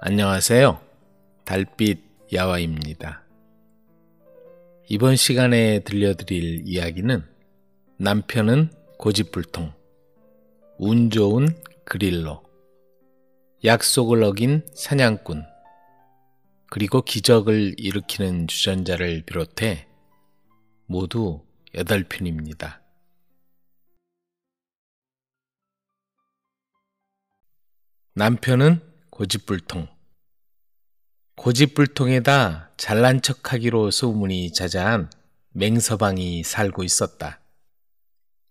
안녕하세요. 달빛 야화입니다. 이번 시간에 들려드릴 이야기는 남편은 고집불통, 운 좋은 그릴로, 약속을 어긴 사냥꾼, 그리고 기적을 일으키는 주전자를 비롯해 모두 8편입니다. 남편은 고집불통. 고집불통에다 잘난 척하기로 소문이 자자한 맹서방이 살고 있었다.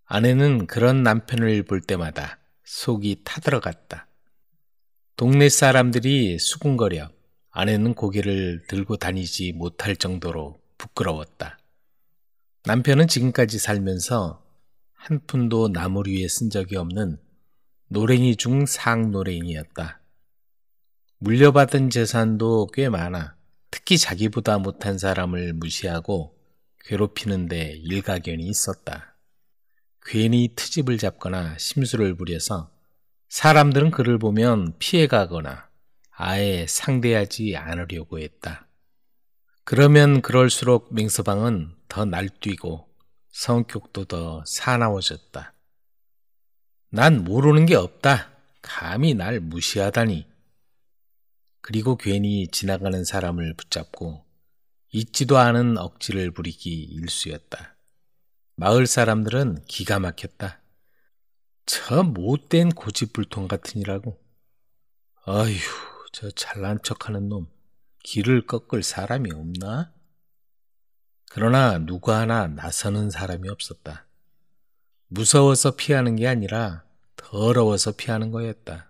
아내는 그런 남편을 볼 때마다 속이 타들어갔다. 동네 사람들이 수군거려 아내는 고개를 들고 다니지 못할 정도로 부끄러웠다. 남편은 지금까지 살면서 한 푼도 나물 위에 쓴 적이 없는 노랭이 중 상노랭이였다. 물려받은 재산도 꽤 많아 특히 자기보다 못한 사람을 무시하고 괴롭히는 데 일가견이 있었다. 괜히 트집을 잡거나 심술을 부려서 사람들은 그를 보면 피해가거나 아예 상대하지 않으려고 했다. 그러면 그럴수록 맹서방은 더 날뛰고 성격도 더 사나워졌다. 난 모르는 게 없다. 감히 날 무시하다니. 그리고 괜히 지나가는 사람을 붙잡고 잊지도 않은 억지를 부리기 일쑤였다. 마을 사람들은 기가 막혔다. 저 못된 고집불통 같으니라고. 어휴저 잘난 척하는 놈, 길을 꺾을 사람이 없나? 그러나 누구 하나 나서는 사람이 없었다. 무서워서 피하는 게 아니라 더러워서 피하는 거였다.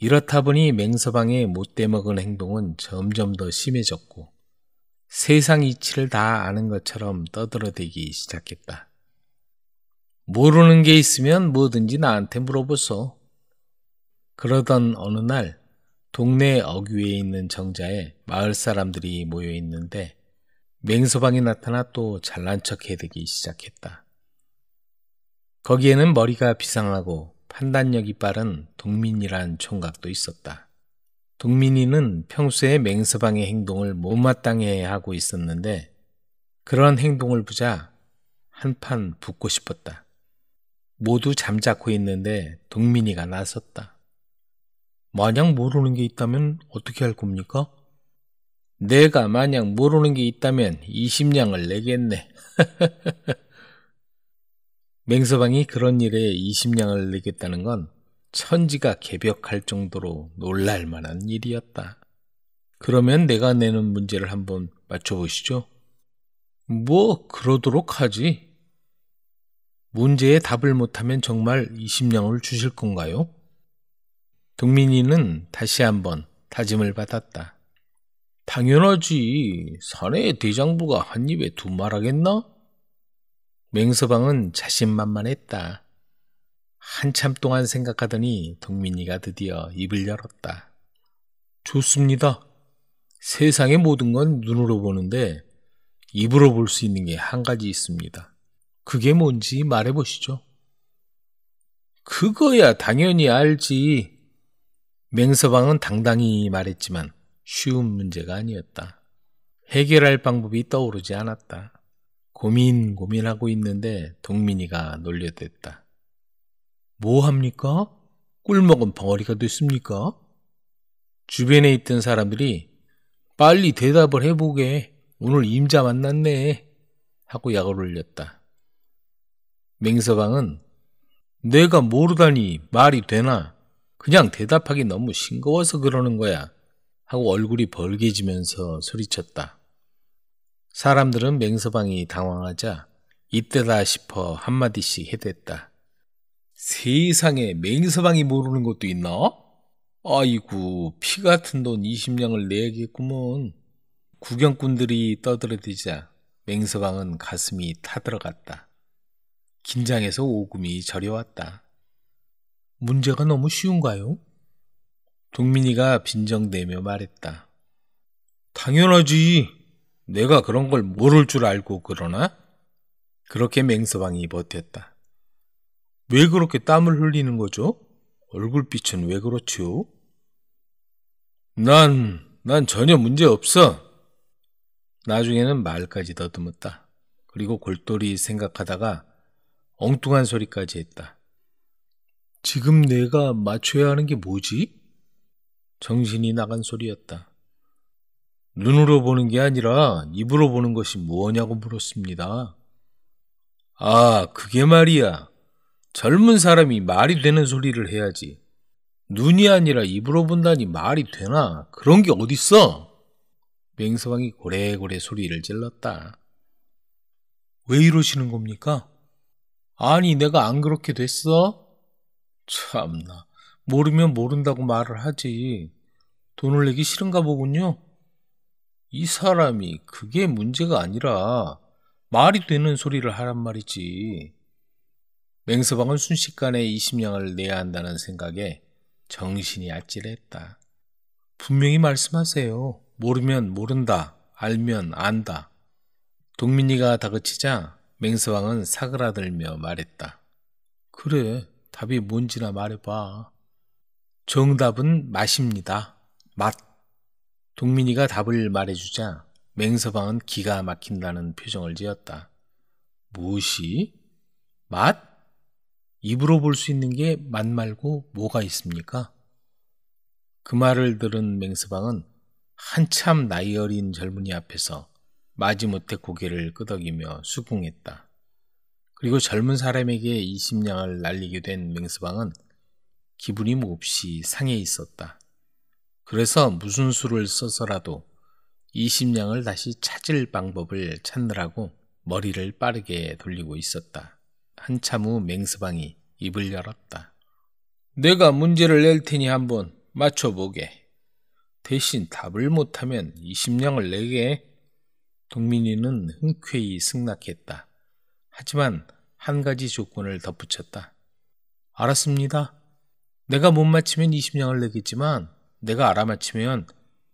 이렇다 보니 맹서방의 못돼먹은 행동은 점점 더 심해졌고 세상 이치를 다 아는 것처럼 떠들어대기 시작했다. 모르는 게 있으면 뭐든지 나한테 물어보소. 그러던 어느 날 동네 어귀에 있는 정자에 마을 사람들이 모여 있는데 맹서방이 나타나 또 잘난 척 해대기 시작했다. 거기에는 머리가 비상하고 판단력이 빠른 동민이란 총각도 있었다. 동민이는 평소에 맹서방의 행동을 못마땅해 하고 있었는데 그러한 행동을 보자 한 판 붙고 싶었다. 모두 잠자코 있는데 동민이가 나섰다. 만약 모르는 게 있다면 어떻게 할 겁니까? 내가 만약 모르는 게 있다면 20냥을 내겠네. 맹서방이 그런 일에 20냥을 내겠다는 건 천지가 개벽할 정도로 놀랄 만한 일이었다. 그러면 내가 내는 문제를 한번 맞춰보시죠. 뭐, 그러도록 하지. 문제에 답을 못하면 정말 20냥을 주실 건가요? 동민이는 다시 한번 다짐을 받았다. 당연하지. 사내 대장부가 한 입에 두 말하겠나? 맹서방은 자신만만했다. 한참 동안 생각하더니 동민이가 드디어 입을 열었다. 좋습니다. 세상의 모든 건 눈으로 보는데 입으로 볼 수 있는 게 한 가지 있습니다. 그게 뭔지 말해보시죠. 그거야 당연히 알지. 맹서방은 당당히 말했지만 쉬운 문제가 아니었다. 해결할 방법이 떠오르지 않았다. 고민 고민하고 있는데 동민이가 놀려댔다. 뭐 합니까? 꿀 먹은 벙어리가 됐습니까? 주변에 있던 사람들이 빨리 대답을 해보게. 오늘 임자 만났네. 하고 약을 올렸다. 맹서방은 내가 모르다니 말이 되나? 그냥 대답하기 너무 싱거워서 그러는 거야. 하고 얼굴이 벌개지면서 소리쳤다. 사람들은 맹서방이 당황하자 이때다 싶어 한마디씩 해댔다. 세상에 맹서방이 모르는 것도 있나? 아이고 피 같은 돈 20냥을 내겠구먼. 구경꾼들이 떠들어대자 맹서방은 가슴이 타들어갔다. 긴장해서 오금이 저려왔다. 문제가 너무 쉬운가요? 동민이가 빈정대며 말했다. 당연하지. 내가 그런 걸 모를 줄 알고 그러나? 그렇게 맹서방이 버텼다. 왜 그렇게 땀을 흘리는 거죠? 얼굴빛은 왜 그렇지요? 난, 난 전혀 문제 없어. 나중에는 말까지 더듬었다. 그리고 골똘히 생각하다가 엉뚱한 소리까지 했다. 지금 내가 맞춰야 하는 게 뭐지? 정신이 나간 소리였다. 눈으로 보는 게 아니라 입으로 보는 것이 뭐냐고 물었습니다. 아, 그게 말이야. 젊은 사람이 말이 되는 소리를 해야지. 눈이 아니라 입으로 본다니 말이 되나? 그런 게 어딨어? 맹서방이 고래고래 소리를 질렀다. 왜 이러시는 겁니까? 아니, 내가 안 그렇게 됐어? 참나, 모르면 모른다고 말을 하지. 돈을 내기 싫은가 보군요. 이 사람이 그게 문제가 아니라 말이 되는 소리를 하란 말이지. 맹서방은 순식간에 이심양을 내야 한다는 생각에 정신이 아찔했다. 분명히 말씀하세요. 모르면 모른다. 알면 안다. 동민이가 다그치자 맹서방은 사그라들며 말했다. 그래, 답이 뭔지나 말해봐. 정답은 맛입니다. 맛. 동민이가 답을 말해주자 맹서방은 기가 막힌다는 표정을 지었다. 무엇이? 맛? 입으로 볼 수 있는 게 맛 말고 뭐가 있습니까? 그 말을 들은 맹서방은 한참 나이 어린 젊은이 앞에서 마지못해 고개를 끄덕이며 수긍했다. 그리고 젊은 사람에게 이심량을 날리게 된 맹서방은 기분이 몹시 상해 있었다. 그래서 무슨 수를 써서라도 20냥을 다시 찾을 방법을 찾느라고 머리를 빠르게 돌리고 있었다. 한참 후맹서방이 입을 열었다. 내가 문제를 낼 테니 한번 맞춰보게. 대신 답을 못하면 20냥을 내게. 동민이는 흔쾌히 승낙했다. 하지만 한 가지 조건을 덧붙였다. 알았습니다. 내가 못 맞히면 20냥을 내겠지만 내가 알아맞히면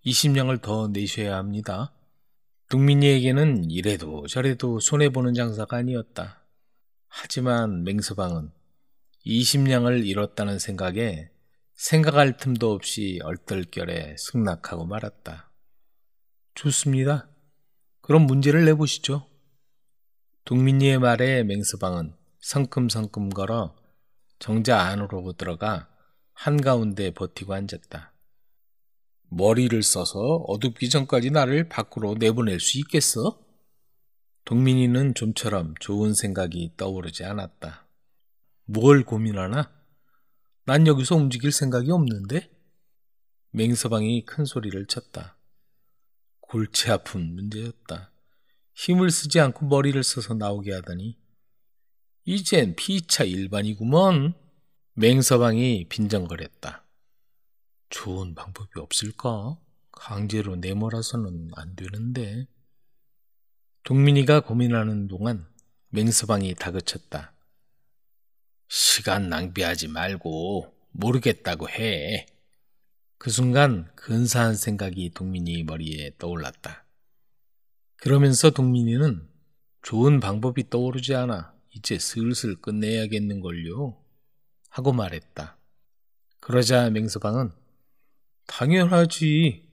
20냥을 더 내셔야 합니다. 동민이에게는 이래도 저래도 손해보는 장사가 아니었다. 하지만 맹서방은 20냥을 잃었다는 생각에 생각할 틈도 없이 얼떨결에 승낙하고 말았다. 좋습니다. 그럼 문제를 내보시죠. 동민이의 말에 맹서방은 성큼성큼 걸어 정자 안으로 들어가 한가운데 버티고 앉았다. 머리를 써서 어둡기 전까지 나를 밖으로 내보낼 수 있겠어? 동민이는 좀처럼 좋은 생각이 떠오르지 않았다. 뭘 고민하나? 난 여기서 움직일 생각이 없는데? 맹서방이 큰 소리를 쳤다. 골치 아픈 문제였다. 힘을 쓰지 않고 머리를 써서 나오게 하더니 이젠 피차 일반이구먼. 맹서방이 빈정거렸다. 좋은 방법이 없을까? 강제로 내몰아서는 안 되는데. 동민이가 고민하는 동안 맹서방이 다그쳤다. 시간 낭비하지 말고 모르겠다고 해. 그 순간 근사한 생각이 동민이 머리에 떠올랐다. 그러면서 동민이는 좋은 방법이 떠오르지 않아 이제 슬슬 끝내야겠는걸요 하고 말했다. 그러자 맹서방은 당연하지.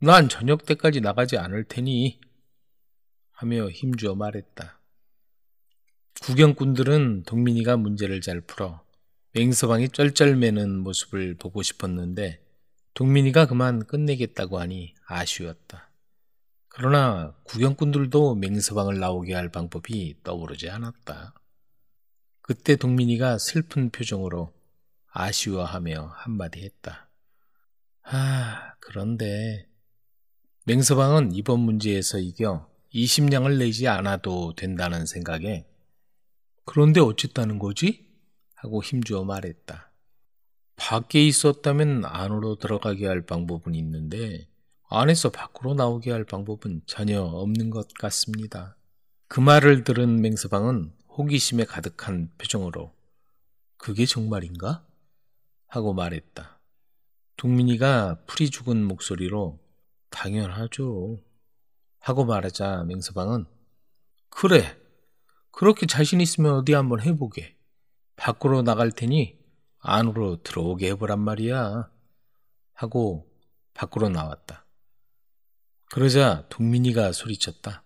난 저녁 때까지 나가지 않을 테니. 하며 힘주어 말했다. 구경꾼들은 동민이가 문제를 잘 풀어 맹서방이 쩔쩔매는 모습을 보고 싶었는데 동민이가 그만 끝내겠다고 하니 아쉬웠다. 그러나 구경꾼들도 맹서방을 나오게 할 방법이 떠오르지 않았다. 그때 동민이가 슬픈 표정으로 아쉬워하며 한마디 했다. 아, 그런데 맹서방은 이번 문제에서 이겨 20냥을 내지 않아도 된다는 생각에 그런데 어쨌다는 거지? 하고 힘주어 말했다. 밖에 있었다면 안으로 들어가게 할 방법은 있는데 안에서 밖으로 나오게 할 방법은 전혀 없는 것 같습니다. 그 말을 들은 맹서방은 호기심에 가득한 표정으로 그게 정말인가? 하고 말했다. 동민이가 풀이 죽은 목소리로 당연하죠. 하고 말하자 맹서방은 그래. 그렇게 자신 있으면 어디 한번 해보게. 밖으로 나갈 테니 안으로 들어오게 해보란 말이야. 하고 밖으로 나왔다. 그러자 동민이가 소리쳤다.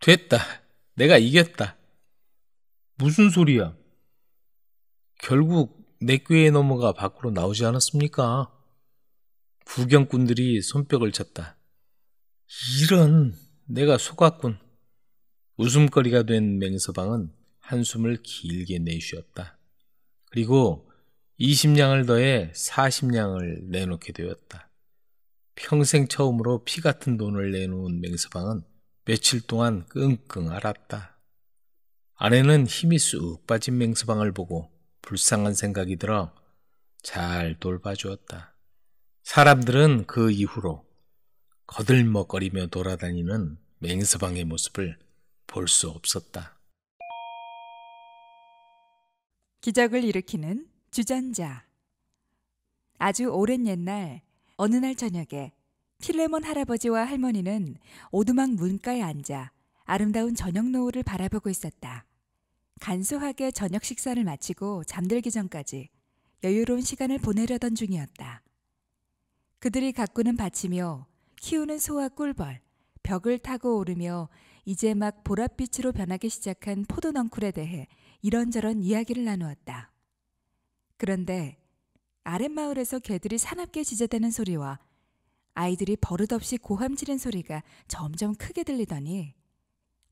됐다. 내가 이겼다. 무슨 소리야? 결국 내 꾀에 넘어가 밖으로 나오지 않았습니까? 구경꾼들이 손뼉을 쳤다. 이런 내가 속았군. 웃음거리가 된 맹서방은 한숨을 길게 내쉬었다. 그리고 20냥을 더해 40냥을 내놓게 되었다. 평생 처음으로 피 같은 돈을 내놓은 맹서방은 며칠 동안 끙끙 앓았다. 아내는 힘이 쑥 빠진 맹서방을 보고 불쌍한 생각이 들어 잘 돌봐주었다. 사람들은 그 이후로 거들먹거리며 돌아다니는 맹서방의 모습을 볼 수 없었다. 기적을 일으키는 주전자. 아주 오랜 옛날 어느 날 저녁에 필레몬 할아버지와 할머니는 오두막 문가에 앉아 아름다운 저녁 노을을 바라보고 있었다. 간소하게 저녁 식사를 마치고 잠들기 전까지 여유로운 시간을 보내려던 중이었다. 그들이 가꾸는 밭이며 키우는 소와 꿀벌, 벽을 타고 오르며 이제 막 보랏빛으로 변하기 시작한 포도넝쿨에 대해 이런저런 이야기를 나누었다. 그런데 아랫마을에서 개들이 사납게 짖어대는 소리와 아이들이 버릇없이 고함 지른 소리가 점점 크게 들리더니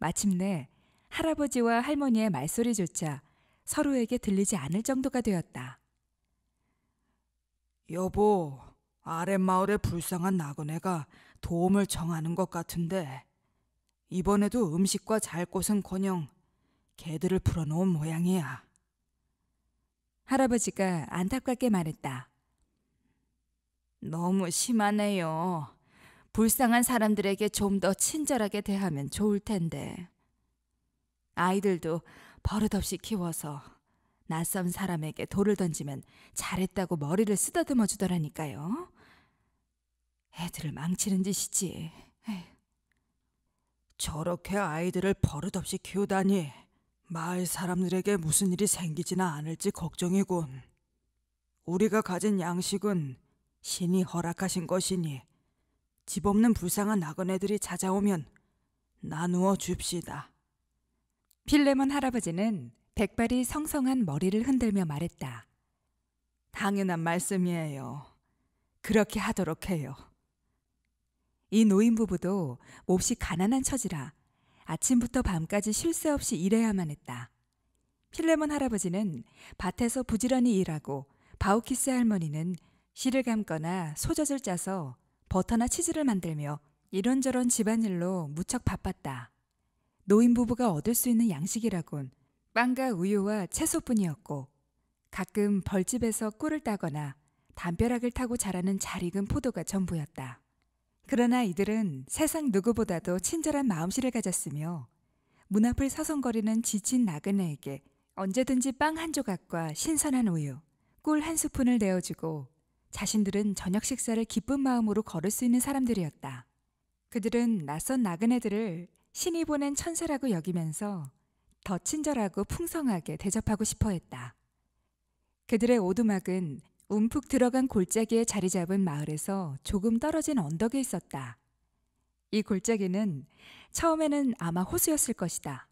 마침내 할아버지와 할머니의 말소리조차 서로에게 들리지 않을 정도가 되었다. 여보, 아랫마을의 불쌍한 나그네가 도움을 청하는 것 같은데 이번에도 음식과 잘 곳은커녕 개들을 풀어놓은 모양이야. 할아버지가 안타깝게 말했다. 너무 심하네요. 불쌍한 사람들에게 좀 더 친절하게 대하면 좋을 텐데. 아이들도 버릇없이 키워서 낯선 사람에게 돌을 던지면 잘했다고 머리를 쓰다듬어 주더라니까요. 애들을 망치는 짓이지. 저렇게 아이들을 버릇없이 키우다니 마을 사람들에게 무슨 일이 생기지나 않을지 걱정이군. 우리가 가진 양식은 신이 허락하신 것이니 집 없는 불쌍한 낙원애들이 찾아오면 나누어 줍시다. 필레몬 할아버지는 백발이 성성한 머리를 흔들며 말했다. 당연한 말씀이에요. 그렇게 하도록 해요. 이 노인 부부도 몹시 가난한 처지라 아침부터 밤까지 쉴 새 없이 일해야만 했다. 필레몬 할아버지는 밭에서 부지런히 일하고 바우키스 할머니는 실을 감거나 소젖을 짜서 버터나 치즈를 만들며 이런저런 집안일로 무척 바빴다. 노인 부부가 얻을 수 있는 양식이라곤 빵과 우유와 채소뿐이었고 가끔 벌집에서 꿀을 따거나 담벼락을 타고 자라는 잘 익은 포도가 전부였다. 그러나 이들은 세상 누구보다도 친절한 마음씨를 가졌으며 문 앞을 서성거리는 지친 나그네에게 언제든지 빵 한 조각과 신선한 우유, 꿀 한 스푼을 내어주고 자신들은 저녁 식사를 기쁜 마음으로 걸을 수 있는 사람들이었다. 그들은 낯선 나그네들을 신이 보낸 천사라고 여기면서 더 친절하고 풍성하게 대접하고 싶어 했다. 그들의 오두막은 움푹 들어간 골짜기에 자리 잡은 마을에서 조금 떨어진 언덕에 있었다. 이 골짜기는 처음에는 아마 호수였을 것이다.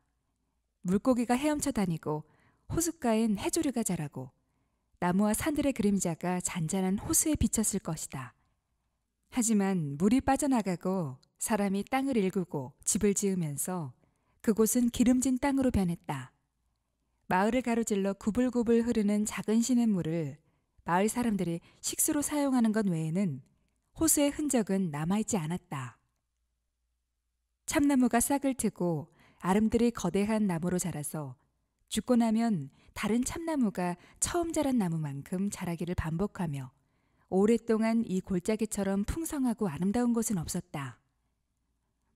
물고기가 헤엄쳐 다니고 호숫가엔 해조류가 자라고 나무와 산들의 그림자가 잔잔한 호수에 비쳤을 것이다. 하지만 물이 빠져나가고 사람이 땅을 일구고 집을 지으면서 그곳은 기름진 땅으로 변했다. 마을을 가로질러 구불구불 흐르는 작은 시냇물을 마을 사람들이 식수로 사용하는 것 외에는 호수의 흔적은 남아있지 않았다. 참나무가 싹을 트고 아름들이 거대한 나무로 자라서 죽고 나면 다른 참나무가 처음 자란 나무만큼 자라기를 반복하며 오랫동안 이 골짜기처럼 풍성하고 아름다운 곳은 없었다.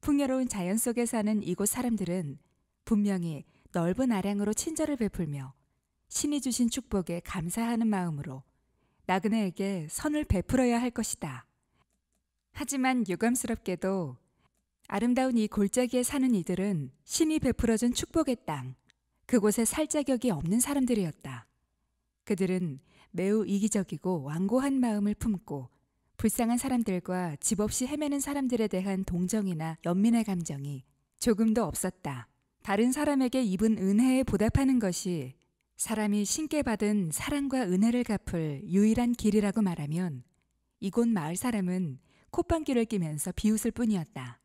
풍요로운 자연 속에 사는 이곳 사람들은 분명히 넓은 아량으로 친절을 베풀며 신이 주신 축복에 감사하는 마음으로 나그네에게 선을 베풀어야 할 것이다. 하지만 유감스럽게도 아름다운 이 골짜기에 사는 이들은 신이 베풀어준 축복의 땅, 그곳에 살 자격이 없는 사람들이었다. 그들은 매우 이기적이고 완고한 마음을 품고 불쌍한 사람들과 집 없이 헤매는 사람들에 대한 동정이나 연민의 감정이 조금도 없었다. 다른 사람에게 입은 은혜에 보답하는 것이 사람이 신께 받은 사랑과 은혜를 갚을 유일한 길이라고 말하면 이곳 마을 사람은 콧방귀를 끼면서 비웃을 뿐이었다.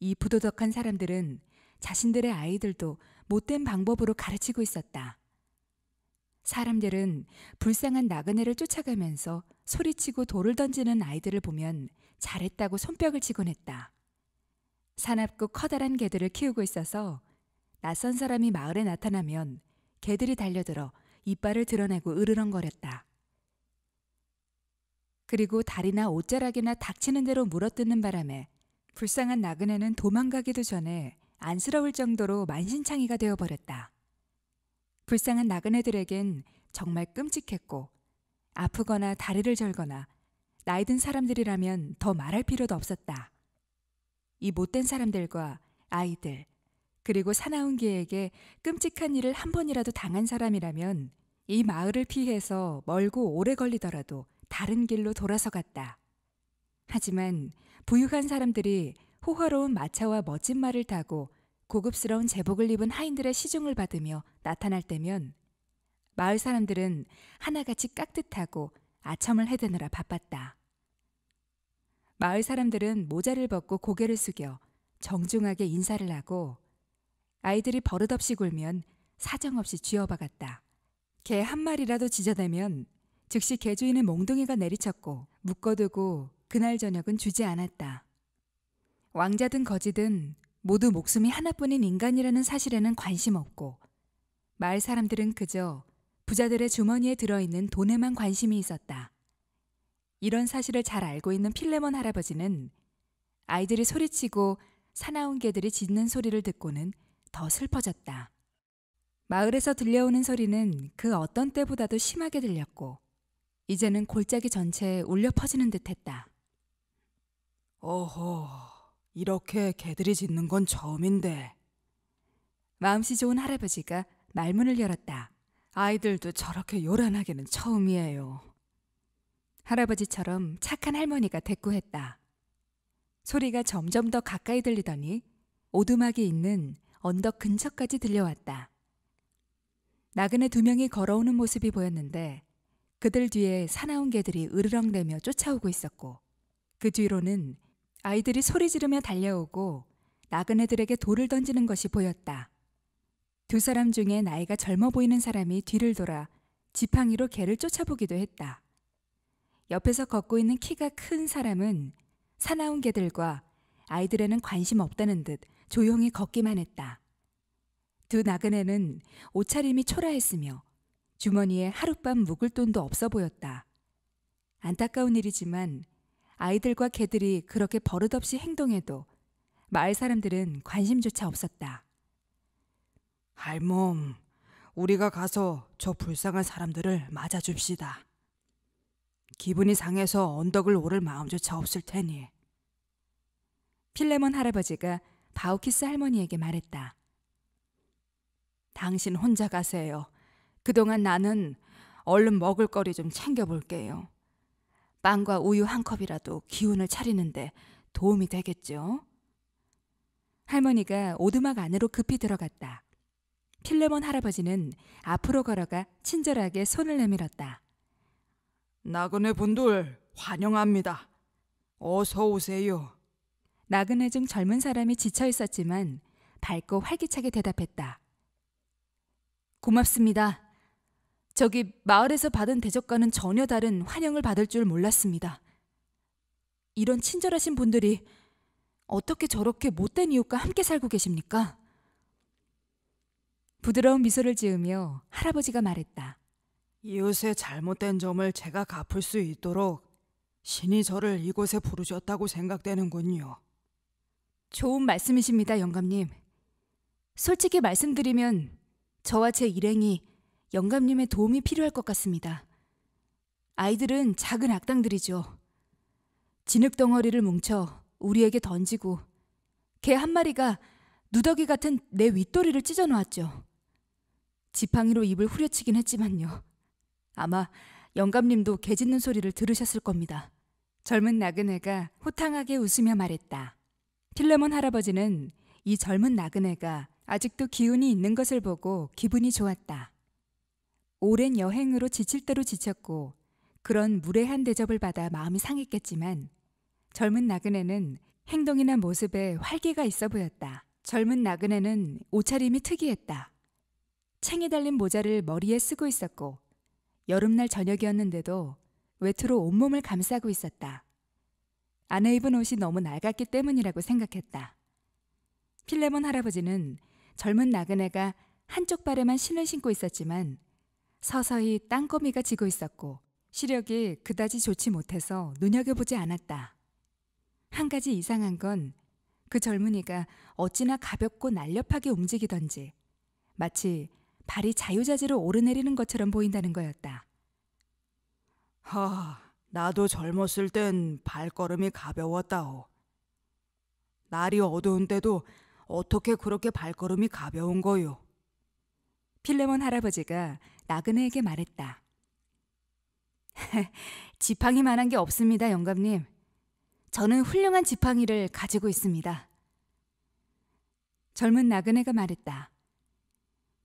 이 부도덕한 사람들은 자신들의 아이들도 못된 방법으로 가르치고 있었다. 사람들은 불쌍한 나그네를 쫓아가면서 소리치고 돌을 던지는 아이들을 보면 잘했다고 손뼉을 치곤 했다. 사납고 커다란 개들을 키우고 있어서 낯선 사람이 마을에 나타나면 개들이 달려들어 이빨을 드러내고 으르렁거렸다. 그리고 다리나 옷자락이나 닥치는 대로 물어뜯는 바람에 불쌍한 나그네는 도망가기도 전에 안쓰러울 정도로 만신창이가 되어버렸다. 불쌍한 나그네들에겐 정말 끔찍했고 아프거나 다리를 절거나 나이든 사람들이라면 더 말할 필요도 없었다. 이 못된 사람들과 아이들, 그리고 사나운기에게 끔찍한 일을 한 번이라도 당한 사람이라면 이 마을을 피해서 멀고 오래 걸리더라도 다른 길로 돌아서 갔다. 하지만 부유한 사람들이 호화로운 마차와 멋진 말을 타고 고급스러운 제복을 입은 하인들의 시중을 받으며 나타날 때면 마을 사람들은 하나같이 깍듯하고 아첨을 해대느라 바빴다. 마을 사람들은 모자를 벗고 고개를 숙여 정중하게 인사를 하고 아이들이 버릇없이 굴면 사정없이 쥐어박았다. 개 한 마리라도 지저대면 즉시 개주인의 몽둥이가 내리쳤고 묶어두고 그날 저녁은 주지 않았다. 왕자든 거지든 모두 목숨이 하나뿐인 인간이라는 사실에는 관심 없고 마을 사람들은 그저 부자들의 주머니에 들어있는 돈에만 관심이 있었다. 이런 사실을 잘 알고 있는 필레몬 할아버지는 아이들이 소리치고 사나운 개들이 짖는 소리를 듣고는 더 슬퍼졌다. 마을에서 들려오는 소리는 그 어떤 때보다도 심하게 들렸고 이제는 골짜기 전체에 울려 퍼지는 듯했다. 어허, 이렇게 개들이 짖는 건 처음인데. 마음씨 좋은 할아버지가 말문을 열었다. 아이들도 저렇게 요란하게는 처음이에요. 할아버지처럼 착한 할머니가 대꾸했다. 소리가 점점 더 가까이 들리더니 오두막이 있는 언덕 근처까지 들려왔다. 나그네 두 명이 걸어오는 모습이 보였는데 그들 뒤에 사나운 개들이 으르렁대며 쫓아오고 있었고 그 뒤로는 아이들이 소리 지르며 달려오고 나그네들에게 돌을 던지는 것이 보였다. 두 사람 중에 나이가 젊어 보이는 사람이 뒤를 돌아 지팡이로 개를 쫓아보기도 했다. 옆에서 걷고 있는 키가 큰 사람은 사나운 개들과 아이들에는 관심 없다는 듯 조용히 걷기만 했다. 두 나그네는 옷차림이 초라했으며 주머니에 하룻밤 묵을 돈도 없어 보였다. 안타까운 일이지만 아이들과 개들이 그렇게 버릇없이 행동해도 마을 사람들은 관심조차 없었다. 할멈, 우리가 가서 저 불쌍한 사람들을 맞아줍시다. 기분이 상해서 언덕을 오를 마음조차 없을 테니. 필레몬 할아버지가 바우키스 할머니에게 말했다. 당신 혼자 가세요. 그동안 나는 얼른 먹을거리 좀 챙겨볼게요. 빵과 우유 한 컵이라도 기운을 차리는데 도움이 되겠죠? 할머니가 오두막 안으로 급히 들어갔다. 필레몬 할아버지는 앞으로 걸어가 친절하게 손을 내밀었다. 나그네 분들 환영합니다. 어서 오세요. 나그네 중 젊은 사람이 지쳐 있었지만 밝고 활기차게 대답했다. 고맙습니다. 저기 마을에서 받은 대접과는 전혀 다른 환영을 받을 줄 몰랐습니다. 이런 친절하신 분들이 어떻게 저렇게 못된 이웃과 함께 살고 계십니까? 부드러운 미소를 지으며 할아버지가 말했다. 이웃의 잘못된 점을 제가 갚을 수 있도록 신이 저를 이곳에 부르셨다고 생각되는군요. 좋은 말씀이십니다, 영감님. 솔직히 말씀드리면 저와 제 일행이 영감님의 도움이 필요할 것 같습니다. 아이들은 작은 악당들이죠. 진흙 덩어리를 뭉쳐 우리에게 던지고 개 한 마리가 누더기 같은 내 윗도리를 찢어 놓았죠. 지팡이로 입을 후려치긴 했지만요. 아마 영감님도 개 짖는 소리를 들으셨을 겁니다. 젊은 나그네가 호탕하게 웃으며 말했다. 필레몬 할아버지는 이 젊은 나그네가 아직도 기운이 있는 것을 보고 기분이 좋았다. 오랜 여행으로 지칠 대로 지쳤고 그런 무례한 대접을 받아 마음이 상했겠지만 젊은 나그네는 행동이나 모습에 활기가 있어 보였다. 젊은 나그네는 옷차림이 특이했다. 챙이 달린 모자를 머리에 쓰고 있었고 여름날 저녁이었는데도 외투로 온몸을 감싸고 있었다. 안에 입은 옷이 너무 낡았기 때문이라고 생각했다. 필레몬 할아버지는 젊은 나그네가 한쪽 발에만 신을 신고 있었지만 서서히 땅거미가 지고 있었고 시력이 그다지 좋지 못해서 눈여겨보지 않았다. 한 가지 이상한 건 그 젊은이가 어찌나 가볍고 날렵하게 움직이던지 마치 발이 자유자재로 오르내리는 것처럼 보인다는 거였다. 허, 나도 젊었을 땐 발걸음이 가벼웠다오. 날이 어두운 데도 어떻게 그렇게 발걸음이 가벼운 거요? 필레몬 할아버지가 나그네에게 말했다. 지팡이만한 게 없습니다, 영감님. 저는 훌륭한 지팡이를 가지고 있습니다. 젊은 나그네가 말했다.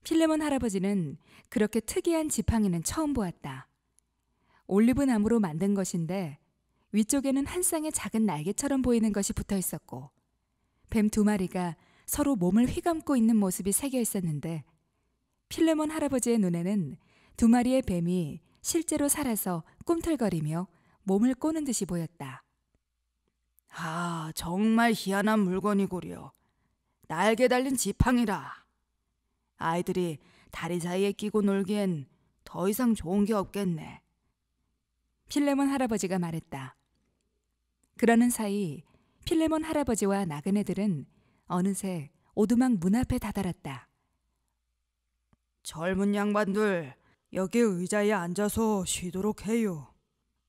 필레몬 할아버지는 그렇게 특이한 지팡이는 처음 보았다. 올리브나무로 만든 것인데 위쪽에는 한 쌍의 작은 날개처럼 보이는 것이 붙어 있었고 뱀 두 마리가 서로 몸을 휘감고 있는 모습이 새겨 있었는데 필레몬 할아버지의 눈에는 두 마리의 뱀이 실제로 살아서 꿈틀거리며 몸을 꼬는 듯이 보였다. 아, 정말 희한한 물건이구려. 날개 달린 지팡이라. 아이들이 다리 사이에 끼고 놀기엔 더 이상 좋은 게 없겠네. 필레몬 할아버지가 말했다. 그러는 사이 필레몬 할아버지와 나그네들은 어느새 오두막 문 앞에 다다랐다. 젊은 양반들, 여기 의자에 앉아서 쉬도록 해요.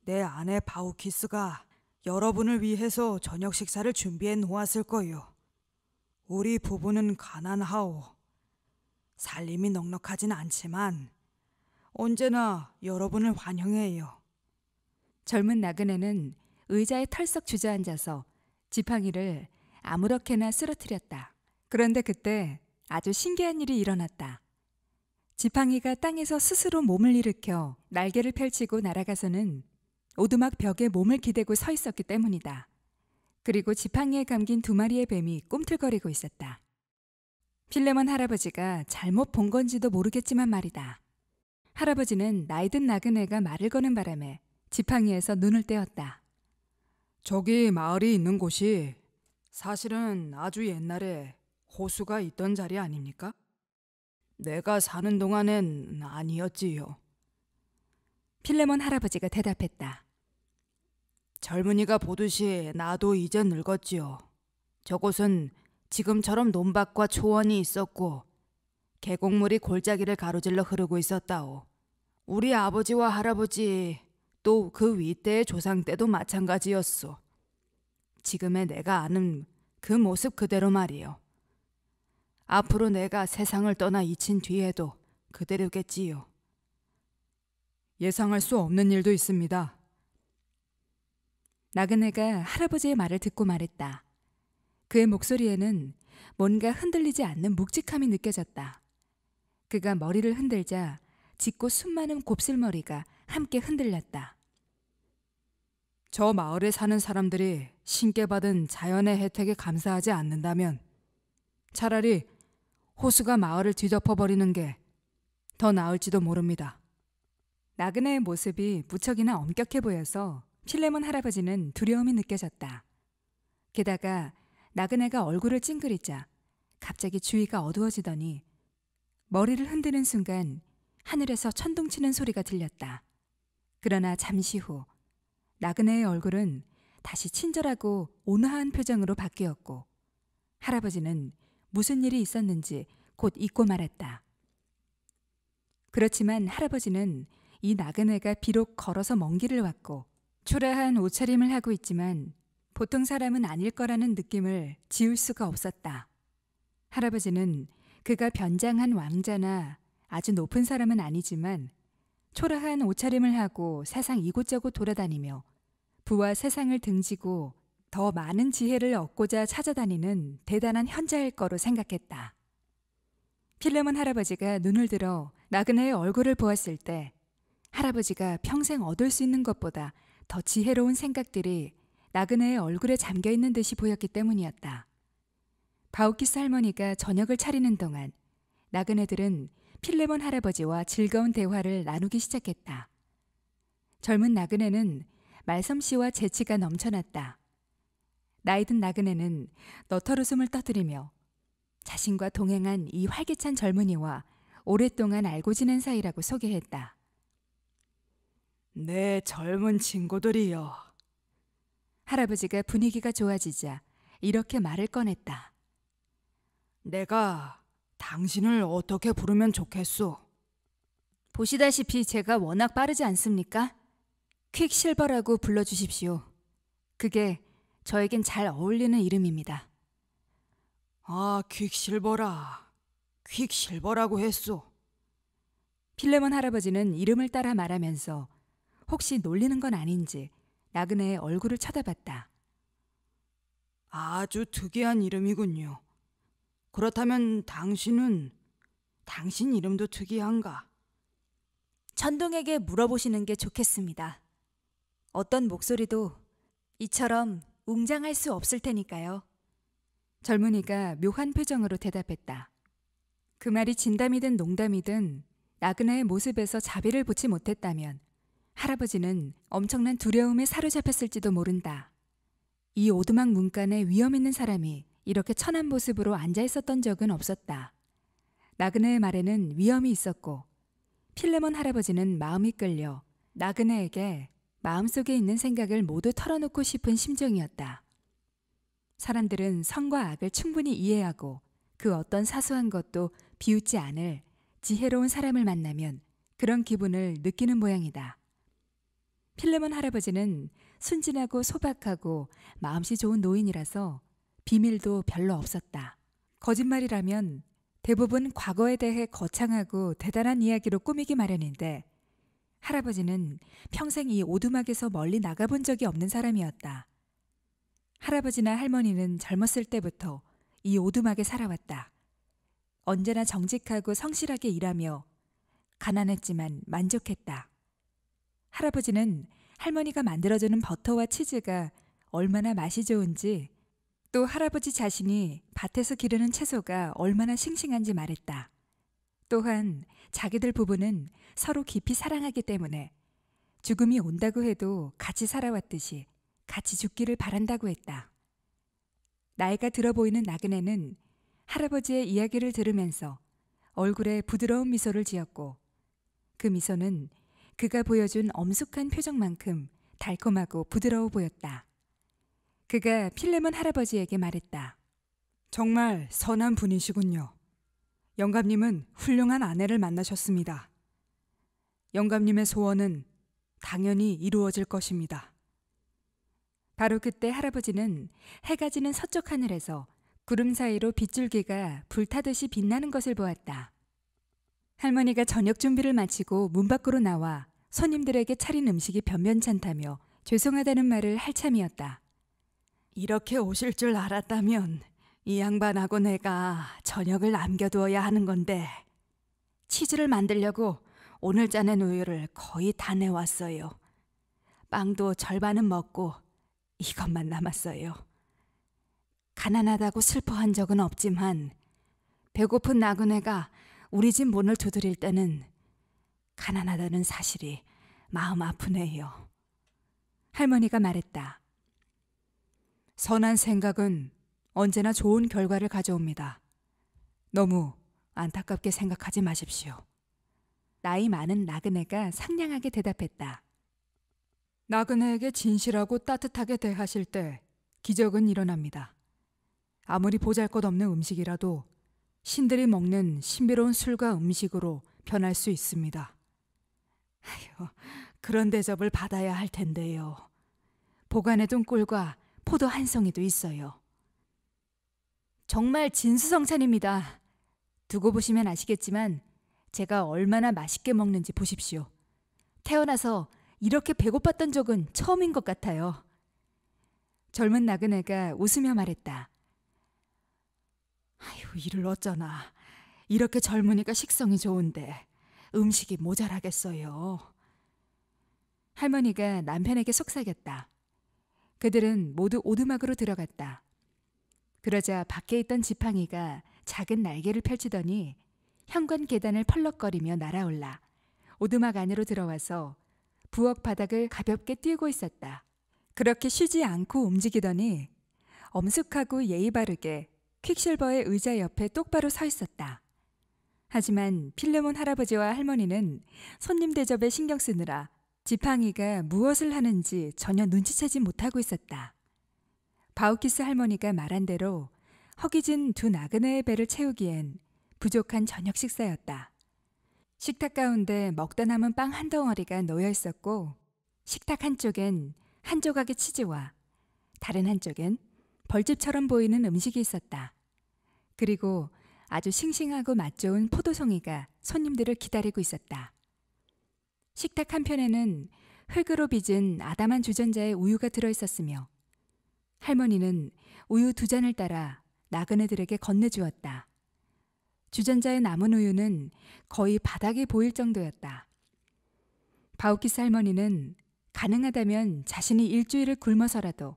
내 아내 바우키스가 여러분을 위해서 저녁 식사를 준비해 놓았을 거요. 우리 부부는 가난하오. 살림이 넉넉하진 않지만 언제나 여러분을 환영해요. 젊은 나그네는 의자에 털썩 주저앉아서 지팡이를 아무렇게나 쓰러뜨렸다. 그런데 그때 아주 신기한 일이 일어났다. 지팡이가 땅에서 스스로 몸을 일으켜 날개를 펼치고 날아가서는 오두막 벽에 몸을 기대고 서 있었기 때문이다. 그리고 지팡이에 감긴 두 마리의 뱀이 꿈틀거리고 있었다. 필레몬 할아버지가 잘못 본 건지도 모르겠지만 말이다. 할아버지는 나이든 나그네가 말을 거는 바람에 지팡이에서 눈을 떼었다. 저기 마을이 있는 곳이 사실은 아주 옛날에 호수가 있던 자리 아닙니까? 내가 사는 동안엔 아니었지요. 필레몬 할아버지가 대답했다. 젊은이가 보듯이 나도 이제 늙었지요. 저곳은 지금처럼 논밭과 초원이 있었고 계곡물이 골짜기를 가로질러 흐르고 있었다오. 우리 아버지와 할아버지 또그 위대의 조상 때도 마찬가지였소. 지금의 내가 아는 그 모습 그대로 말이요. 앞으로 내가 세상을 떠나 잊힌 뒤에도 그대로겠지요. 예상할 수 없는 일도 있습니다. 나그네가 할아버지의 말을 듣고 말했다. 그의 목소리에는 뭔가 흔들리지 않는 묵직함이 느껴졌다. 그가 머리를 흔들자 짙고 숨 많은 곱슬머리가 함께 흔들렸다. 저 마을에 사는 사람들이 신께 받은 자연의 혜택에 감사하지 않는다면 차라리 호수가 마을을 뒤덮어버리는 게 더 나을지도 모릅니다. 나그네의 모습이 무척이나 엄격해 보여서 필레몬 할아버지는 두려움이 느껴졌다. 게다가 나그네가 얼굴을 찡그리자 갑자기 주위가 어두워지더니 머리를 흔드는 순간 하늘에서 천둥치는 소리가 들렸다. 그러나 잠시 후 나그네의 얼굴은 다시 친절하고 온화한 표정으로 바뀌었고 할아버지는 무슨 일이 있었는지 곧 잊고 말았다. 그렇지만 할아버지는 이 나그네가 비록 걸어서 먼 길을 왔고 초라한 옷차림을 하고 있지만 보통 사람은 아닐 거라는 느낌을 지울 수가 없었다. 할아버지는 그가 변장한 왕자나 아주 높은 사람은 아니지만 초라한 옷차림을 하고 세상 이곳저곳 돌아다니며 부와 세상을 등지고 더 많은 지혜를 얻고자 찾아다니는 대단한 현자일 거로 생각했다. 필레몬 할아버지가 눈을 들어 나그네의 얼굴을 보았을 때 할아버지가 평생 얻을 수 있는 것보다 더 지혜로운 생각들이 나그네의 얼굴에 잠겨 있는 듯이 보였기 때문이었다. 바우키스 할머니가 저녁을 차리는 동안 나그네들은 필레몬 할아버지와 즐거운 대화를 나누기 시작했다. 젊은 나그네는 말솜씨와 재치가 넘쳐났다. 나이든 나그네는 너털웃음을 떠들이며 자신과 동행한 이 활기찬 젊은이와 오랫동안 알고 지낸 사이라고 소개했다. 내 네, 젊은 친구들이여. 할아버지가 분위기가 좋아지자 이렇게 말을 꺼냈다. 내가 당신을 어떻게 부르면 좋겠소? 보시다시피 제가 워낙 빠르지 않습니까? 퀵실버라고 불러주십시오. 그게 저에겐 잘 어울리는 이름입니다. 아, 퀵실버라. 퀵실버라고 했소. 필레몬 할아버지는 이름을 따라 말하면서 혹시 놀리는 건 아닌지 나그네의 얼굴을 쳐다봤다. 아주 특이한 이름이군요. 그렇다면 당신은 당신 이름도 특이한가? 천둥에게 물어보시는 게 좋겠습니다. 어떤 목소리도 이처럼 웅장할 수 없을 테니까요. 젊은이가 묘한 표정으로 대답했다. 그 말이 진담이든 농담이든 나그네의 모습에서 자비를 보지 못했다면 할아버지는 엄청난 두려움에 사로잡혔을지도 모른다. 이 오두막 문간에 위험 있는 사람이 이렇게 천한 모습으로 앉아 있었던 적은 없었다. 나그네의 말에는 위험이 있었고 필레몬 할아버지는 마음이 끌려 나그네에게 마음속에 있는 생각을 모두 털어놓고 싶은 심정이었다. 사람들은 선과 악을 충분히 이해하고 그 어떤 사소한 것도 비웃지 않을 지혜로운 사람을 만나면 그런 기분을 느끼는 모양이다. 필레몬 할아버지는 순진하고 소박하고 마음씨 좋은 노인이라서 비밀도 별로 없었다. 거짓말이라면 대부분 과거에 대해 거창하고 대단한 이야기로 꾸미기 마련인데 할아버지는 평생 이 오두막에서 멀리 나가본 적이 없는 사람이었다. 할아버지나 할머니는 젊었을 때부터 이 오두막에 살아왔다. 언제나 정직하고 성실하게 일하며 가난했지만 만족했다. 할아버지는 할머니가 만들어주는 버터와 치즈가 얼마나 맛이 좋은지 또 할아버지 자신이 밭에서 기르는 채소가 얼마나 싱싱한지 말했다. 또한 자기들 부부는 서로 깊이 사랑하기 때문에 죽음이 온다고 해도 같이 살아왔듯이 같이 죽기를 바란다고 했다. 나이가 들어 보이는 나그네는 할아버지의 이야기를 들으면서 얼굴에 부드러운 미소를 지었고 그 미소는 그가 보여준 엄숙한 표정만큼 달콤하고 부드러워 보였다. 그가 필레몬 할아버지에게 말했다. 정말 선한 분이시군요. 영감님은 훌륭한 아내를 만나셨습니다. 영감님의 소원은 당연히 이루어질 것입니다. 바로 그때 할아버지는 해가 지는 서쪽 하늘에서 구름 사이로 빗줄기가 불타듯이 빛나는 것을 보았다. 할머니가 저녁 준비를 마치고 문 밖으로 나와 손님들에게 차린 음식이 변변찮다며 죄송하다는 말을 할참이었다. 이렇게 오실 줄 알았다면 이 양반하고 내가 저녁을 남겨두어야 하는 건데 치즈를 만들려고 오늘 짜낸 우유를 거의 다 내왔어요. 빵도 절반은 먹고 이것만 남았어요. 가난하다고 슬퍼한 적은 없지만 배고픈 나그네가 우리 집 문을 두드릴 때는 가난하다는 사실이 마음 아프네요. 할머니가 말했다. 선한 생각은 언제나 좋은 결과를 가져옵니다. 너무 안타깝게 생각하지 마십시오. 나이 많은 나그네가 상냥하게 대답했다. 나그네에게 진실하고 따뜻하게 대하실 때 기적은 일어납니다. 아무리 보잘 것 없는 음식이라도 신들이 먹는 신비로운 술과 음식으로 변할 수 있습니다. 아휴, 그런 대접을 받아야 할 텐데요. 보관해둔 꿀과 포도 한 송이도 있어요. 정말 진수성찬입니다. 두고 보시면 아시겠지만 제가 얼마나 맛있게 먹는지 보십시오. 태어나서 이렇게 배고팠던 적은 처음인 것 같아요. 젊은 나그네가 웃으며 말했다. 아휴 이를 어쩌나. 이렇게 젊으니까 식성이 좋은데 음식이 모자라겠어요. 할머니가 남편에게 속삭였다. 그들은 모두 오두막으로 들어갔다. 그러자 밖에 있던 지팡이가 작은 날개를 펼치더니 현관 계단을 펄럭거리며 날아올라 오두막 안으로 들어와서 부엌 바닥을 가볍게 뛰고 있었다. 그렇게 쉬지 않고 움직이더니 엄숙하고 예의 바르게 퀵실버의 의자 옆에 똑바로 서 있었다. 하지만 필레몬 할아버지와 할머니는 손님 대접에 신경 쓰느라 지팡이가 무엇을 하는지 전혀 눈치채지 못하고 있었다. 바우키스 할머니가 말한 대로 허기진 두 나그네의 배를 채우기엔 부족한 저녁 식사였다. 식탁 가운데 먹다 남은 빵 한 덩어리가 놓여 있었고 식탁 한쪽엔 한 조각의 치즈와 다른 한쪽엔 벌집처럼 보이는 음식이 있었다. 그리고 아주 싱싱하고 맛 좋은 포도송이가 손님들을 기다리고 있었다. 식탁 한편에는 흙으로 빚은 아담한 주전자에 우유가 들어 있었으며 할머니는 우유 두 잔을 따라 나그네들에게 건네주었다. 주전자에 남은 우유는 거의 바닥이 보일 정도였다. 바우키스 할머니는 가능하다면 자신이 일주일을 굶어서라도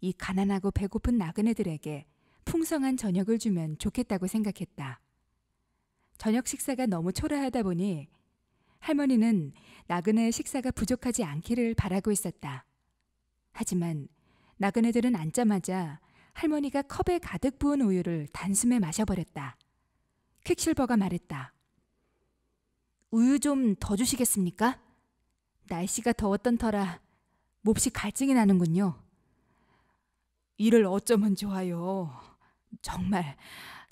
이 가난하고 배고픈 나그네들에게 풍성한 저녁을 주면 좋겠다고 생각했다. 저녁 식사가 너무 초라하다 보니 할머니는 나그네의 식사가 부족하지 않기를 바라고 있었다. 하지만 나그네들은 앉자마자 할머니가 컵에 가득 부은 우유를 단숨에 마셔버렸다. 퀵실버가 말했다. 우유 좀 더 주시겠습니까? 날씨가 더웠던 터라 몹시 갈증이 나는군요. 이를 어쩌면 좋아요. 정말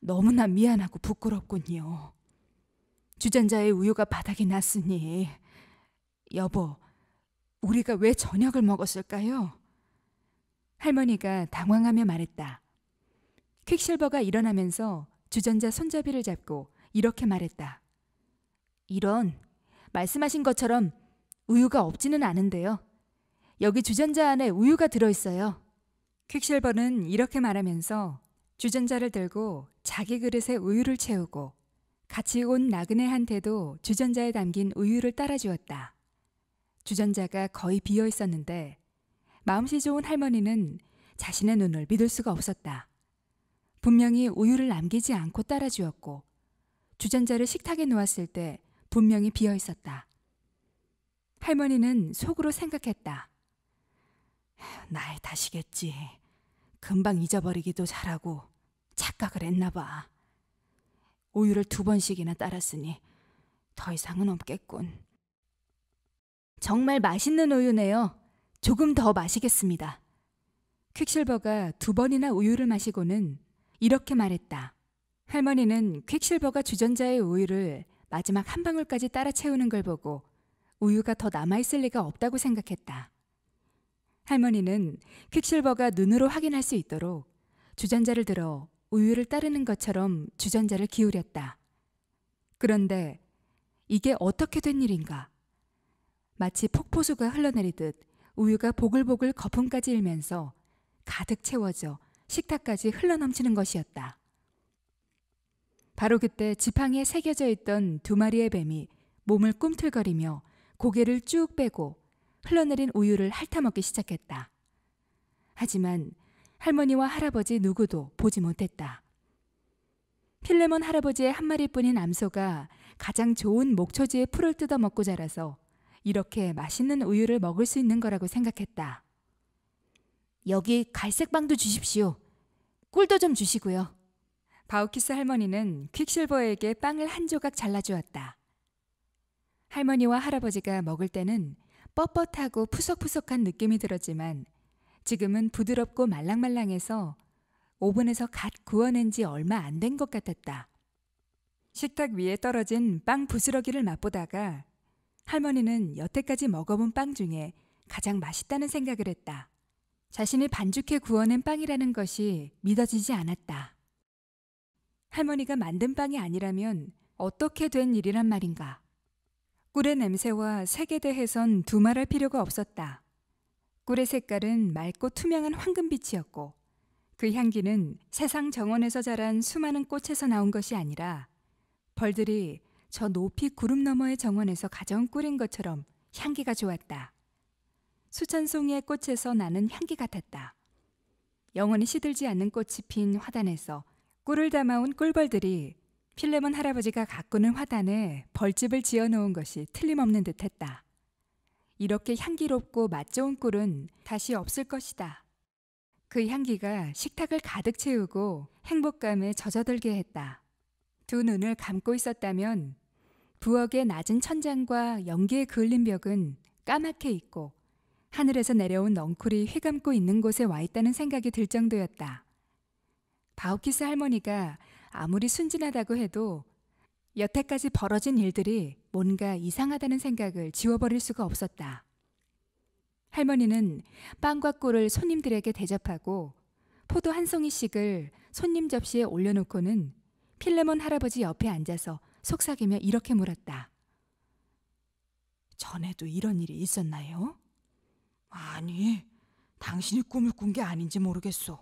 너무나 미안하고 부끄럽군요. 주전자에 우유가 바닥에 났으니 여보, 우리가 왜 저녁을 먹었을까요? 할머니가 당황하며 말했다. 퀵실버가 일어나면서 주전자 손잡이를 잡고 이렇게 말했다. 이런, 말씀하신 것처럼 우유가 없지는 않은데요. 여기 주전자 안에 우유가 들어있어요. 퀵실버는 이렇게 말하면서 주전자를 들고 자기 그릇에 우유를 채우고 같이 온 나그네한테도 주전자에 담긴 우유를 따라주었다. 주전자가 거의 비어 있었는데 마음씨 좋은 할머니는 자신의 눈을 믿을 수가 없었다. 분명히 우유를 남기지 않고 따라주었고 주전자를 식탁에 놓았을 때 분명히 비어 있었다. 할머니는 속으로 생각했다. 나의 탓이겠지 금방 잊어버리기도 잘하고 착각을 했나 봐. 우유를 두 번씩이나 따랐으니 더 이상은 없겠군. 정말 맛있는 우유네요. 조금 더 마시겠습니다. 퀵실버가 두 번이나 우유를 마시고는 이렇게 말했다. 할머니는 퀵실버가 주전자의 우유를 마지막 한 방울까지 따라 채우는 걸 보고 우유가 더 남아있을 리가 없다고 생각했다. 할머니는 퀵실버가 눈으로 확인할 수 있도록 주전자를 들어 우유를 따르는 것처럼 주전자를 기울였다. 그런데 이게 어떻게 된 일인가? 마치 폭포수가 흘러내리듯 우유가 보글보글 거품까지 일면서 가득 채워져 식탁까지 흘러넘치는 것이었다. 바로 그때 지팡이에 새겨져 있던 두 마리의 뱀이 몸을 꿈틀거리며 고개를 쭉 빼고 흘러내린 우유를 핥아먹기 시작했다. 하지만 할머니와 할아버지 누구도 보지 못했다. 필레몬 할아버지의 한 마리뿐인 암소가 가장 좋은 목초지의 풀을 뜯어 먹고 자라서 이렇게 맛있는 우유를 먹을 수 있는 거라고 생각했다. 여기 갈색빵도 주십시오. 꿀도 좀 주시고요. 바우키스 할머니는 퀵실버에게 빵을 한 조각 잘라주었다. 할머니와 할아버지가 먹을 때는 뻣뻣하고 푸석푸석한 느낌이 들었지만 지금은 부드럽고 말랑말랑해서 오븐에서 갓 구워낸 지 얼마 안 된 것 같았다. 식탁 위에 떨어진 빵 부스러기를 맛보다가 할머니는 여태까지 먹어본 빵 중에 가장 맛있다는 생각을 했다. 자신이 반죽해 구워낸 빵이라는 것이 믿어지지 않았다. 할머니가 만든 빵이 아니라면 어떻게 된 일이란 말인가. 꿀의 냄새와 색에 대해선 두말할 필요가 없었다. 꿀의 색깔은 맑고 투명한 황금빛이었고 그 향기는 세상 정원에서 자란 수많은 꽃에서 나온 것이 아니라 벌들이 저 높이 구름 너머의 정원에서 가져온 꿀인 것처럼 향기가 좋았다. 수천 송이의 꽃에서 나는 향기 같았다. 영원히 시들지 않는 꽃이 핀 화단에서 꿀을 담아온 꿀벌들이 필레몬 할아버지가 가꾸는 화단에 벌집을 지어 놓은 것이 틀림없는 듯했다. 이렇게 향기롭고 맛 좋은 꿀은 다시 없을 것이다. 그 향기가 식탁을 가득 채우고 행복감에 젖어들게 했다. 두 눈을 감고 있었다면 부엌의 낮은 천장과 연기에 그을린 벽은 까맣게 있고 하늘에서 내려온 넝쿨이 휘감고 있는 곳에 와 있다는 생각이 들 정도였다. 바우키스 할머니가 아무리 순진하다고 해도 여태까지 벌어진 일들이 뭔가 이상하다는 생각을 지워버릴 수가 없었다. 할머니는 빵과 꿀을 손님들에게 대접하고 포도 한 송이씩을 손님 접시에 올려놓고는 필레몬 할아버지 옆에 앉아서 속삭이며 이렇게 물었다. 전에도 이런 일이 있었나요? 아니, 당신이 꿈을 꾼 게 아닌지 모르겠소.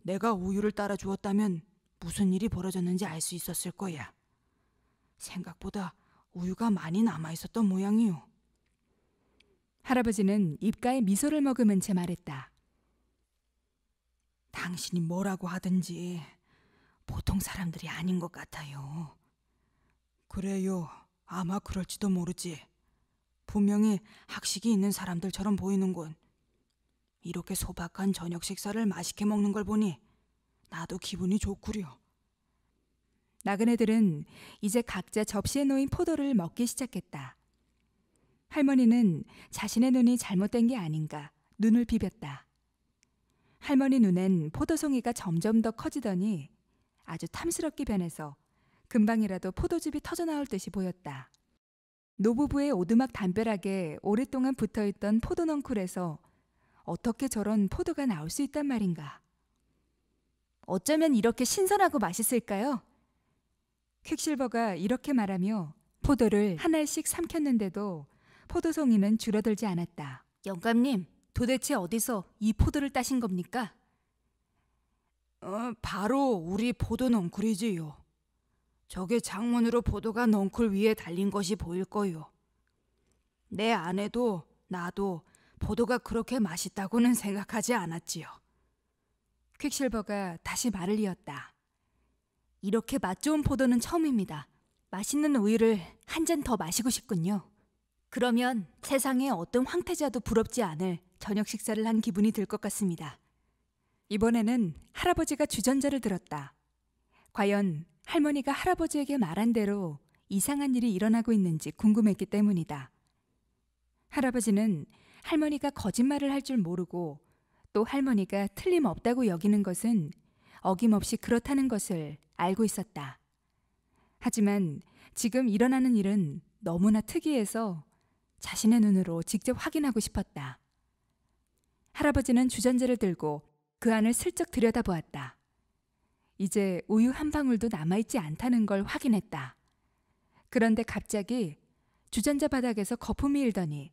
내가 우유를 따라 주었다면 무슨 일이 벌어졌는지 알 수 있었을 거야. 생각보다 우유가 많이 남아 있었던 모양이요. 할아버지는 입가에 미소를 머금은 채 말했다. 당신이 뭐라고 하든지 보통 사람들이 아닌 것 같아요. 그래요. 아마 그럴지도 모르지. 분명히 학식이 있는 사람들처럼 보이는군. 이렇게 소박한 저녁 식사를 맛있게 먹는 걸 보니 나도 기분이 좋구려. 나그네들은 이제 각자 접시에 놓인 포도를 먹기 시작했다. 할머니는 자신의 눈이 잘못된 게 아닌가 눈을 비볐다. 할머니 눈엔 포도송이가 점점 더 커지더니 아주 탐스럽게 변해서 금방이라도 포도즙이 터져나올 듯이 보였다. 노부부의 오두막 담벼락에 오랫동안 붙어있던 포도넝쿨에서 어떻게 저런 포도가 나올 수 있단 말인가. 어쩌면 이렇게 신선하고 맛있을까요? 퀵실버가 이렇게 말하며 포도를 하나씩 삼켰는데도 포도송이는 줄어들지 않았다. 영감님, 도대체 어디서 이 포도를 따신 겁니까? 어, 바로 우리 포도 넝쿨이지요. 저게장문으로 포도가 넝쿨 위에 달린 것이 보일 거요. 내 아내도 나도 포도가 그렇게 맛있다고는 생각하지 않았지요. 퀵실버가 다시 말을 이었다. 이렇게 맛 좋은 포도는 처음입니다. 맛있는 우유를 한 잔 더 마시고 싶군요. 그러면 세상에 어떤 황태자도 부럽지 않을 저녁 식사를 한 기분이 들 것 같습니다. 이번에는 할아버지가 주전자를 들었다. 과연 할머니가 할아버지에게 말한 대로 이상한 일이 일어나고 있는지 궁금했기 때문이다. 할아버지는 할머니가 거짓말을 할 줄 모르고 또 할머니가 틀림없다고 여기는 것은 어김없이 그렇다는 것을 알고 있었다. 하지만 지금 일어나는 일은 너무나 특이해서 자신의 눈으로 직접 확인하고 싶었다. 할아버지는 주전자를 들고 그 안을 슬쩍 들여다보았다. 이제 우유 한 방울도 남아있지 않다는 걸 확인했다. 그런데 갑자기 주전자 바닥에서 거품이 일더니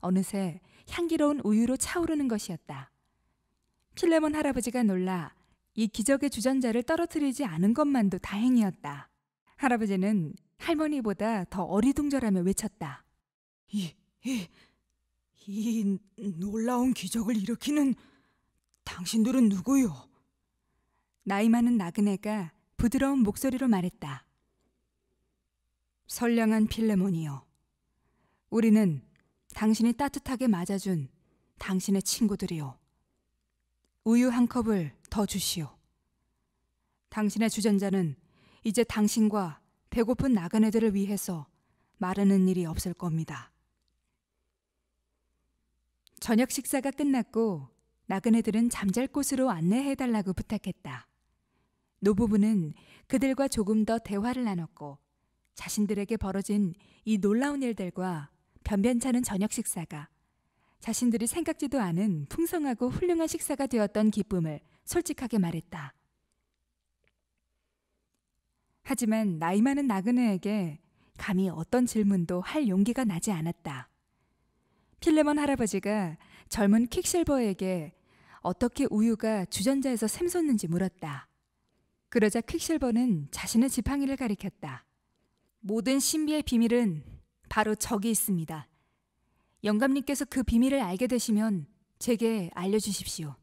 어느새 향기로운 우유로 차오르는 것이었다. 필레몬 할아버지가 놀라 이 기적의 주전자를 떨어뜨리지 않은 것만도 다행이었다. 할아버지는 할머니보다 더 어리둥절하며 외쳤다. 이, 이, 이 놀라운 기적을 일으키는 당신들은 누구요? 나이 많은 나그네가 부드러운 목소리로 말했다. 선량한 필레몬이요. 우리는 당신이 따뜻하게 맞아준 당신의 친구들이요. 우유 한 컵을 더 주시오. 당신의 주전자는 이제 당신과 배고픈 나그네들을 위해서 마르는 일이 없을 겁니다. 저녁 식사가 끝났고 나그네들은 잠잘 곳으로 안내해 달라고 부탁했다. 노부부는 그들과 조금 더 대화를 나눴고 자신들에게 벌어진 이 놀라운 일들과 변변찮은 저녁 식사가 자신들이 생각지도 않은 풍성하고 훌륭한 식사가 되었던 기쁨을 솔직하게 말했다. 하지만 나이 많은 나그네에게 감히 어떤 질문도 할 용기가 나지 않았다. 필레몬 할아버지가 젊은 퀵실버에게 어떻게 우유가 주전자에서 샘솟는지 물었다. 그러자 퀵실버는 자신의 지팡이를 가리켰다. 모든 신비의 비밀은 바로 저기 있습니다. 영감님께서 그 비밀을 알게 되시면 제게 알려주십시오.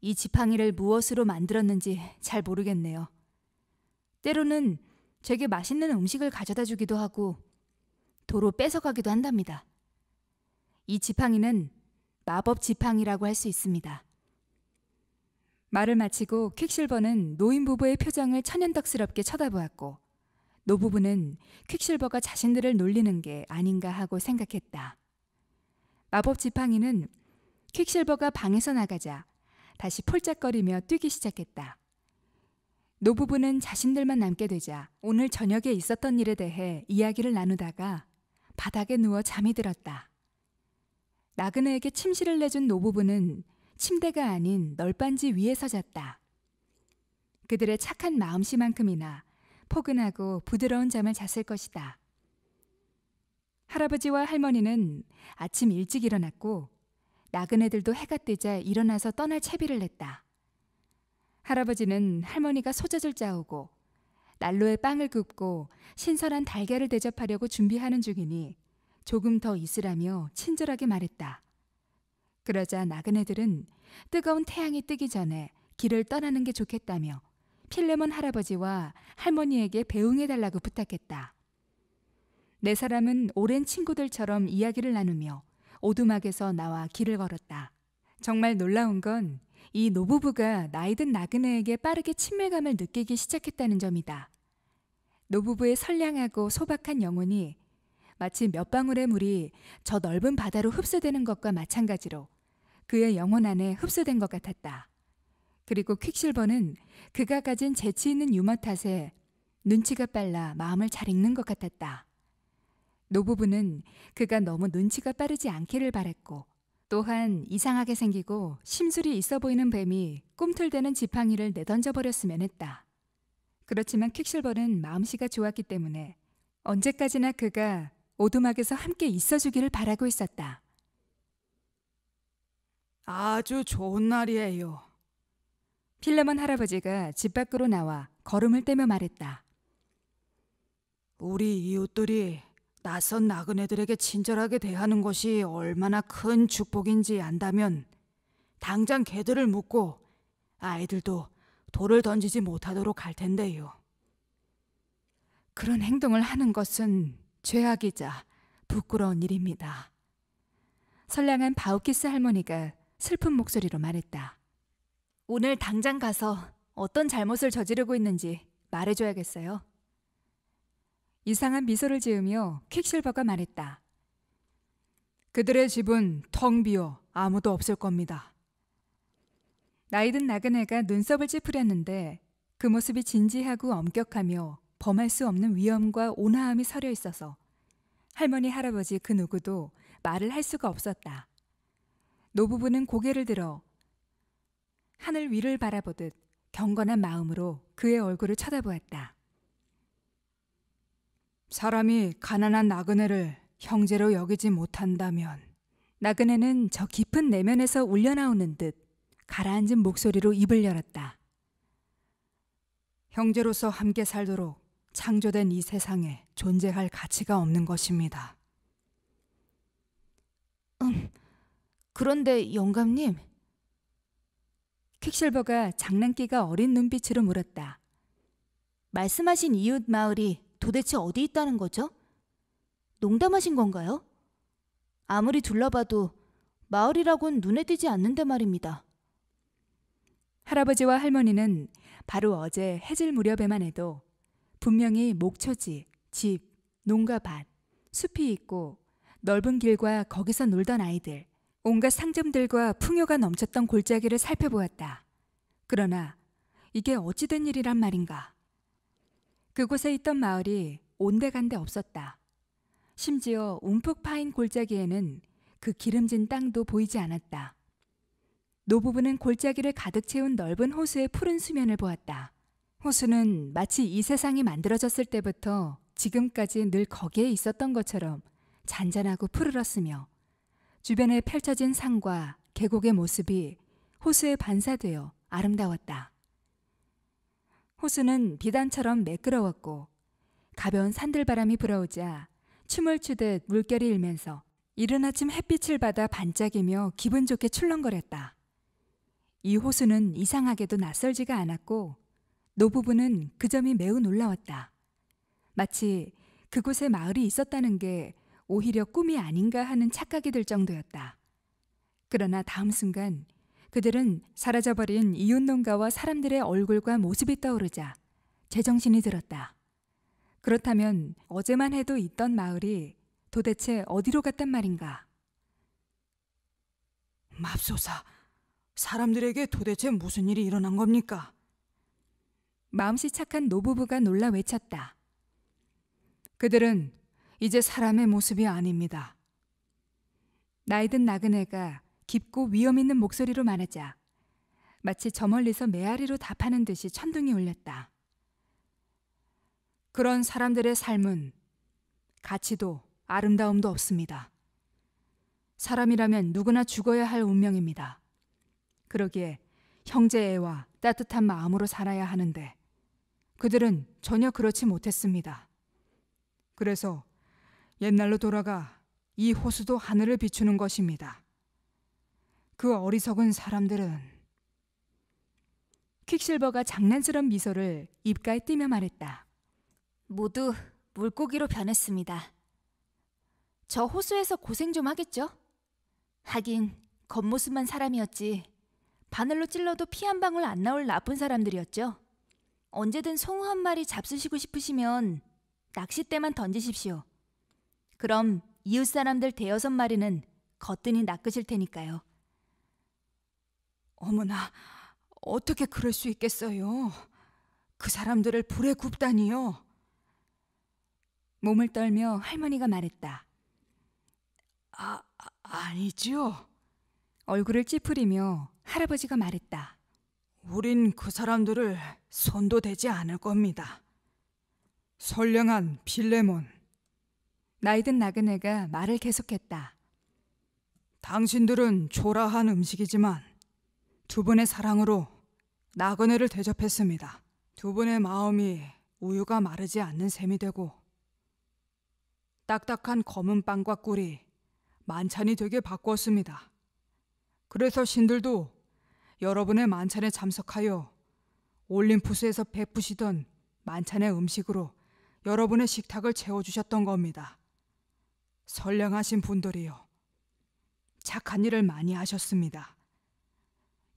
이 지팡이를 무엇으로 만들었는지 잘 모르겠네요. 때로는 제게 맛있는 음식을 가져다 주기도 하고 도로 뺏어가기도 한답니다. 이 지팡이는 마법 지팡이라고 할 수 있습니다. 말을 마치고 퀵실버는 노인 부부의 표정을 천연덕스럽게 쳐다보았고 노부부는 퀵실버가 자신들을 놀리는 게 아닌가 하고 생각했다. 마법 지팡이는 퀵실버가 방에서 나가자 다시 폴짝거리며 뛰기 시작했다. 노부부는 자신들만 남게 되자 오늘 저녁에 있었던 일에 대해 이야기를 나누다가 바닥에 누워 잠이 들었다. 나그네에게 침실을 내준 노부부는 침대가 아닌 널빤지 위에서 잤다. 그들의 착한 마음씨만큼이나 포근하고 부드러운 잠을 잤을 것이다. 할아버지와 할머니는 아침 일찍 일어났고 나그네들도 해가 뜨자 일어나서 떠날 채비를 냈다. 할아버지는 할머니가 소젖을 짜오고 난로에 빵을 굽고 신선한 달걀을 대접하려고 준비하는 중이니 조금 더 있으라며 친절하게 말했다. 그러자 나그네들은 뜨거운 태양이 뜨기 전에 길을 떠나는 게 좋겠다며 필레몬 할아버지와 할머니에게 배웅해달라고 부탁했다. 네 사람은 오랜 친구들처럼 이야기를 나누며 오두막에서 나와 길을 걸었다. 정말 놀라운 건 이 노부부가 나이든 나그네에게 빠르게 친밀감을 느끼기 시작했다는 점이다. 노부부의 선량하고 소박한 영혼이 마치 몇 방울의 물이 저 넓은 바다로 흡수되는 것과 마찬가지로 그의 영혼 안에 흡수된 것 같았다. 그리고 퀵실버는 그가 가진 재치 있는 유머 탓에 눈치가 빨라 마음을 잘 읽는 것 같았다. 노부부는 그가 너무 눈치가 빠르지 않기를 바랬고 또한 이상하게 생기고 심술이 있어 보이는 뱀이 꿈틀대는 지팡이를 내던져 버렸으면 했다. 그렇지만 퀵실버는 마음씨가 좋았기 때문에 언제까지나 그가 오두막에서 함께 있어주기를 바라고 있었다. 아주 좋은 날이에요. 필레몬 할아버지가 집 밖으로 나와 걸음을 떼며 말했다. 우리 이웃들이 낯선 나그네들에게 친절하게 대하는 것이 얼마나 큰 축복인지 안다면 당장 개들을 묶고 아이들도 돌을 던지지 못하도록 할 텐데요. 그런 행동을 하는 것은 죄악이자 부끄러운 일입니다. 선량한 바우키스 할머니가 슬픈 목소리로 말했다. 오늘 당장 가서 어떤 잘못을 저지르고 있는지 말해줘야겠어요. 이상한 미소를 지으며 퀵실버가 말했다. 그들의 집은 텅 비어 아무도 없을 겁니다. 나이든 나그네가 눈썹을 찌푸렸는데 그 모습이 진지하고 엄격하며 범할 수 없는 위험과 온화함이 서려 있어서 할머니 할아버지 그 누구도 말을 할 수가 없었다. 노부부는 고개를 들어 하늘 위를 바라보듯 경건한 마음으로 그의 얼굴을 쳐다보았다. 사람이 가난한 나그네를 형제로 여기지 못한다면 나그네는 저 깊은 내면에서 울려나오는 듯 가라앉은 목소리로 입을 열었다. 형제로서 함께 살도록 창조된 이 세상에 존재할 가치가 없는 것입니다. 음, 그런데 영감님. 퀵실버가 장난기가 어린 눈빛으로 물었다. 말씀하신 이웃 마을이 도대체 어디 있다는 거죠? 농담하신 건가요? 아무리 둘러봐도 마을이라곤 눈에 띄지 않는데 말입니다. 할아버지와 할머니는 바로 어제 해질 무렵에만 해도 분명히 목초지, 집, 농가 밭, 숲이 있고 넓은 길과 거기서 놀던 아이들, 온갖 상점들과 풍요가 넘쳤던 골짜기를 살펴보았다. 그러나 이게 어찌된 일이란 말인가? 그곳에 있던 마을이 온데간데 없었다. 심지어 움푹 파인 골짜기에는 그 기름진 땅도 보이지 않았다. 노부부는 골짜기를 가득 채운 넓은 호수의 푸른 수면을 보았다. 호수는 마치 이 세상이 만들어졌을 때부터 지금까지 늘 거기에 있었던 것처럼 잔잔하고 푸르렀으며 주변에 펼쳐진 산과 계곡의 모습이 호수에 반사되어 아름다웠다. 호수는 비단처럼 매끄러웠고 가벼운 산들바람이 불어오자 춤을 추듯 물결이 일면서 이른 아침 햇빛을 받아 반짝이며 기분 좋게 출렁거렸다. 이 호수는 이상하게도 낯설지가 않았고 노부부는 그 점이 매우 놀라웠다. 마치 그곳에 마을이 있었다는 게 오히려 꿈이 아닌가 하는 착각이 들 정도였다. 그러나 다음 순간 그들은 사라져버린 이웃 농가와 사람들의 얼굴과 모습이 떠오르자 제정신이 들었다. 그렇다면 어제만 해도 있던 마을이 도대체 어디로 갔단 말인가? 맙소사, 사람들에게 도대체 무슨 일이 일어난 겁니까? 마음씨 착한 노부부가 놀라 외쳤다. 그들은 이제 사람의 모습이 아닙니다. 나이든 나그네가 깊고 위험 있는 목소리로 말하자 마치 저 멀리서 메아리로 답하는 듯이 천둥이 울렸다. 그런 사람들의 삶은 가치도 아름다움도 없습니다. 사람이라면 누구나 죽어야 할 운명입니다. 그러기에 형제애와 따뜻한 마음으로 살아야 하는데 그들은 전혀 그렇지 못했습니다. 그래서 옛날로 돌아가 이 호수도 하늘을 비추는 것입니다. 그 어리석은 사람들은 퀵실버가 장난스런 미소를 입가에 띠며 말했다. 모두 물고기로 변했습니다. 저 호수에서 고생 좀 하겠죠? 하긴 겉모습만 사람이었지 바늘로 찔러도 피 한 방울 안 나올 나쁜 사람들이었죠. 언제든 송우 한 마리 잡수시고 싶으시면 낚싯대만 던지십시오. 그럼 이웃 사람들 대여섯 마리는 거뜬히 낚으실 테니까요. 어머나, 어떻게 그럴 수 있겠어요? 그 사람들을 불에 굽다니요. 몸을 떨며 할머니가 말했다. 아, 아, 아니지요. 얼굴을 찌푸리며 할아버지가 말했다. 우린 그 사람들을 손도 대지 않을 겁니다. 선량한 빌레몬. 나이든 나그네가 말을 계속했다. 당신들은 초라한 음식이지만 두 분의 사랑으로 나그네를 대접했습니다. 두 분의 마음이 우유가 마르지 않는 셈이 되고 딱딱한 검은 빵과 꿀이 만찬이 되게 바꾸었습니다. 그래서 신들도 여러분의 만찬에 참석하여 올림푸스에서 베푸시던 만찬의 음식으로 여러분의 식탁을 채워주셨던 겁니다. 선량하신 분들이요. 착한 일을 많이 하셨습니다.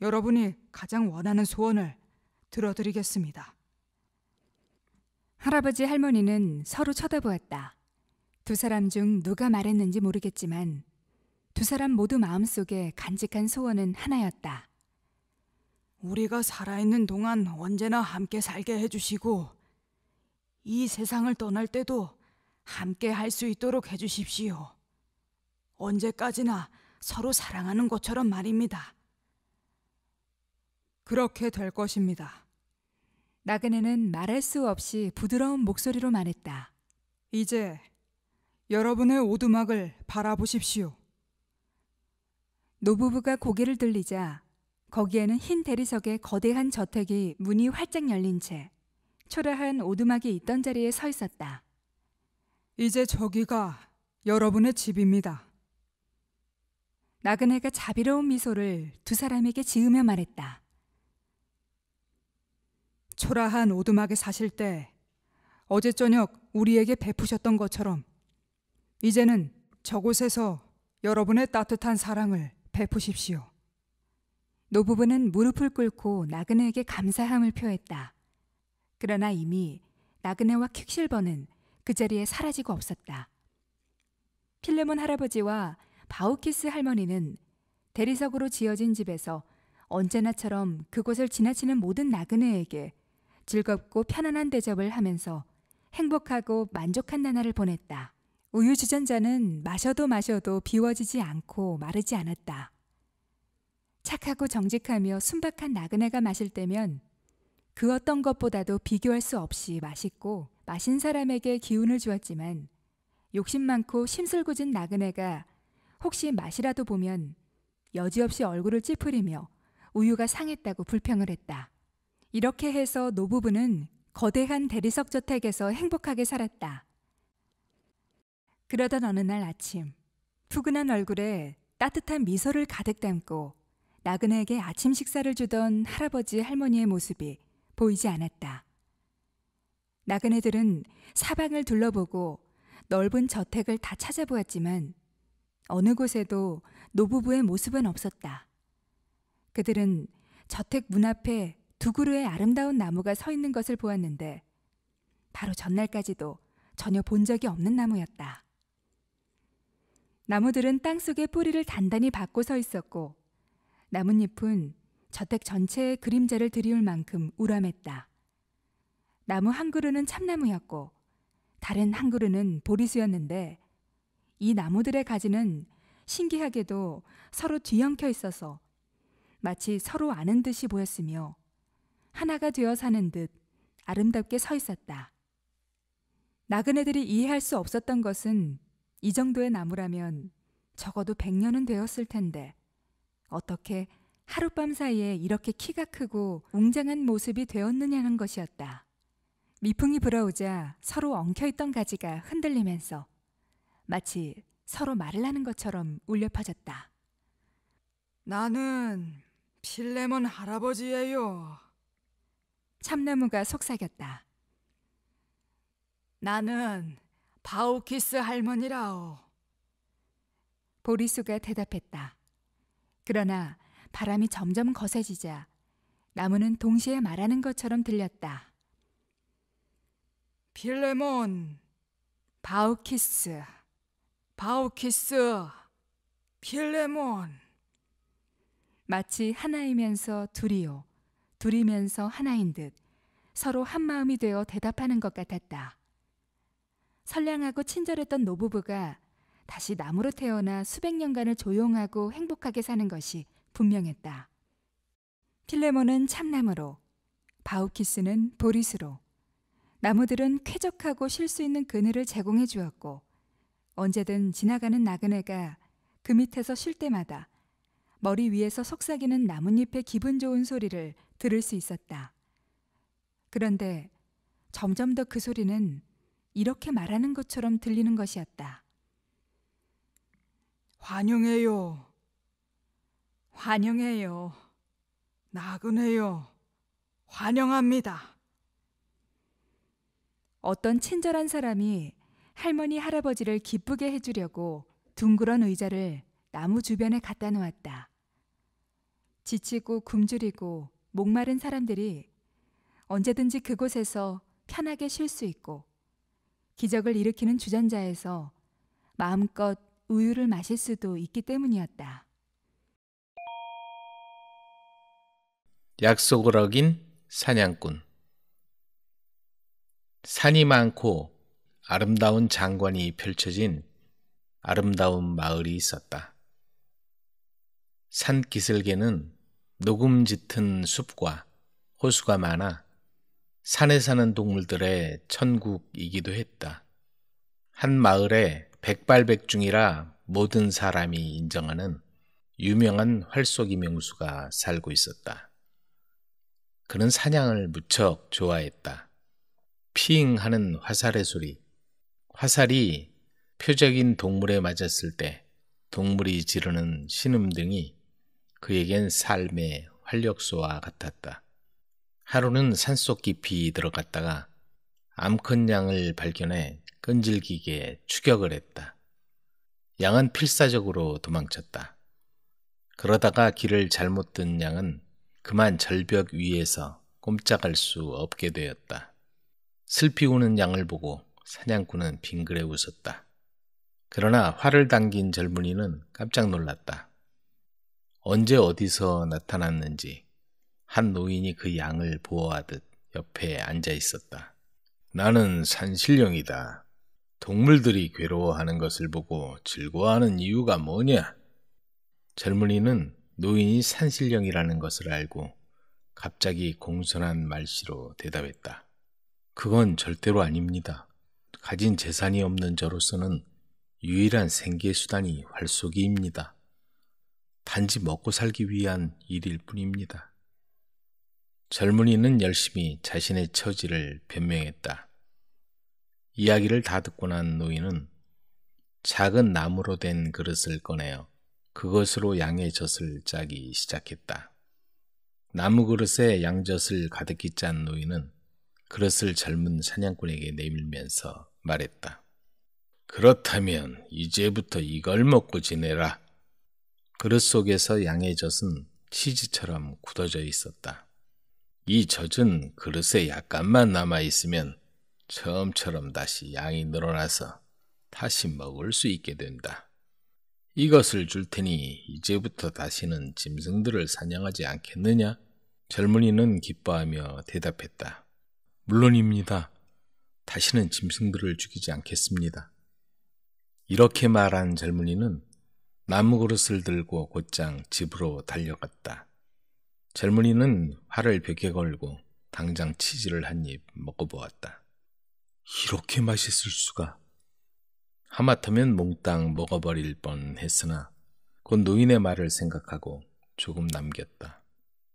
여러분이 가장 원하는 소원을 들어드리겠습니다. 할아버지 할머니는 서로 쳐다보았다. 두 사람 중 누가 말했는지 모르겠지만 두 사람 모두 마음속에 간직한 소원은 하나였다. 우리가 살아있는 동안 언제나 함께 살게 해주시고 이 세상을 떠날 때도 함께 할 수 있도록 해주십시오. 언제까지나 서로 사랑하는 것처럼 말입니다. 그렇게 될 것입니다. 나그네는 말할 수 없이 부드러운 목소리로 말했다. 이제 여러분의 오두막을 바라보십시오. 노부부가 고개를 들리자 거기에는 흰 대리석의 거대한 저택이 문이 활짝 열린 채 초라한 오두막이 있던 자리에 서 있었다. 이제 저기가 여러분의 집입니다. 나그네가 자비로운 미소를 두 사람에게 지으며 말했다. 초라한 오두막에 사실 때 어제 저녁 우리에게 베푸셨던 것처럼 이제는 저곳에서 여러분의 따뜻한 사랑을 베푸십시오. 노부부는 무릎을 꿇고 나그네에게 감사함을 표했다. 그러나 이미 나그네와 퀵실버는 그 자리에 사라지고 없었다. 필레몬 할아버지와 바우키스 할머니는 대리석으로 지어진 집에서 언제나처럼 그곳을 지나치는 모든 나그네에게 즐겁고 편안한 대접을 하면서 행복하고 만족한 나날을 보냈다. 우유 주전자는 마셔도 마셔도 비워지지 않고 마르지 않았다. 착하고 정직하며 순박한 나그네가 마실 때면 그 어떤 것보다도 비교할 수 없이 맛있고 마신 사람에게 기운을 주었지만 욕심 많고 심술궂은 나그네가 혹시 맛이라도 보면 여지없이 얼굴을 찌푸리며 우유가 상했다고 불평을 했다. 이렇게 해서 노부부는 거대한 대리석 저택에서 행복하게 살았다. 그러던 어느 날 아침, 푸근한 얼굴에 따뜻한 미소를 가득 담고 나그네에게 아침 식사를 주던 할아버지 할머니의 모습이 보이지 않았다. 나그네들은 사방을 둘러보고 넓은 저택을 다 찾아보았지만 어느 곳에도 노부부의 모습은 없었다. 그들은 저택 문 앞에 두 그루의 아름다운 나무가 서 있는 것을 보았는데 바로 전날까지도 전혀 본 적이 없는 나무였다. 나무들은 땅 속에 뿌리를 단단히 박고 서 있었고 나뭇잎은 저택 전체의 그림자를 드리울 만큼 우람했다. 나무 한 그루는 참나무였고 다른 한 그루는 보리수였는데 이 나무들의 가지는 신기하게도 서로 뒤엉켜 있어서 마치 서로 아는 듯이 보였으며 하나가 되어 사는 듯 아름답게 서 있었다. 나그네들이 이해할 수 없었던 것은 이 정도의 나무라면 적어도 100년은 되었을 텐데 어떻게 하룻밤 사이에 이렇게 키가 크고 웅장한 모습이 되었느냐는 것이었다. 미풍이 불어오자 서로 엉켜있던 가지가 흔들리면서 마치 서로 말을 하는 것처럼 울려 퍼졌다. 나는 필레몬 할아버지예요. 참나무가 속삭였다. 나는 바오키스 할머니라오. 보리수가 대답했다. 그러나 바람이 점점 거세지자 나무는 동시에 말하는 것처럼 들렸다. 빌레몬, 바우키스, 바우키스, 빌레몬. 마치 하나이면서 둘이요. 둘이면서 하나인 듯 서로 한 마음이 되어 대답하는 것 같았다. 선량하고 친절했던 노부부가 다시 나무로 태어나 수백 년간을 조용하고 행복하게 사는 것이 분명했다. 필레몬은 참나무로, 바우키스는 보리스로, 나무들은 쾌적하고 쉴 수 있는 그늘을 제공해 주었고, 언제든 지나가는 나그네가 그 밑에서 쉴 때마다 머리 위에서 속삭이는 나뭇잎의 기분 좋은 소리를 들을 수 있었다. 그런데 점점 더 그 소리는 이렇게 말하는 것처럼 들리는 것이었다. 환영해요. 환영해요. 나그네요. 환영합니다. 어떤 친절한 사람이 할머니 할아버지를 기쁘게 해주려고 둥그런 의자를 나무 주변에 갖다 놓았다. 지치고 굶주리고 목마른 사람들이 언제든지 그곳에서 편하게 쉴 수 있고 기적을 일으키는 주전자에서 마음껏 우유를 마실 수도 있기 때문이었다. 약속을 어긴 사냥꾼 산이 많고 아름다운 장관이 펼쳐진 아름다운 마을이 있었다. 산 기슭에는 녹음 짙은 숲과 호수가 많아 산에 사는 동물들의 천국이기도 했다. 한 마을에 백발백중이라 모든 사람이 인정하는 유명한 활쏘기 명수가 살고 있었다. 그는 사냥을 무척 좋아했다. 피잉 하는 화살의 소리. 화살이 표적인 동물에 맞았을 때 동물이 지르는 신음 등이 그에겐 삶의 활력소와 같았다. 하루는 산속 깊이 들어갔다가 암컷 양을 발견해 끈질기게 추격을 했다. 양은 필사적으로 도망쳤다. 그러다가 길을 잘못 든 양은 그만 절벽 위에서 꼼짝할 수 없게 되었다. 슬피 우는 양을 보고 사냥꾼은 빙그레 웃었다. 그러나 화를 당긴 젊은이는 깜짝 놀랐다. 언제 어디서 나타났는지 한 노인이 그 양을 보호하듯 옆에 앉아 있었다. 나는 산신령이다. 동물들이 괴로워하는 것을 보고 즐거워하는 이유가 뭐냐? 젊은이는 노인이 산신령이라는 것을 알고 갑자기 공손한 말씨로 대답했다. 그건 절대로 아닙니다. 가진 재산이 없는 저로서는 유일한 생계 수단이 활쏘기입니다. 단지 먹고 살기 위한 일일 뿐입니다. 젊은이는 열심히 자신의 처지를 변명했다. 이야기를 다 듣고 난 노인은 작은 나무로 된 그릇을 꺼내어 그것으로 양의젖을 짜기 시작했다. 나무 그릇에 양젖을 가득히 짠 노인은 그릇을 젊은 사냥꾼에게 내밀면서 말했다. 그렇다면 이제부터 이걸 먹고 지내라. 그릇 속에서 양의 젖은 치즈처럼 굳어져 있었다. 이 젖은 그릇에 약간만 남아 있으면 처음처럼 다시 양이 늘어나서 다시 먹을 수 있게 된다. 이것을 줄 테니 이제부터 다시는 짐승들을 사냥하지 않겠느냐? 젊은이는 기뻐하며 대답했다. 물론입니다. 다시는 짐승들을 죽이지 않겠습니다. 이렇게 말한 젊은이는 나무 그릇을 들고 곧장 집으로 달려갔다. 젊은이는 활을 벽에 걸고 당장 치즈를 한 입 먹어보았다. 이렇게 맛있을 수가. 하마터면 몽땅 먹어버릴 뻔했으나 곧 노인의 말을 생각하고 조금 남겼다.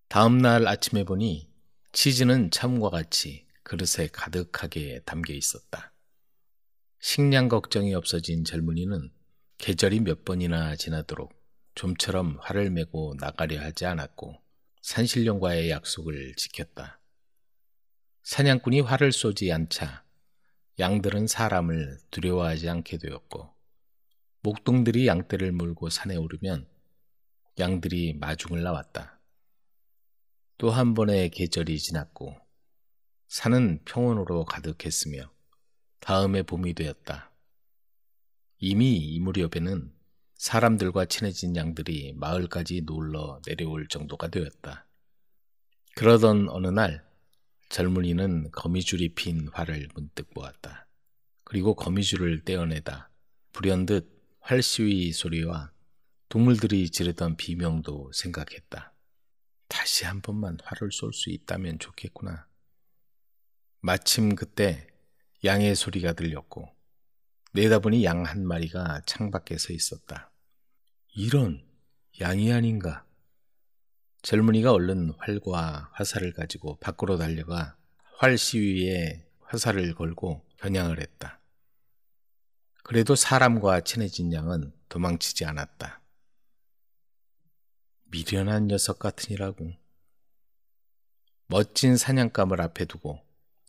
다음 날 아침에 보니 치즈는 참과 같이 그릇에 가득하게 담겨 있었다. 식량 걱정이 없어진 젊은이는 계절이 몇 번이나 지나도록 좀처럼 화를 메고 나가려 하지 않았고 산신령과의 약속을 지켰다. 사냥꾼이 화를 쏘지 않자 양들은 사람을 두려워하지 않게 되었고 목동들이 양떼를 물고 산에 오르면 양들이 마중을 나왔다. 또 한 번의 계절이 지났고 산은 평온으로 가득했으며 다음에 봄이 되었다. 이미 이 무렵에는 사람들과 친해진 양들이 마을까지 놀러 내려올 정도가 되었다. 그러던 어느 날 젊은이는 거미줄이 핀 활을 문득 보았다. 그리고 거미줄을 떼어내다 불현듯 활시위 소리와 동물들이 지르던 비명도 생각했다. 다시 한 번만 활을 쏠 수 있다면 좋겠구나. 마침 그때 양의 소리가 들렸고 내다보니 양 한 마리가 창밖에 서 있었다. 이런 양이 아닌가. 젊은이가 얼른 활과 화살을 가지고 밖으로 달려가 활 시위에 화살을 걸고 겨냥을 했다. 그래도 사람과 친해진 양은 도망치지 않았다. 미련한 녀석 같으니라고. 멋진 사냥감을 앞에 두고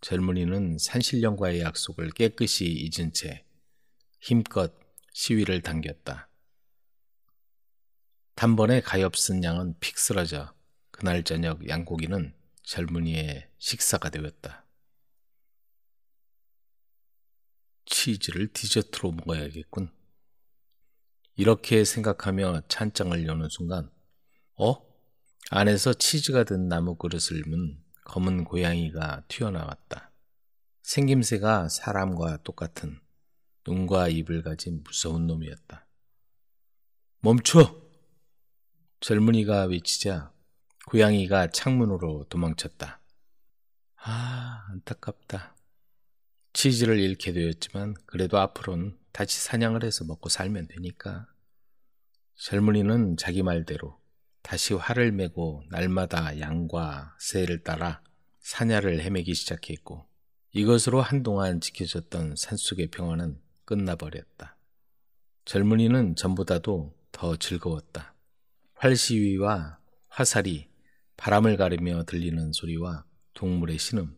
젊은이는 산신령과의 약속을 깨끗이 잊은 채 힘껏 시위를 당겼다. 단번에 가엾은 양은 픽 쓰러져 그날 저녁 양고기는 젊은이의 식사가 되었다. 치즈를 디저트로 먹어야겠군. 이렇게 생각하며 찬장을 여는 순간, 어? 안에서 치즈가 든 나무 그릇을 문 검은 고양이가 튀어나왔다. 생김새가 사람과 똑같은 눈과 입을 가진 무서운 놈이었다. 멈춰! 젊은이가 외치자 고양이가 창문으로 도망쳤다. 아, 안타깝다. 치즈를 잃게 되었지만 그래도 앞으로는 다시 사냥을 해서 먹고 살면 되니까. 젊은이는 자기 말대로 다시 활을 메고 날마다 양과 새를 따라 사냥을 헤매기 시작했고 이것으로 한동안 지켜졌던 산속의 평화는 끝나버렸다. 젊은이는 전보다도 더 즐거웠다. 활시위와 화살이 바람을 가르며 들리는 소리와 동물의 신음.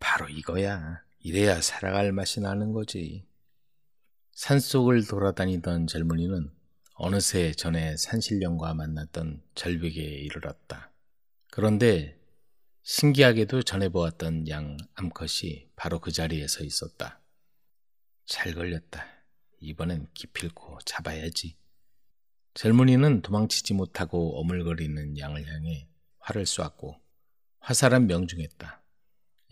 바로 이거야. 이래야 살아갈 맛이 나는 거지. 산속을 돌아다니던 젊은이는 어느새 전에 산신령과 만났던 절벽에 이르렀다. 그런데 신기하게도 전에 보았던 양 암컷이 바로 그 자리에 서 있었다. 잘 걸렸다. 이번엔 기필코 잡아야지. 젊은이는 도망치지 못하고 어물거리는 양을 향해 화를 쏘았고 화살은 명중했다.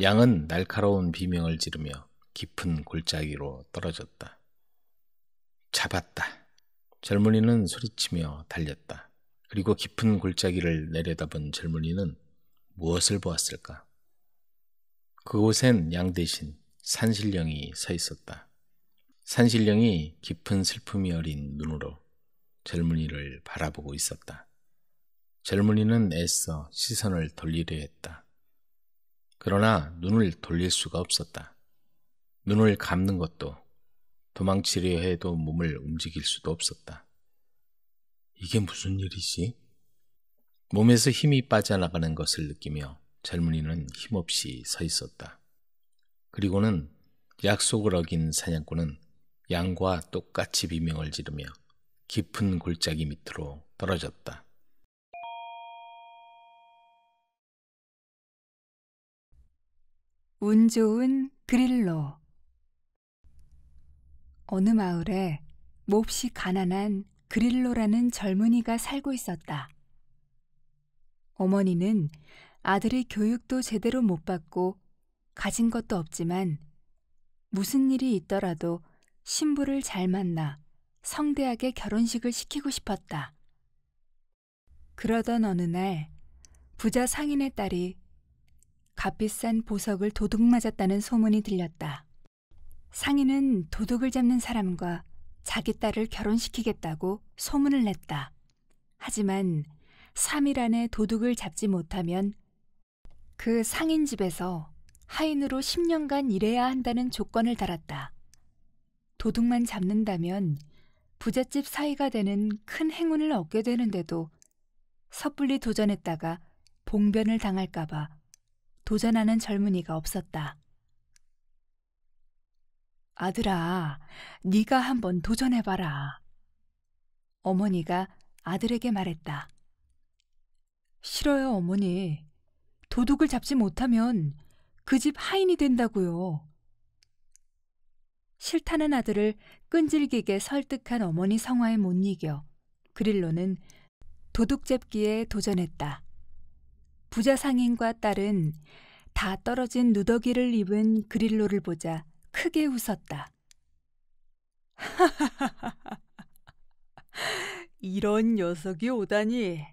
양은 날카로운 비명을 지르며 깊은 골짜기로 떨어졌다. 잡았다. 젊은이는 소리치며 달렸다. 그리고 깊은 골짜기를 내려다본 젊은이는 무엇을 보았을까? 그곳엔 양 대신 산신령이 서 있었다. 산신령이 깊은 슬픔이 어린 눈으로 젊은이를 바라보고 있었다. 젊은이는 애써 시선을 돌리려 했다. 그러나 눈을 돌릴 수가 없었다. 눈을 감는 것도 도망치려 해도 몸을 움직일 수도 없었다. 이게 무슨 일이지? 몸에서 힘이 빠져나가는 것을 느끼며 젊은이는 힘없이 서 있었다. 그리고는 약속을 어긴 사냥꾼은 양과 똑같이 비명을 지르며 깊은 골짜기 밑으로 떨어졌다. 운 좋은 그릴로 어느 마을에 몹시 가난한 그릴로라는 젊은이가 살고 있었다. 어머니는 아들의 교육도 제대로 못 받고 가진 것도 없지만 무슨 일이 있더라도 신부를 잘 만나 성대하게 결혼식을 시키고 싶었다. 그러던 어느 날 부자 상인의 딸이 값비싼 보석을 도둑 맞았다는 소문이 들렸다. 상인은 도둑을 잡는 사람과 자기 딸을 결혼시키겠다고 소문을 냈다. 하지만 3일 안에 도둑을 잡지 못하면 그 상인 집에서 하인으로 10년간 일해야 한다는 조건을 달았다. 도둑만 잡는다면 부잣집 사이가 되는 큰 행운을 얻게 되는데도 섣불리 도전했다가 봉변을 당할까봐 도전하는 젊은이가 없었다. 아들아, 네가 한번 도전해봐라. 어머니가 아들에게 말했다. 싫어요, 어머니. 도둑을 잡지 못하면 그 집 하인이 된다고요. 싫다는 아들을 끈질기게 설득한 어머니 성화에 못 이겨 그릴로는 도둑잡기에 도전했다. 부자 상인과 딸은 다 떨어진 누더기를 입은 그릴로를 보자 크게 웃었다. 이런 녀석이 오다니.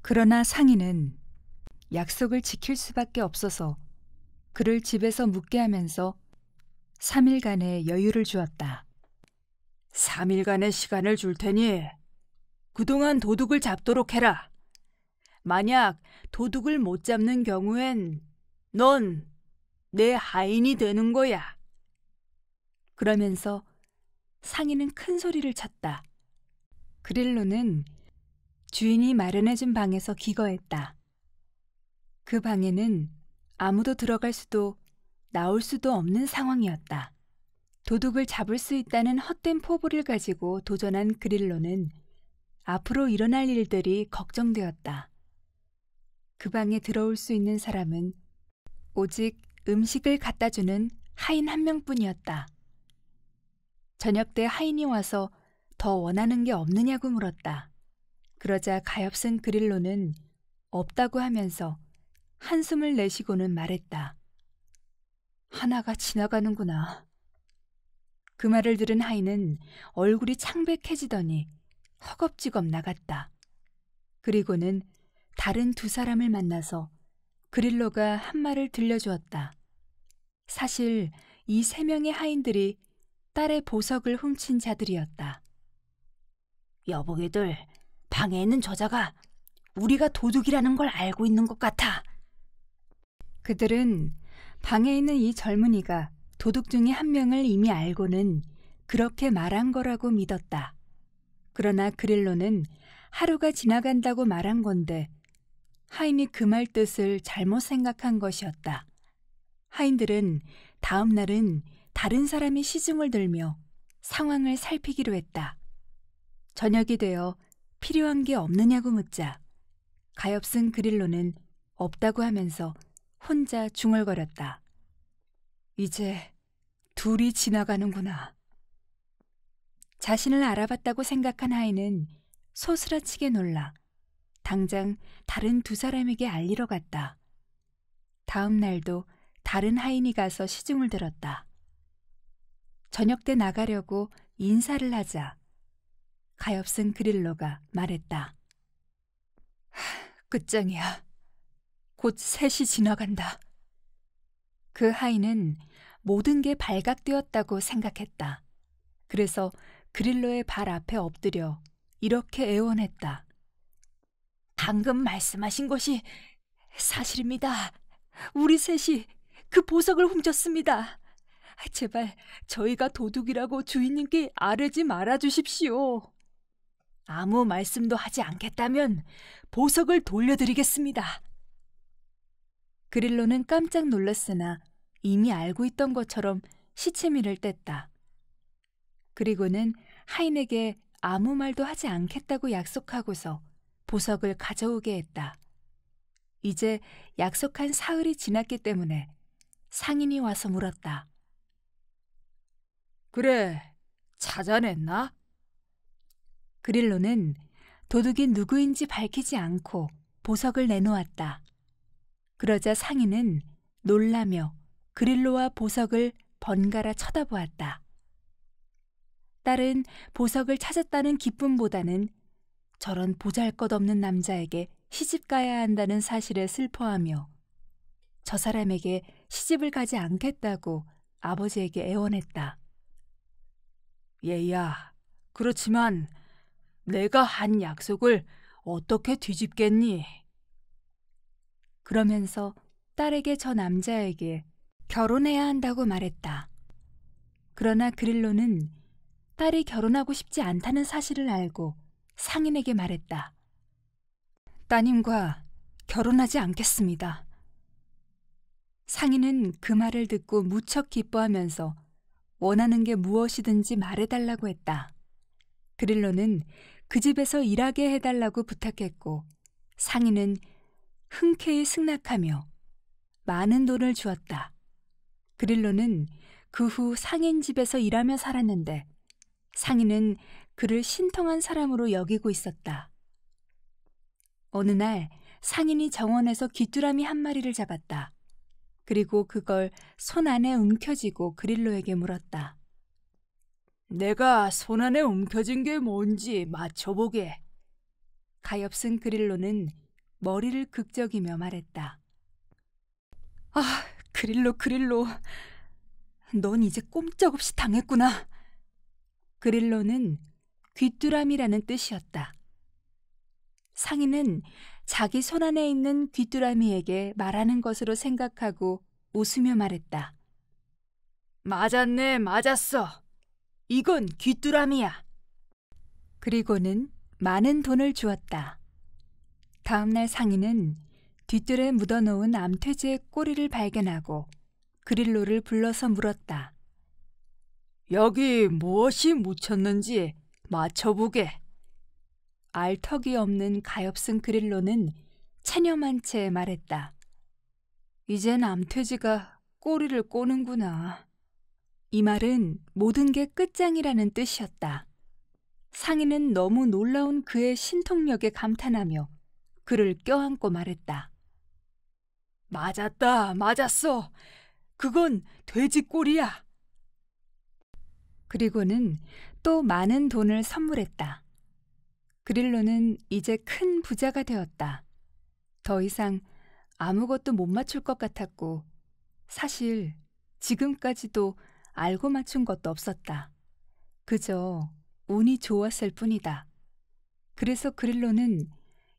그러나 상인은 약속을 지킬 수밖에 없어서 그를 집에서 묵게 하면서 3일간의 여유를 주었다. 3일간의 시간을 줄 테니 그동안 도둑을 잡도록 해라. 만약 도둑을 못 잡는 경우엔 넌 내 하인이 되는 거야. 그러면서 상인은 큰 소리를 쳤다. 그릴로는 주인이 마련해준 방에서 기거했다. 그 방에는 아무도 들어갈 수도 나올 수도 없는 상황이었다. 도둑을 잡을 수 있다는 헛된 포부를 가지고 도전한 그릴로는 앞으로 일어날 일들이 걱정되었다. 그 방에 들어올 수 있는 사람은 오직 음식을 갖다 주는 하인 한 명뿐이었다. 저녁 때 하인이 와서 더 원하는 게 없느냐고 물었다. 그러자 가엾은 그릴로는 없다고 하면서 한숨을 내쉬고는 말했다. 하나가 지나가는구나. 그 말을 들은 하인은 얼굴이 창백해지더니 허겁지겁 나갔다. 그리고는 다른 두 사람을 만나서 그릴러가 한 말을 들려주었다. 사실 이 세 명의 하인들이 딸의 보석을 훔친 자들이었다. 여보기들, 방에 있는 저자가 우리가 도둑이라는 걸 알고 있는 것 같아. 그들은 방에 있는 이 젊은이가 도둑 중에 한 명을 이미 알고는 그렇게 말한 거라고 믿었다. 그러나 그릴로는 하루가 지나간다고 말한 건데 하인이 그 말 뜻을 잘못 생각한 것이었다. 하인들은 다음 날은 다른 사람이 시중을 들며 상황을 살피기로 했다. 저녁이 되어 필요한 게 없느냐고 묻자 가엾은 그릴로는 없다고 하면서 혼자 중얼거렸다. 이제 둘이 지나가는구나. 자신을 알아봤다고 생각한 하이는 소스라치게 놀라 당장 다른 두 사람에게 알리러 갔다. 다음 날도 다른 하인이 가서 시중을 들었다. 저녁 때 나가려고 인사를 하자. 가엾은 그릴로가 말했다. 끝장이야. 곧 셋이 지나간다. 그하인은 모든 게 발각되었다고 생각했다. 그래서 그릴로의 발 앞에 엎드려 이렇게 애원했다. 방금 말씀하신 것이 사실입니다. 우리 셋이 그 보석을 훔쳤습니다. 제발 저희가 도둑이라고 주인님께 아뢰지 말아 주십시오. 아무 말씀도 하지 않겠다면 보석을 돌려드리겠습니다. 그릴로는 깜짝 놀랐으나 이미 알고 있던 것처럼 시치미를 뗐다. 그리고는 하인에게 아무 말도 하지 않겠다고 약속하고서 보석을 가져오게 했다. 이제 약속한 사흘이 지났기 때문에 상인이 와서 물었다. 그래, 찾아냈나? 그릴로는 도둑이 누구인지 밝히지 않고 보석을 내놓았다. 그러자 상인은 놀라며 그릴로와 보석을 번갈아 쳐다보았다. 딸은 보석을 찾았다는 기쁨보다는 저런 보잘 것 없는 남자에게 시집 가야 한다는 사실에 슬퍼하며 저 사람에게 시집을 가지 않겠다고 아버지에게 애원했다. 얘야, 그렇지만 내가 한 약속을 어떻게 뒤집겠니? 그러면서 딸에게 저 남자에게 결혼해야 한다고 말했다. 그러나 그릴로는 딸이 결혼하고 싶지 않다는 사실을 알고 상인에게 말했다. 따님과 결혼하지 않겠습니다. 상인은 그 말을 듣고 무척 기뻐하면서 원하는 게 무엇이든지 말해달라고 했다. 그릴로는 그 집에서 일하게 해달라고 부탁했고 상인은 흔쾌히 승낙하며 많은 돈을 주었다. 그릴로는 그 후 상인 집에서 일하며 살았는데 상인은 그를 신통한 사람으로 여기고 있었다. 어느 날 상인이 정원에서 귀뚜라미 한 마리를 잡았다. 그리고 그걸 손 안에 움켜쥐고 그릴로에게 물었다. 내가 손 안에 움켜쥔 게 뭔지 맞춰보게. 가엾은 그릴로는 머리를 극적이며 말했다. 아, 그릴로 그릴로. 넌 이제 꼼짝없이 당했구나. 그릴로는 귀뚜라미라는 뜻이었다. 상인은 자기 손 안에 있는 귀뚜라미에게 말하는 것으로 생각하고 웃으며 말했다. 맞았네, 맞았어. 이건 귀뚜라미야. 그리고는 많은 돈을 주었다. 다음 날 상인은 뒤뜰에 묻어놓은 암퇴지의 꼬리를 발견하고 그릴로를 불러서 물었다. 여기 무엇이 묻혔는지 맞춰보게. 알턱이 없는 가엾은 그릴로는 체념한 채 말했다. 이젠 암퇴지가 꼬리를 꼬는구나. 이 말은 모든 게 끝장이라는 뜻이었다. 상인은 너무 놀라운 그의 신통력에 감탄하며 그를 껴안고 말했다. 맞았다, 맞았어. 그건 돼지꼬리야. 그리고는 또 많은 돈을 선물했다. 그릴로는 이제 큰 부자가 되었다. 더 이상 아무것도 못 맞출 것 같았고, 사실 지금까지도 알고 맞춘 것도 없었다. 그저 운이 좋았을 뿐이다. 그래서 그릴로는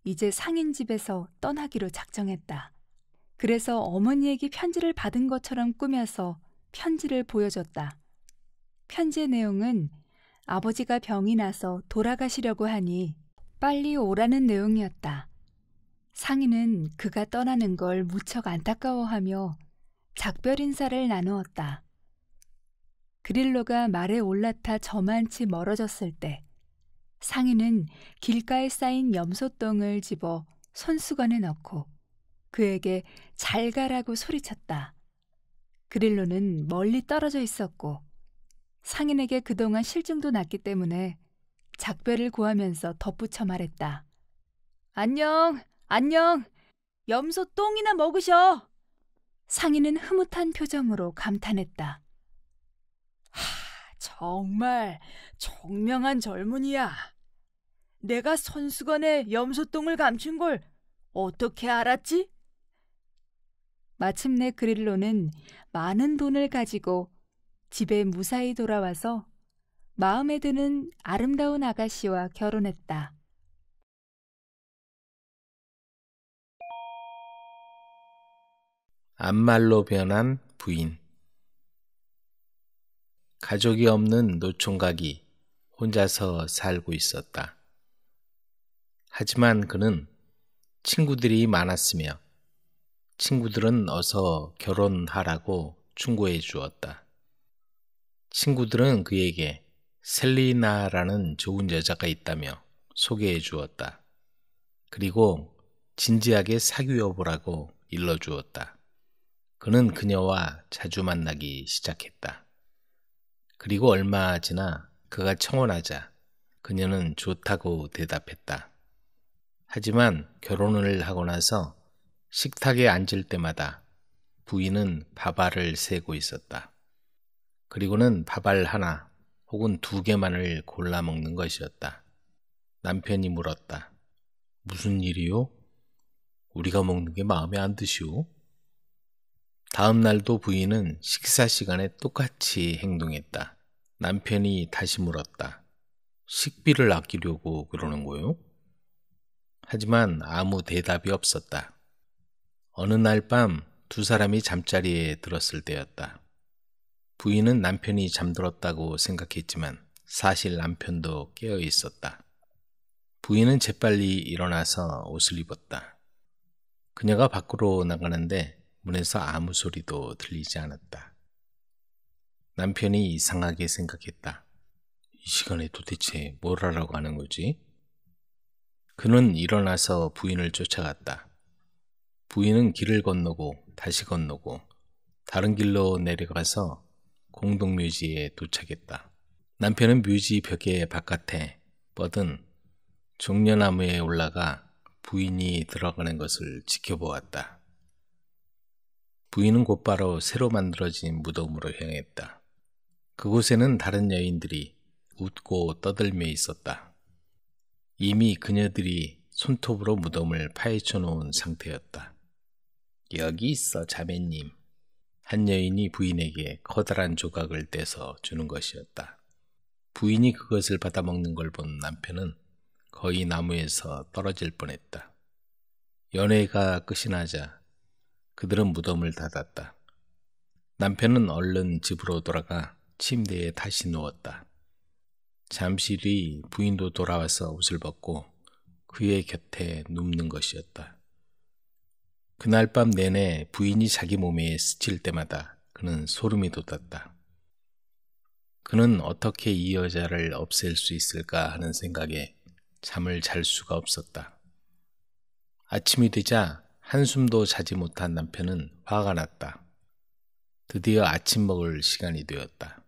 이제 상인 집에서 떠나기로 작정했다. 그래서 어머니에게 편지를 받은 것처럼 꾸며서 편지를 보여줬다. 편지의 내용은 아버지가 병이 나서 돌아가시려고 하니 빨리 오라는 내용이었다. 상인은 그가 떠나는 걸 무척 안타까워하며 작별 인사를 나누었다. 그릴로가 말에 올라타 저만치 멀어졌을 때 상인은 길가에 쌓인 염소똥을 집어 손수건에 넣고 그에게 잘 가라고 소리쳤다. 그릴로는 멀리 떨어져 있었고 상인에게 그동안 실증도 났기 때문에 작별을 구하면서 덧붙여 말했다. 안녕, 안녕. 염소 똥이나 먹으셔. 상인은 흐뭇한 표정으로 감탄했다. 하, 정말 정명한 젊은이야. 내가 손수건에 염소똥을 감춘 걸 어떻게 알았지? 마침내 그릴로는 많은 돈을 가지고 집에 무사히 돌아와서 마음에 드는 아름다운 아가씨와 결혼했다. 암말로 변한 부인 가족이 없는 노총각이 혼자서 살고 있었다. 하지만 그는 친구들이 많았으며 친구들은 어서 결혼하라고 충고해 주었다. 친구들은 그에게 셀리나라는 좋은 여자가 있다며 소개해 주었다. 그리고 진지하게 사귀어 보라고 일러 주었다. 그는 그녀와 자주 만나기 시작했다. 그리고 얼마 지나 그가 청혼하자 그녀는 좋다고 대답했다. 하지만 결혼을 하고 나서 식탁에 앉을 때마다 부인은 밥알을 세고 있었다. 그리고는 밥알 하나 혹은 두 개만을 골라 먹는 것이었다. 남편이 물었다. 무슨 일이요? 우리가 먹는 게 마음에 안 드시오? 다음 날도 부인은 식사 시간에 똑같이 행동했다. 남편이 다시 물었다. 식비를 아끼려고 그러는 거요? 하지만 아무 대답이 없었다. 어느 날 밤 두 사람이 잠자리에 들었을 때였다. 부인은 남편이 잠들었다고 생각했지만 사실 남편도 깨어 있었다. 부인은 재빨리 일어나서 옷을 입었다. 그녀가 밖으로 나가는데 문에서 아무 소리도 들리지 않았다. 남편이 이상하게 생각했다. 이 시간에 도대체 뭘 하라고 하는 거지? 그는 일어나서 부인을 쫓아갔다. 부인은 길을 건너고 다시 건너고 다른 길로 내려가서 공동묘지에 도착했다. 남편은 묘지 벽의 바깥에 뻗은 종려나무에 올라가 부인이 들어가는 것을 지켜보았다. 부인은 곧바로 새로 만들어진 무덤으로 향했다. 그곳에는 다른 여인들이 웃고 떠들며 있었다. 이미 그녀들이 손톱으로 무덤을 파헤쳐 놓은 상태였다. 여기 있어, 자매님. 한 여인이 부인에게 커다란 조각을 떼서 주는 것이었다. 부인이 그것을 받아먹는 걸 본 남편은 거의 나무에서 떨어질 뻔했다. 연애가 끝이 나자 그들은 무덤을 닫았다. 남편은 얼른 집으로 돌아가 침대에 다시 누웠다. 잠시 뒤 부인도 돌아와서 옷을 벗고 그의 곁에 눕는 것이었다. 그날 밤 내내 부인이 자기 몸에 스칠 때마다 그는 소름이 돋았다. 그는 어떻게 이 여자를 없앨 수 있을까 하는 생각에 잠을 잘 수가 없었다. 아침이 되자 한숨도 자지 못한 남편은 화가 났다. 드디어 아침 먹을 시간이 되었다.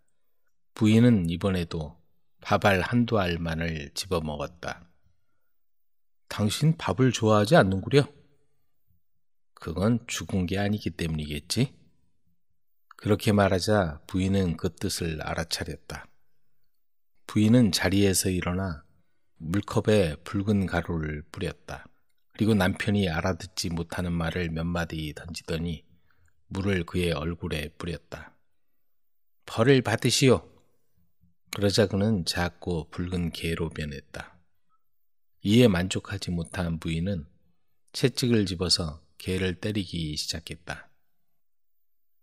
부인은 이번에도 밥알 한두 알만을 집어 먹었다. 당신 밥을 좋아하지 않는구려? 그건 죽은 게 아니기 때문이겠지? 그렇게 말하자 부인은 그 뜻을 알아차렸다. 부인은 자리에서 일어나 물컵에 붉은 가루를 뿌렸다. 그리고 남편이 알아듣지 못하는 말을 몇 마디 던지더니 물을 그의 얼굴에 뿌렸다. 벌을 받으시오. 그러자 그는 작고 붉은 개로 변했다. 이에 만족하지 못한 부인은 채찍을 집어서 개를 때리기 시작했다.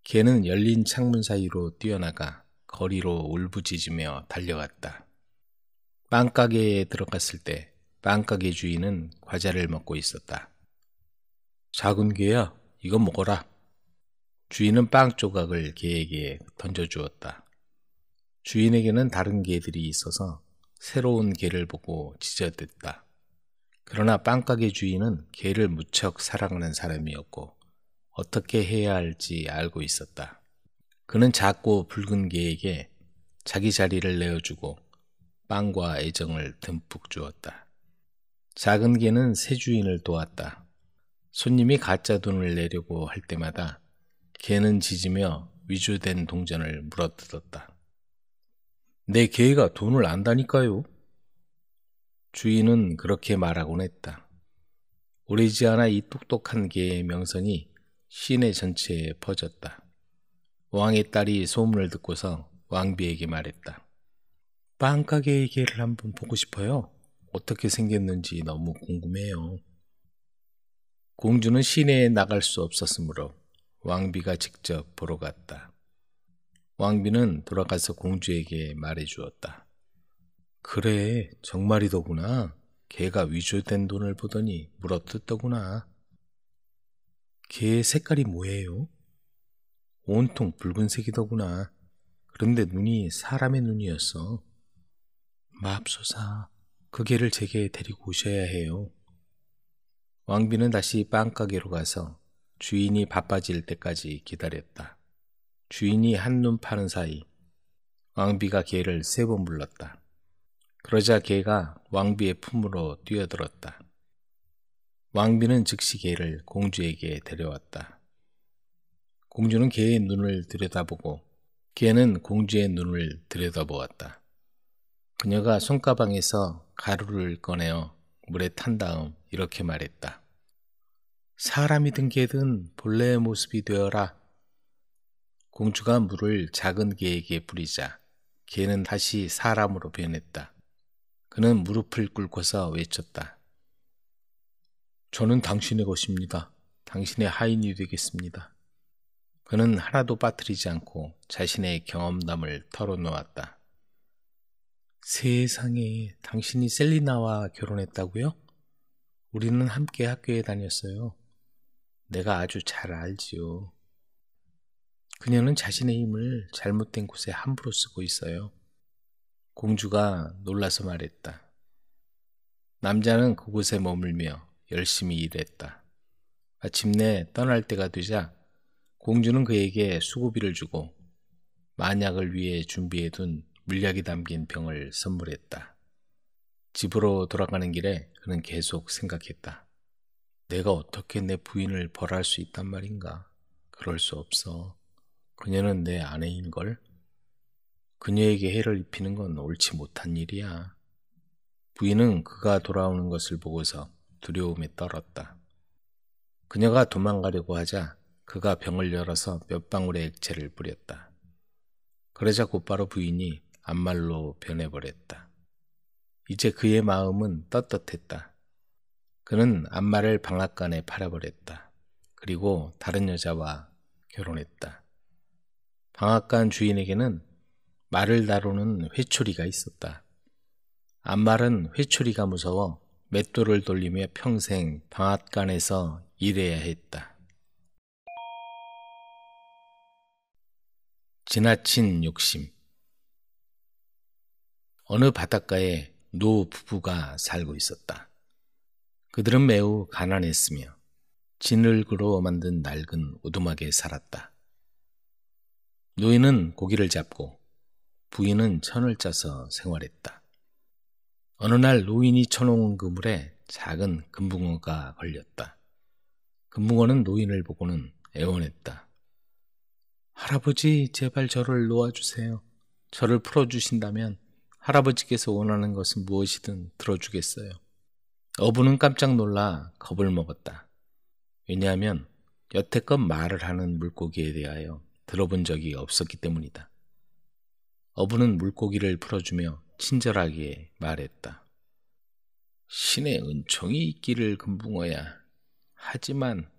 개는 열린 창문 사이로 뛰어나가 거리로 울부짖으며 달려갔다. 빵가게에 들어갔을 때 빵가게 주인은 과자를 먹고 있었다. 작은 개야, 이거 먹어라. 주인은 빵 조각을 개에게 던져주었다. 주인에게는 다른 개들이 있어서 새로운 개를 보고 지저댔다. 그러나 빵가게 주인은 개를 무척 사랑하는 사람이었고 어떻게 해야 할지 알고 있었다. 그는 작고 붉은 개에게 자기 자리를 내어주고 빵과 애정을 듬뿍 주었다. 작은 개는 새 주인을 도왔다. 손님이 가짜 돈을 내려고 할 때마다 개는 짖으며 위조된 동전을 물어뜯었다. 내 개가 돈을 안다니까요. 주인은 그렇게 말하곤 했다. 오래지 않아 이 똑똑한 개의 명성이 시내 전체에 퍼졌다. 왕의 딸이 소문을 듣고서 왕비에게 말했다. 빵가게의 개를 한번 보고 싶어요. 어떻게 생겼는지 너무 궁금해요. 공주는 시내에 나갈 수 없었으므로 왕비가 직접 보러 갔다. 왕비는 돌아가서 공주에게 말해 주었다. 그래, 정말이더구나. 개가 위조된 돈을 보더니 물어뜯더구나. 개의 색깔이 뭐예요? 온통 붉은색이더구나. 그런데 눈이 사람의 눈이었어. 맙소사, 그 개를 제게 데리고 오셔야 해요. 왕비는 다시 빵가게로 가서 주인이 바빠질 때까지 기다렸다. 주인이 한눈 파는 사이 왕비가 개를 세 번 불렀다. 그러자 개가 왕비의 품으로 뛰어들었다. 왕비는 즉시 개를 공주에게 데려왔다. 공주는 개의 눈을 들여다보고 개는 공주의 눈을 들여다보았다. 그녀가 손가방에서 가루를 꺼내어 물에 탄 다음 이렇게 말했다. 사람이든 개든 본래의 모습이 되어라. 공주가 물을 작은 개에게 뿌리자 개는 다시 사람으로 변했다. 그는 무릎을 꿇고서 외쳤다. 저는 당신의 것입니다. 당신의 하인이 되겠습니다. 그는 하나도 빠뜨리지 않고 자신의 경험담을 털어놓았다. 세상에 당신이 셀리나와 결혼했다고요? 우리는 함께 학교에 다녔어요. 내가 아주 잘 알지요. 그녀는 자신의 힘을 잘못된 곳에 함부로 쓰고 있어요. 공주가 놀라서 말했다. 남자는 그곳에 머물며 열심히 일했다. 마침내 떠날 때가 되자 공주는 그에게 수고비를 주고 만약을 위해 준비해둔 물약이 담긴 병을 선물했다. 집으로 돌아가는 길에 그는 계속 생각했다. 내가 어떻게 내 부인을 벌할 수 있단 말인가? 그럴 수 없어. 그녀는 내 아내인걸? 그녀에게 해를 입히는 건 옳지 못한 일이야. 부인은 그가 돌아오는 것을 보고서 두려움에 떨었다. 그녀가 도망가려고 하자 그가 병을 열어서 몇 방울의 액체를 뿌렸다. 그러자 곧바로 부인이 암말로 변해버렸다. 이제 그의 마음은 떳떳했다. 그는 암말을 방앗간에 팔아버렸다. 그리고 다른 여자와 결혼했다. 방앗간 주인에게는 말을 다루는 회초리가 있었다. 암말은 회초리가 무서워 맷돌을 돌리며 평생 방앗간에서 일해야 했다. 지나친 욕심 어느 바닷가에 노 부부가 살고 있었다. 그들은 매우 가난했으며 진흙으로 만든 낡은 오두막에 살았다. 노인은 고기를 잡고 부인은 천을 짜서 생활했다. 어느 날 노인이 쳐놓은 그물에 작은 금붕어가 걸렸다. 금붕어는 노인을 보고는 애원했다. 할아버지, 제발 저를 놓아주세요. 저를 풀어주신다면 할아버지께서 원하는 것은 무엇이든 들어주겠어요. 어부는 깜짝 놀라 겁을 먹었다. 왜냐하면 여태껏 말을 하는 물고기에 대하여 들어본 적이 없었기 때문이다. 어부는 물고기를 풀어주며 친절하게 말했다. 신의 은총이 있기를 금붕어야. 하지만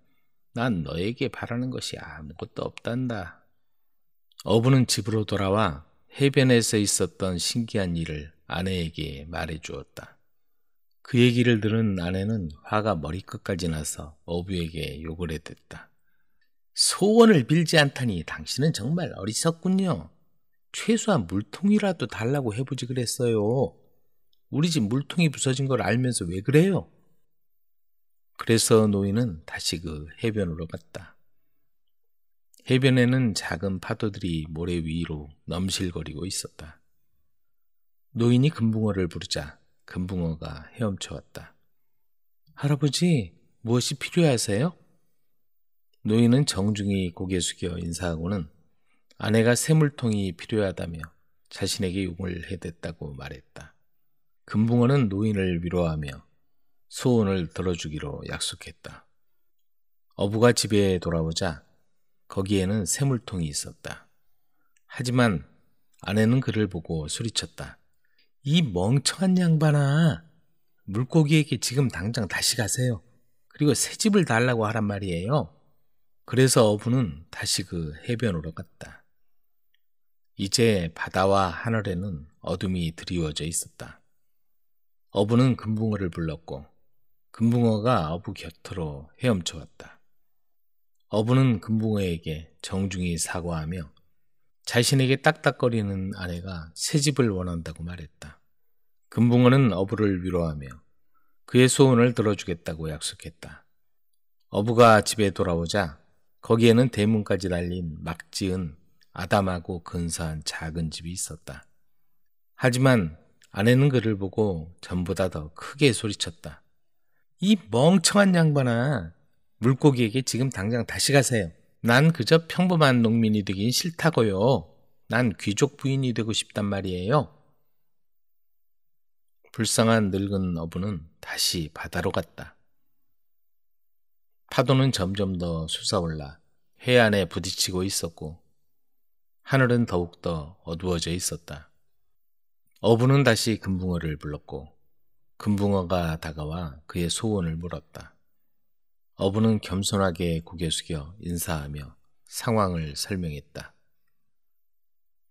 난 너에게 바라는 것이 아무것도 없단다. 어부는 집으로 돌아와 해변에서 있었던 신기한 일을 아내에게 말해 주었다. 그 얘기를 들은 아내는 화가 머리끝까지 나서 어부에게 욕을 했댔다 소원을 빌지 않다니 당신은 정말 어리석군요. 최소한 물통이라도 달라고 해보지 그랬어요. 우리 집 물통이 부서진 걸 알면서 왜 그래요? 그래서 노인은 다시 그 해변으로 갔다. 해변에는 작은 파도들이 모래 위로 넘실거리고 있었다. 노인이 금붕어를 부르자 금붕어가 헤엄쳐 왔다. 할아버지, 무엇이 필요하세요? 노인은 정중히 고개 숙여 인사하고는 아내가 새물통이 필요하다며 자신에게 용을 해댔다고 말했다. 금붕어는 노인을 위로하며 소원을 들어주기로 약속했다. 어부가 집에 돌아오자 거기에는 새물통이 있었다. 하지만 아내는 그를 보고 소리쳤다. 이 멍청한 양반아. 물고기에게 지금 당장 다시 가세요. 그리고 새 집을 달라고 하란 말이에요. 그래서 어부는 다시 그 해변으로 갔다. 이제 바다와 하늘에는 어둠이 드리워져 있었다. 어부는 금붕어를 불렀고 금붕어가 어부 곁으로 헤엄쳐왔다. 어부는 금붕어에게 정중히 사과하며 자신에게 딱딱거리는 아내가 새 집을 원한다고 말했다. 금붕어는 어부를 위로하며 그의 소원을 들어주겠다고 약속했다. 어부가 집에 돌아오자 거기에는 대문까지 달린 막 지은 아담하고 근사한 작은 집이 있었다. 하지만 아내는 그를 보고 전보다 더 크게 소리쳤다. 이 멍청한 양반아, 물고기에게 지금 당장 다시 가세요. 난 그저 평범한 농민이 되긴 싫다고요. 난 귀족 부인이 되고 싶단 말이에요. 불쌍한 늙은 어부는 다시 바다로 갔다. 파도는 점점 더 솟아올라 해안에 부딪히고 있었고 하늘은 더욱더 어두워져 있었다. 어부는 다시 금붕어를 불렀고 금붕어가 다가와 그의 소원을 물었다. 어부는 겸손하게 고개 숙여 인사하며 상황을 설명했다.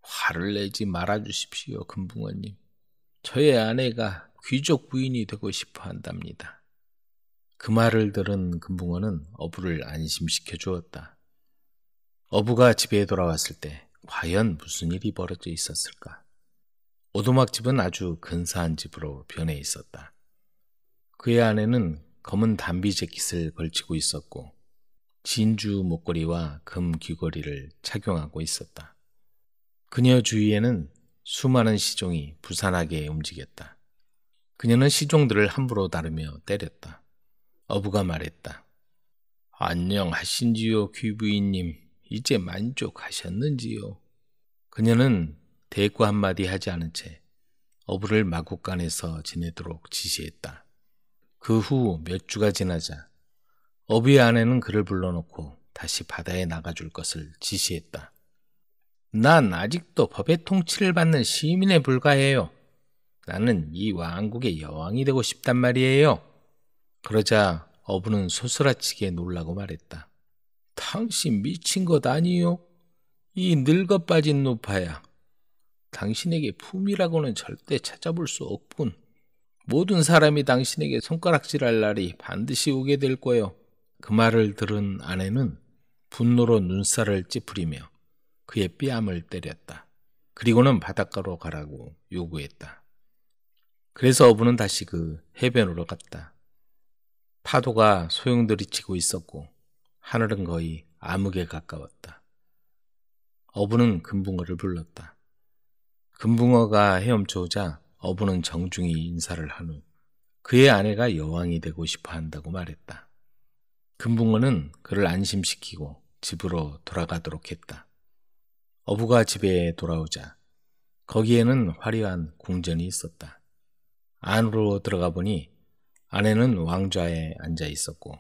화를 내지 말아주십시오, 금붕어님. 저의 아내가 귀족 부인이 되고 싶어 한답니다. 그 말을 들은 금붕어는 어부를 안심시켜 주었다. 어부가 집에 돌아왔을 때 과연 무슨 일이 벌어져 있었을까? 오두막집은 아주 근사한 집으로 변해 있었다. 그의 아내는 검은 담비 재킷을 걸치고 있었고 진주 목걸이와 금 귀걸이를 착용하고 있었다. 그녀 주위에는 수많은 시종이 부산하게 움직였다. 그녀는 시종들을 함부로 다루며 때렸다. 어부가 말했다. 안녕하신지요, 귀부인님. 이제 만족하셨는지요? 그녀는 대꾸 한마디 하지 않은 채 어부를 마구간에서 지내도록 지시했다. 그후몇 주가 지나자 어비의 아내는 그를 불러놓고 다시 바다에 나가줄 것을 지시했다. 난 아직도 법의 통치를 받는 시민에 불과해요. 나는 이 왕국의 여왕이 되고 싶단 말이에요. 그러자 어부는 소스라치게 놀라고 말했다. 당신 미친 것 아니요? 이 늙어 빠진 노파야. 당신에게 품이라고는 절대 찾아볼 수 없군. 모든 사람이 당신에게 손가락질할 날이 반드시 오게 될 거예요. 그 말을 들은 아내는 분노로 눈살을 찌푸리며 그의 뺨을 때렸다. 그리고는 바닷가로 가라고 요구했다. 그래서 어부는 다시 그 해변으로 갔다. 파도가 소용돌이치고 있었고 하늘은 거의 암흑에 가까웠다. 어부는 금붕어를 불렀다. 금붕어가 헤엄쳐오자 어부는 정중히 인사를 한 후 그의 아내가 여왕이 되고 싶어 한다고 말했다. 금붕어는 그를 안심시키고 집으로 돌아가도록 했다. 어부가 집에 돌아오자 거기에는 화려한 궁전이 있었다. 안으로 들어가 보니 아내는 왕좌에 앉아 있었고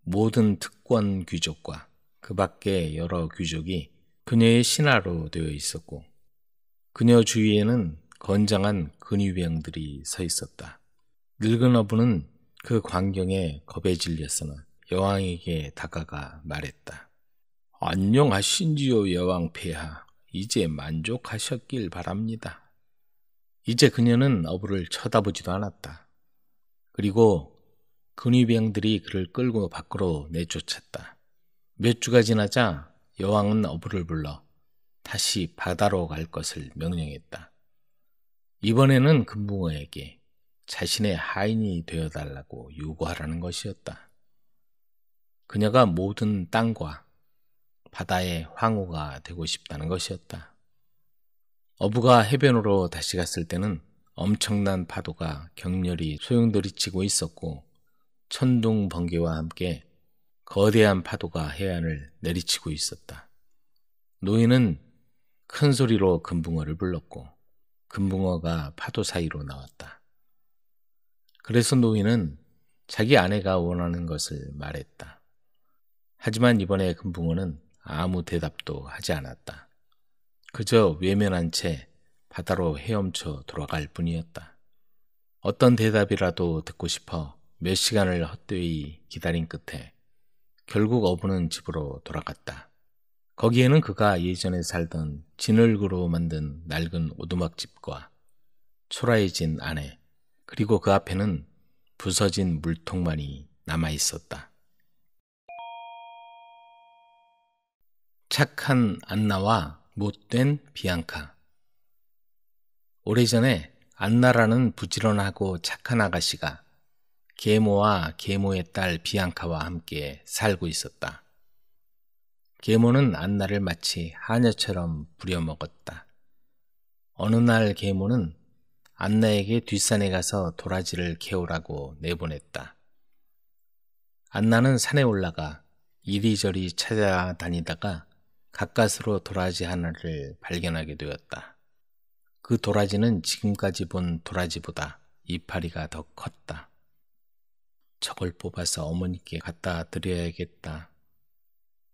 모든 특권 귀족과 그 밖의 여러 귀족이 그녀의 신하로 되어 있었고 그녀 주위에는 건장한 근위병들이 서 있었다. 늙은 어부는 그 광경에 겁에 질렸으나 여왕에게 다가가 말했다. 안녕하신지요 여왕 폐하. 이제 만족하셨길 바랍니다. 이제 그녀는 어부를 쳐다보지도 않았다. 그리고 근위병들이 그를 끌고 밖으로 내쫓았다. 몇 주가 지나자 여왕은 어부를 불러 다시 바다로 갈 것을 명령했다. 이번에는 금붕어에게 자신의 하인이 되어달라고 요구하라는 것이었다. 그녀가 모든 땅과 바다의 황후가 되고 싶다는 것이었다. 어부가 해변으로 다시 갔을 때는 엄청난 파도가 격렬히 소용돌이치고 있었고 천둥 번개와 함께 거대한 파도가 해안을 내리치고 있었다. 노인은 큰 소리로 금붕어를 불렀고 금붕어가 파도 사이로 나왔다. 그래서 노인은 자기 아내가 원하는 것을 말했다. 하지만 이번에 금붕어는 아무 대답도 하지 않았다. 그저 외면한 채 바다로 헤엄쳐 돌아갈 뿐이었다. 어떤 대답이라도 듣고 싶어 몇 시간을 헛되이 기다린 끝에 결국 어부는 집으로 돌아갔다. 거기에는 그가 예전에 살던 진흙으로 만든 낡은 오두막집과 초라해진 아내, 그리고 그 앞에는 부서진 물통만이 남아 있었다. 착한 안나와 못된 비앙카. 오래전에 안나라는 부지런하고 착한 아가씨가 계모와 계모의 딸 비앙카와 함께 살고 있었다. 계모는 안나를 마치 하녀처럼 부려먹었다. 어느 날 계모는 안나에게 뒷산에 가서 도라지를 개오라고 내보냈다. 안나는 산에 올라가 이리저리 찾아다니다가 가까스로 도라지 하나를 발견하게 되었다. 그 도라지는 지금까지 본 도라지보다 이파리가 더 컸다. 저걸 뽑아서 어머니께 갖다 드려야겠다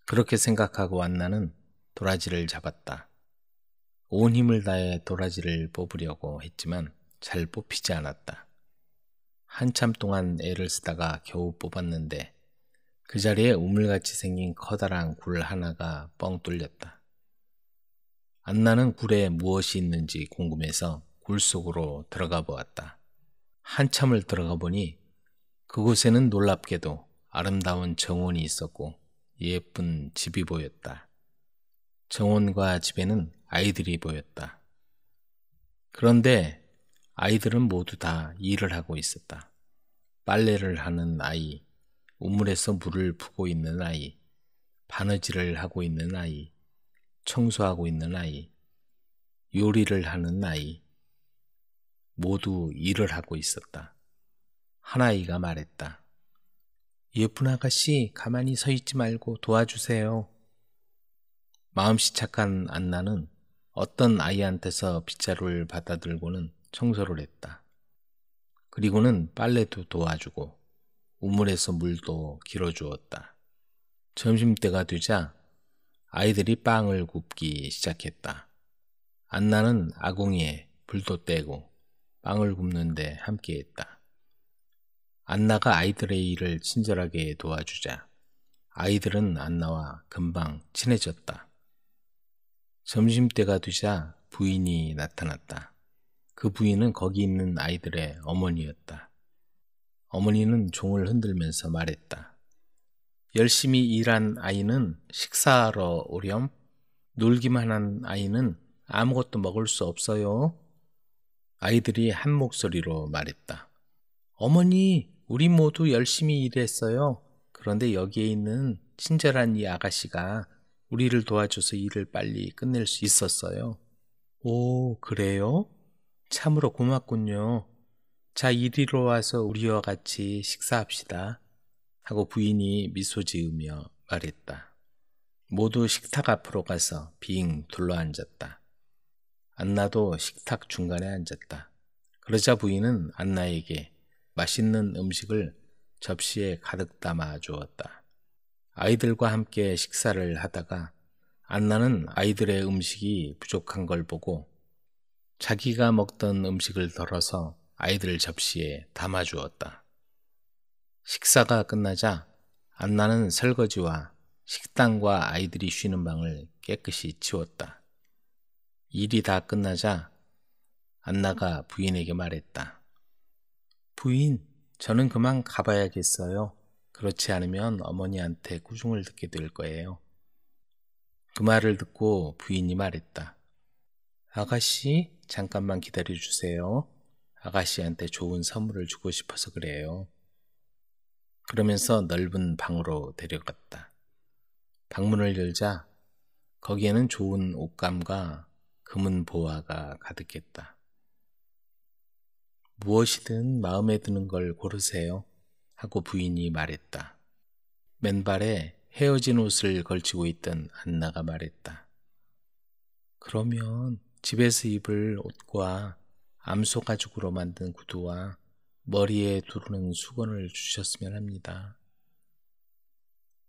그렇게 생각하고 안나는 도라지를 잡았다. 온 힘을 다해 도라지를 뽑으려고 했지만 잘 뽑히지 않았다. 한참 동안 애를 쓰다가 겨우 뽑았는데 그 자리에 우물같이 생긴 커다란 굴 하나가 뻥 뚫렸다. 안나는 굴에 무엇이 있는지 궁금해서 굴 속으로 들어가 보았다. 한참을 들어가 보니 그곳에는 놀랍게도 아름다운 정원이 있었고 예쁜 집이 보였다. 정원과 집에는 아이들이 보였다. 그런데 아이들은 모두 다 일을 하고 있었다. 빨래를 하는 아이, 우물에서 물을 푸고 있는 아이, 바느질을 하고 있는 아이, 청소하고 있는 아이, 요리를 하는 아이, 모두 일을 하고 있었다. 한아이가 말했다. 예쁜 아가씨, 가만히 서 있지 말고 도와주세요. 마음씨 착한 안나는 어떤 아이한테서 빗자루를 받아들고는 청소를 했다. 그리고는 빨래도 도와주고 우물에서 물도 길어주었다. 점심때가 되자 아이들이 빵을 굽기 시작했다. 안나는 아궁이에 불도 떼고 빵을 굽는데 함께했다. 안나가 아이들의 일을 친절하게 도와주자 아이들은 안나와 금방 친해졌다. 점심때가 되자 부인이 나타났다. 그 부인은 거기 있는 아이들의 어머니였다. 어머니는 종을 흔들면서 말했다. 열심히 일한 아이는 식사하러 오렴. 놀기만 한 아이는 아무것도 먹을 수 없어요. 아이들이 한 목소리로 말했다. 어머니, 우리 모두 열심히 일했어요. 그런데 여기에 있는 친절한 이 아가씨가 우리를 도와줘서 일을 빨리 끝낼 수 있었어요. 오, 그래요? 참으로 고맙군요. 자, 이리로 와서 우리와 같이 식사합시다. 하고 부인이 미소 지으며 말했다. 모두 식탁 앞으로 가서 빙 둘러앉았다. 안나도 식탁 중간에 앉았다. 그러자 부인은 안나에게 맛있는 음식을 접시에 가득 담아 주었다. 아이들과 함께 식사를 하다가 안나는 아이들의 음식이 부족한 걸 보고 자기가 먹던 음식을 덜어서 아이들 접시에 담아 주었다. 식사가 끝나자 안나는 설거지와 식당과 아이들이 쉬는 방을 깨끗이 치웠다. 일이 다 끝나자 안나가 부인에게 말했다. 부인, 저는 그만 가봐야겠어요. 그렇지 않으면 어머니한테 꾸중을 듣게 될 거예요. 그 말을 듣고 부인이 말했다. 아가씨, 잠깐만 기다려 주세요. 아가씨한테 좋은 선물을 주고 싶어서 그래요. 그러면서 넓은 방으로 데려갔다. 방문을 열자 거기에는 좋은 옷감과 금은 보화가 가득했다. 무엇이든 마음에 드는 걸 고르세요. 하고 부인이 말했다. 맨발에 헤어진 옷을 걸치고 있던 안나가 말했다. 그러면 집에서 입을 옷과 암소 가죽으로 만든 구두와 머리에 두르는 수건을 주셨으면 합니다.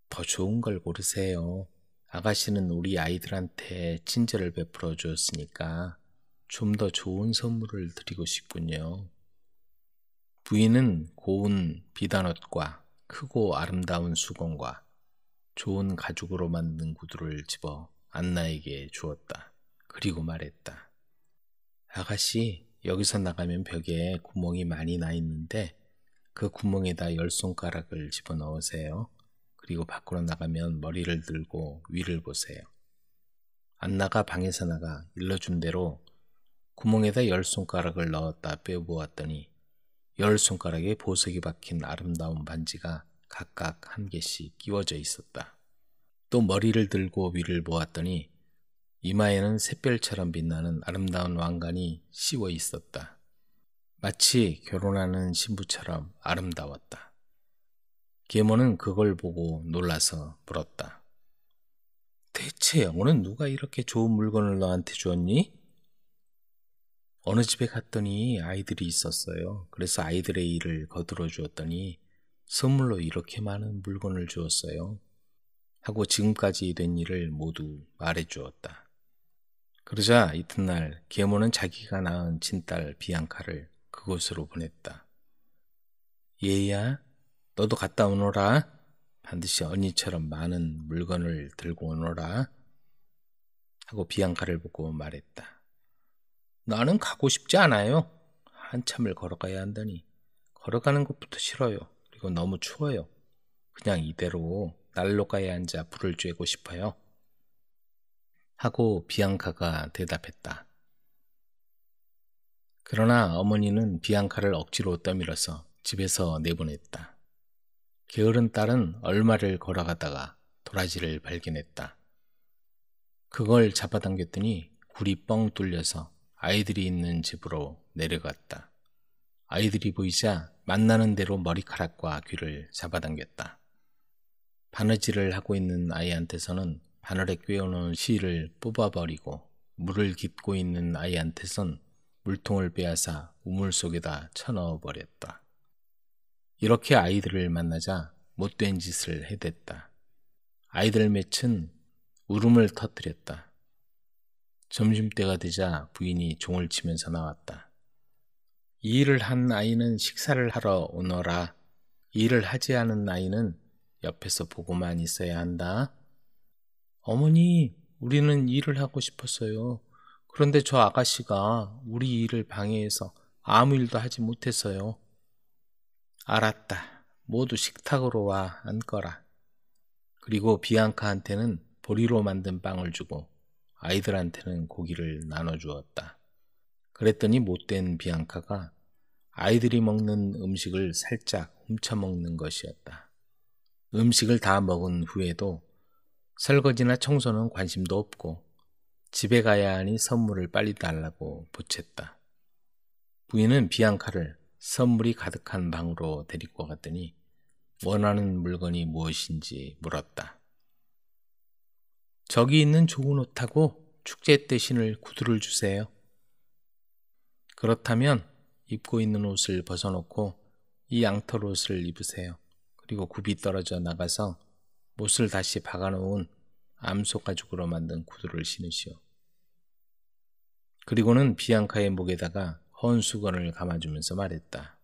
더 좋은 걸 고르세요. 아가씨는 우리 아이들한테 친절을 베풀어 주었으니까 좀 더 좋은 선물을 드리고 싶군요. 부인은 고운 비단옷과 크고 아름다운 수건과 좋은 가죽으로 만든 구두를 집어 안나에게 주었다. 그리고 말했다. 아가씨, 여기서 나가면 벽에 구멍이 많이 나 있는데 그 구멍에다 열 손가락을 집어 넣으세요. 그리고 밖으로 나가면 머리를 들고 위를 보세요. 안나가 방에서 나가 일러준 대로 구멍에다 열 손가락을 넣었다 빼보았더니 열 손가락에 보석이 박힌 아름다운 반지가 각각 한 개씩 끼워져 있었다. 또 머리를 들고 위를 보았더니 이마에는 샛별처럼 빛나는 아름다운 왕관이 씌워 있었다. 마치 결혼하는 신부처럼 아름다웠다. 계모는 그걸 보고 놀라서 물었다. 대체 영혼은 누가 이렇게 좋은 물건을 너한테 주었니? 어느 집에 갔더니 아이들이 있었어요. 그래서 아이들의 일을 거들어 주었더니 선물로 이렇게 많은 물건을 주었어요. 하고 지금까지 된 일을 모두 말해 주었다. 그러자 이튿날 계모는 자기가 낳은 친딸 비앙카를 그곳으로 보냈다. 얘야, 너도 갔다 오너라. 반드시 언니처럼 많은 물건을 들고 오너라. 하고 비앙카를 보고 말했다. 나는 가고 싶지 않아요. 한참을 걸어가야 한다니 걸어가는 것부터 싫어요. 그리고 너무 추워요. 그냥 이대로 난로가에 앉아 불을 쬐고 싶어요. 하고 비앙카가 대답했다. 그러나 어머니는 비앙카를 억지로 떠밀어서 집에서 내보냈다. 게으른 딸은 얼마를 걸어가다가 도라지를 발견했다. 그걸 잡아당겼더니 굴이 뻥 뚫려서 아이들이 있는 집으로 내려갔다. 아이들이 보이자 만나는 대로 머리카락과 귀를 잡아당겼다. 바느질을 하고 있는 아이한테서는 바늘에 꿰어놓은 실을 뽑아버리고 물을 깃고 있는 아이한테선 물통을 빼앗아 우물 속에다 쳐넣어버렸다. 이렇게 아이들을 만나자 못된 짓을 해댔다. 아이들 맺은 울음을 터뜨렸다. 점심때가 되자 부인이 종을 치면서 나왔다. 일을 한 아이는 식사를 하러 오너라. 일을 하지 않은 아이는 옆에서 보고만 있어야 한다. 어머니, 우리는 일을 하고 싶었어요. 그런데 저 아가씨가 우리 일을 방해해서 아무 일도 하지 못했어요. 알았다. 모두 식탁으로 와 앉거라. 그리고 비앙카한테는 보리로 만든 빵을 주고 아이들한테는 고기를 나눠주었다. 그랬더니 못된 비앙카가 아이들이 먹는 음식을 살짝 훔쳐먹는 것이었다. 음식을 다 먹은 후에도 설거지나 청소는 관심도 없고 집에 가야 하니 선물을 빨리 달라고 보챘다. 부인은 비앙카를 선물이 가득한 방으로 데리고 갔더니 원하는 물건이 무엇인지 물었다. 저기 있는 좋은 옷하고 축제 때 신을 구두를 주세요. 그렇다면 입고 있는 옷을 벗어놓고 이 양털 옷을 입으세요. 그리고 굽이 떨어져 나가서 못을 다시 박아놓은 암소 가죽으로 만든 구두를 신으시오. 그리고는 비앙카의 목에다가 헌 수건을 감아주면서 말했다.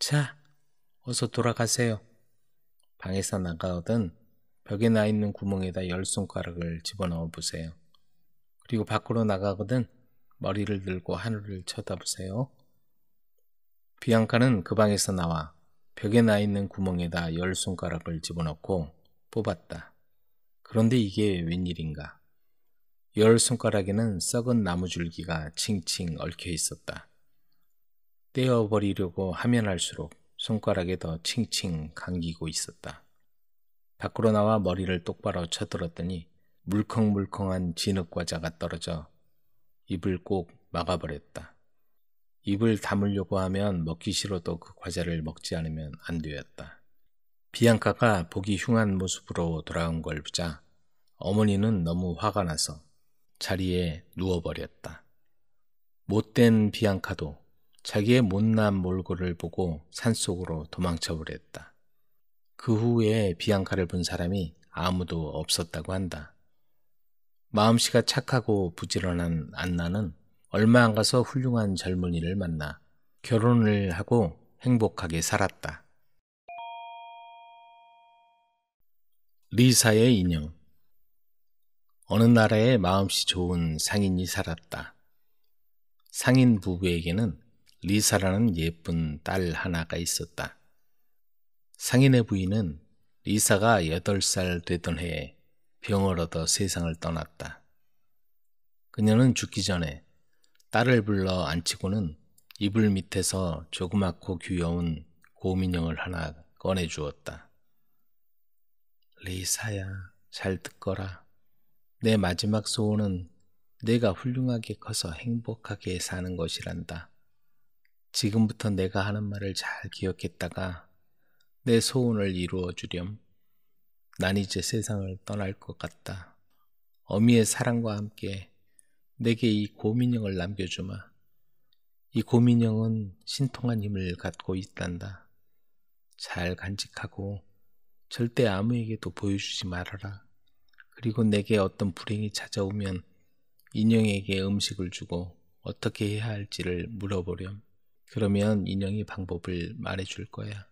자, 어서 돌아가세요. 방에서 나가거든 벽에 나 있는 구멍에다 열 손가락을 집어넣어 보세요. 그리고 밖으로 나가거든 머리를 들고 하늘을 쳐다보세요. 비앙카는 그 방에서 나와 벽에 나 있는 구멍에다 열 손가락을 집어넣고 뽑았다. 그런데 이게 웬일인가? 열 손가락에는 썩은 나무줄기가 칭칭 얽혀 있었다. 떼어버리려고 하면 할수록 손가락에 더 칭칭 감기고 있었다. 밖으로 나와 머리를 똑바로 쳐들었더니 물컹물컹한 진흙과자가 떨어져 입을 꼭 막아버렸다. 입을 담으려고 하면 먹기 싫어도 그 과자를 먹지 않으면 안 되었다. 비앙카가 보기 흉한 모습으로 돌아온 걸 보자 어머니는 너무 화가 나서 자리에 누워버렸다. 못된 비앙카도 자기의 못난 몰골을 보고 산속으로 도망쳐버렸다. 그 후에 비앙카를 본 사람이 아무도 없었다고 한다. 마음씨가 착하고 부지런한 안나는 얼마 안 가서 훌륭한 젊은이를 만나 결혼을 하고 행복하게 살았다. 리사의 인형 어느 나라에 마음씨 좋은 상인이 살았다. 상인 부부에게는 리사라는 예쁜 딸 하나가 있었다. 상인의 부인은 리사가 8살 되던 해에 병을 얻어 세상을 떠났다. 그녀는 죽기 전에 딸을 불러 앉히고는 이불 밑에서 조그맣고 귀여운 고민형을 하나 꺼내 주었다. 리사야, 잘 듣거라. 내 마지막 소원은 내가 훌륭하게 커서 행복하게 사는 것이란다. 지금부터 내가 하는 말을 잘 기억했다가 내 소원을 이루어 주렴. 난 이제 세상을 떠날 것 같다. 어미의 사랑과 함께 내게 이 고민형을 남겨주마. 이 고민형은 신통한 힘을 갖고 있단다. 잘 간직하고 절대 아무에게도 보여주지 말아라. 그리고 내게 어떤 불행이 찾아오면 인형에게 음식을 주고 어떻게 해야 할지를 물어보렴. 그러면 인형이 방법을 말해줄 거야.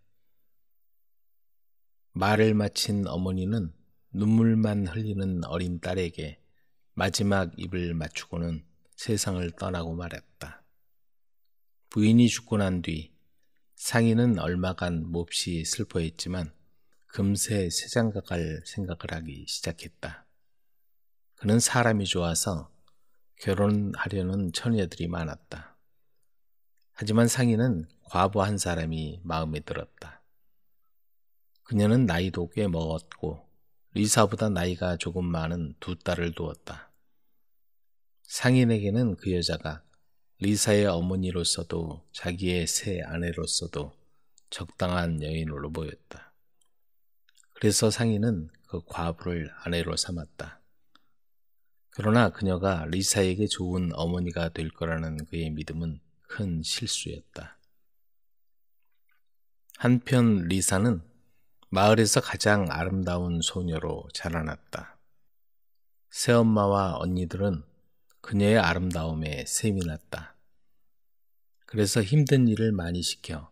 말을 마친 어머니는 눈물만 흘리는 어린 딸에게 마지막 입을 맞추고는 세상을 떠나고 말았다. 부인이 죽고 난 뒤 상인은 얼마간 몹시 슬퍼했지만 금세 세장가 갈 생각을 하기 시작했다. 그는 사람이 좋아서 결혼하려는 처녀들이 많았다. 하지만 상인은 과부 한 사람이 마음에 들었다. 그녀는 나이도 꽤 먹었고 리사보다 나이가 조금 많은 두 딸을 두었다. 상인에게는 그 여자가 리사의 어머니로서도 자기의 새 아내로서도 적당한 여인으로 보였다. 그래서 상인은 그 과부를 아내로 삼았다. 그러나 그녀가 리사에게 좋은 어머니가 될 거라는 그의 믿음은 큰 실수였다. 한편 리사는 마을에서 가장 아름다운 소녀로 자라났다. 새엄마와 언니들은 그녀의 아름다움에 샘이 났다 그래서 힘든 일을 많이 시켜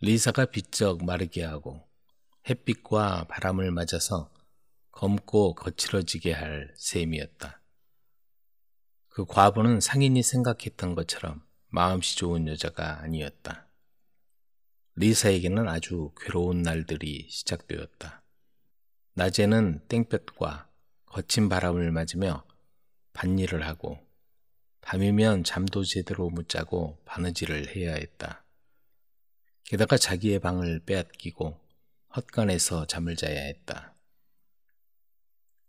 리사가 비쩍 마르게 하고 햇빛과 바람을 맞아서 검고 거칠어지게 할 셈이었다. 그 과부는 상인이 생각했던 것처럼 마음씨 좋은 여자가 아니었다. 리사에게는 아주 괴로운 날들이 시작되었다. 낮에는 땡볕과 거친 바람을 맞으며 밭일을 하고 밤이면 잠도 제대로 못 자고 바느질을 해야 했다. 게다가 자기의 방을 빼앗기고 헛간에서 잠을 자야 했다.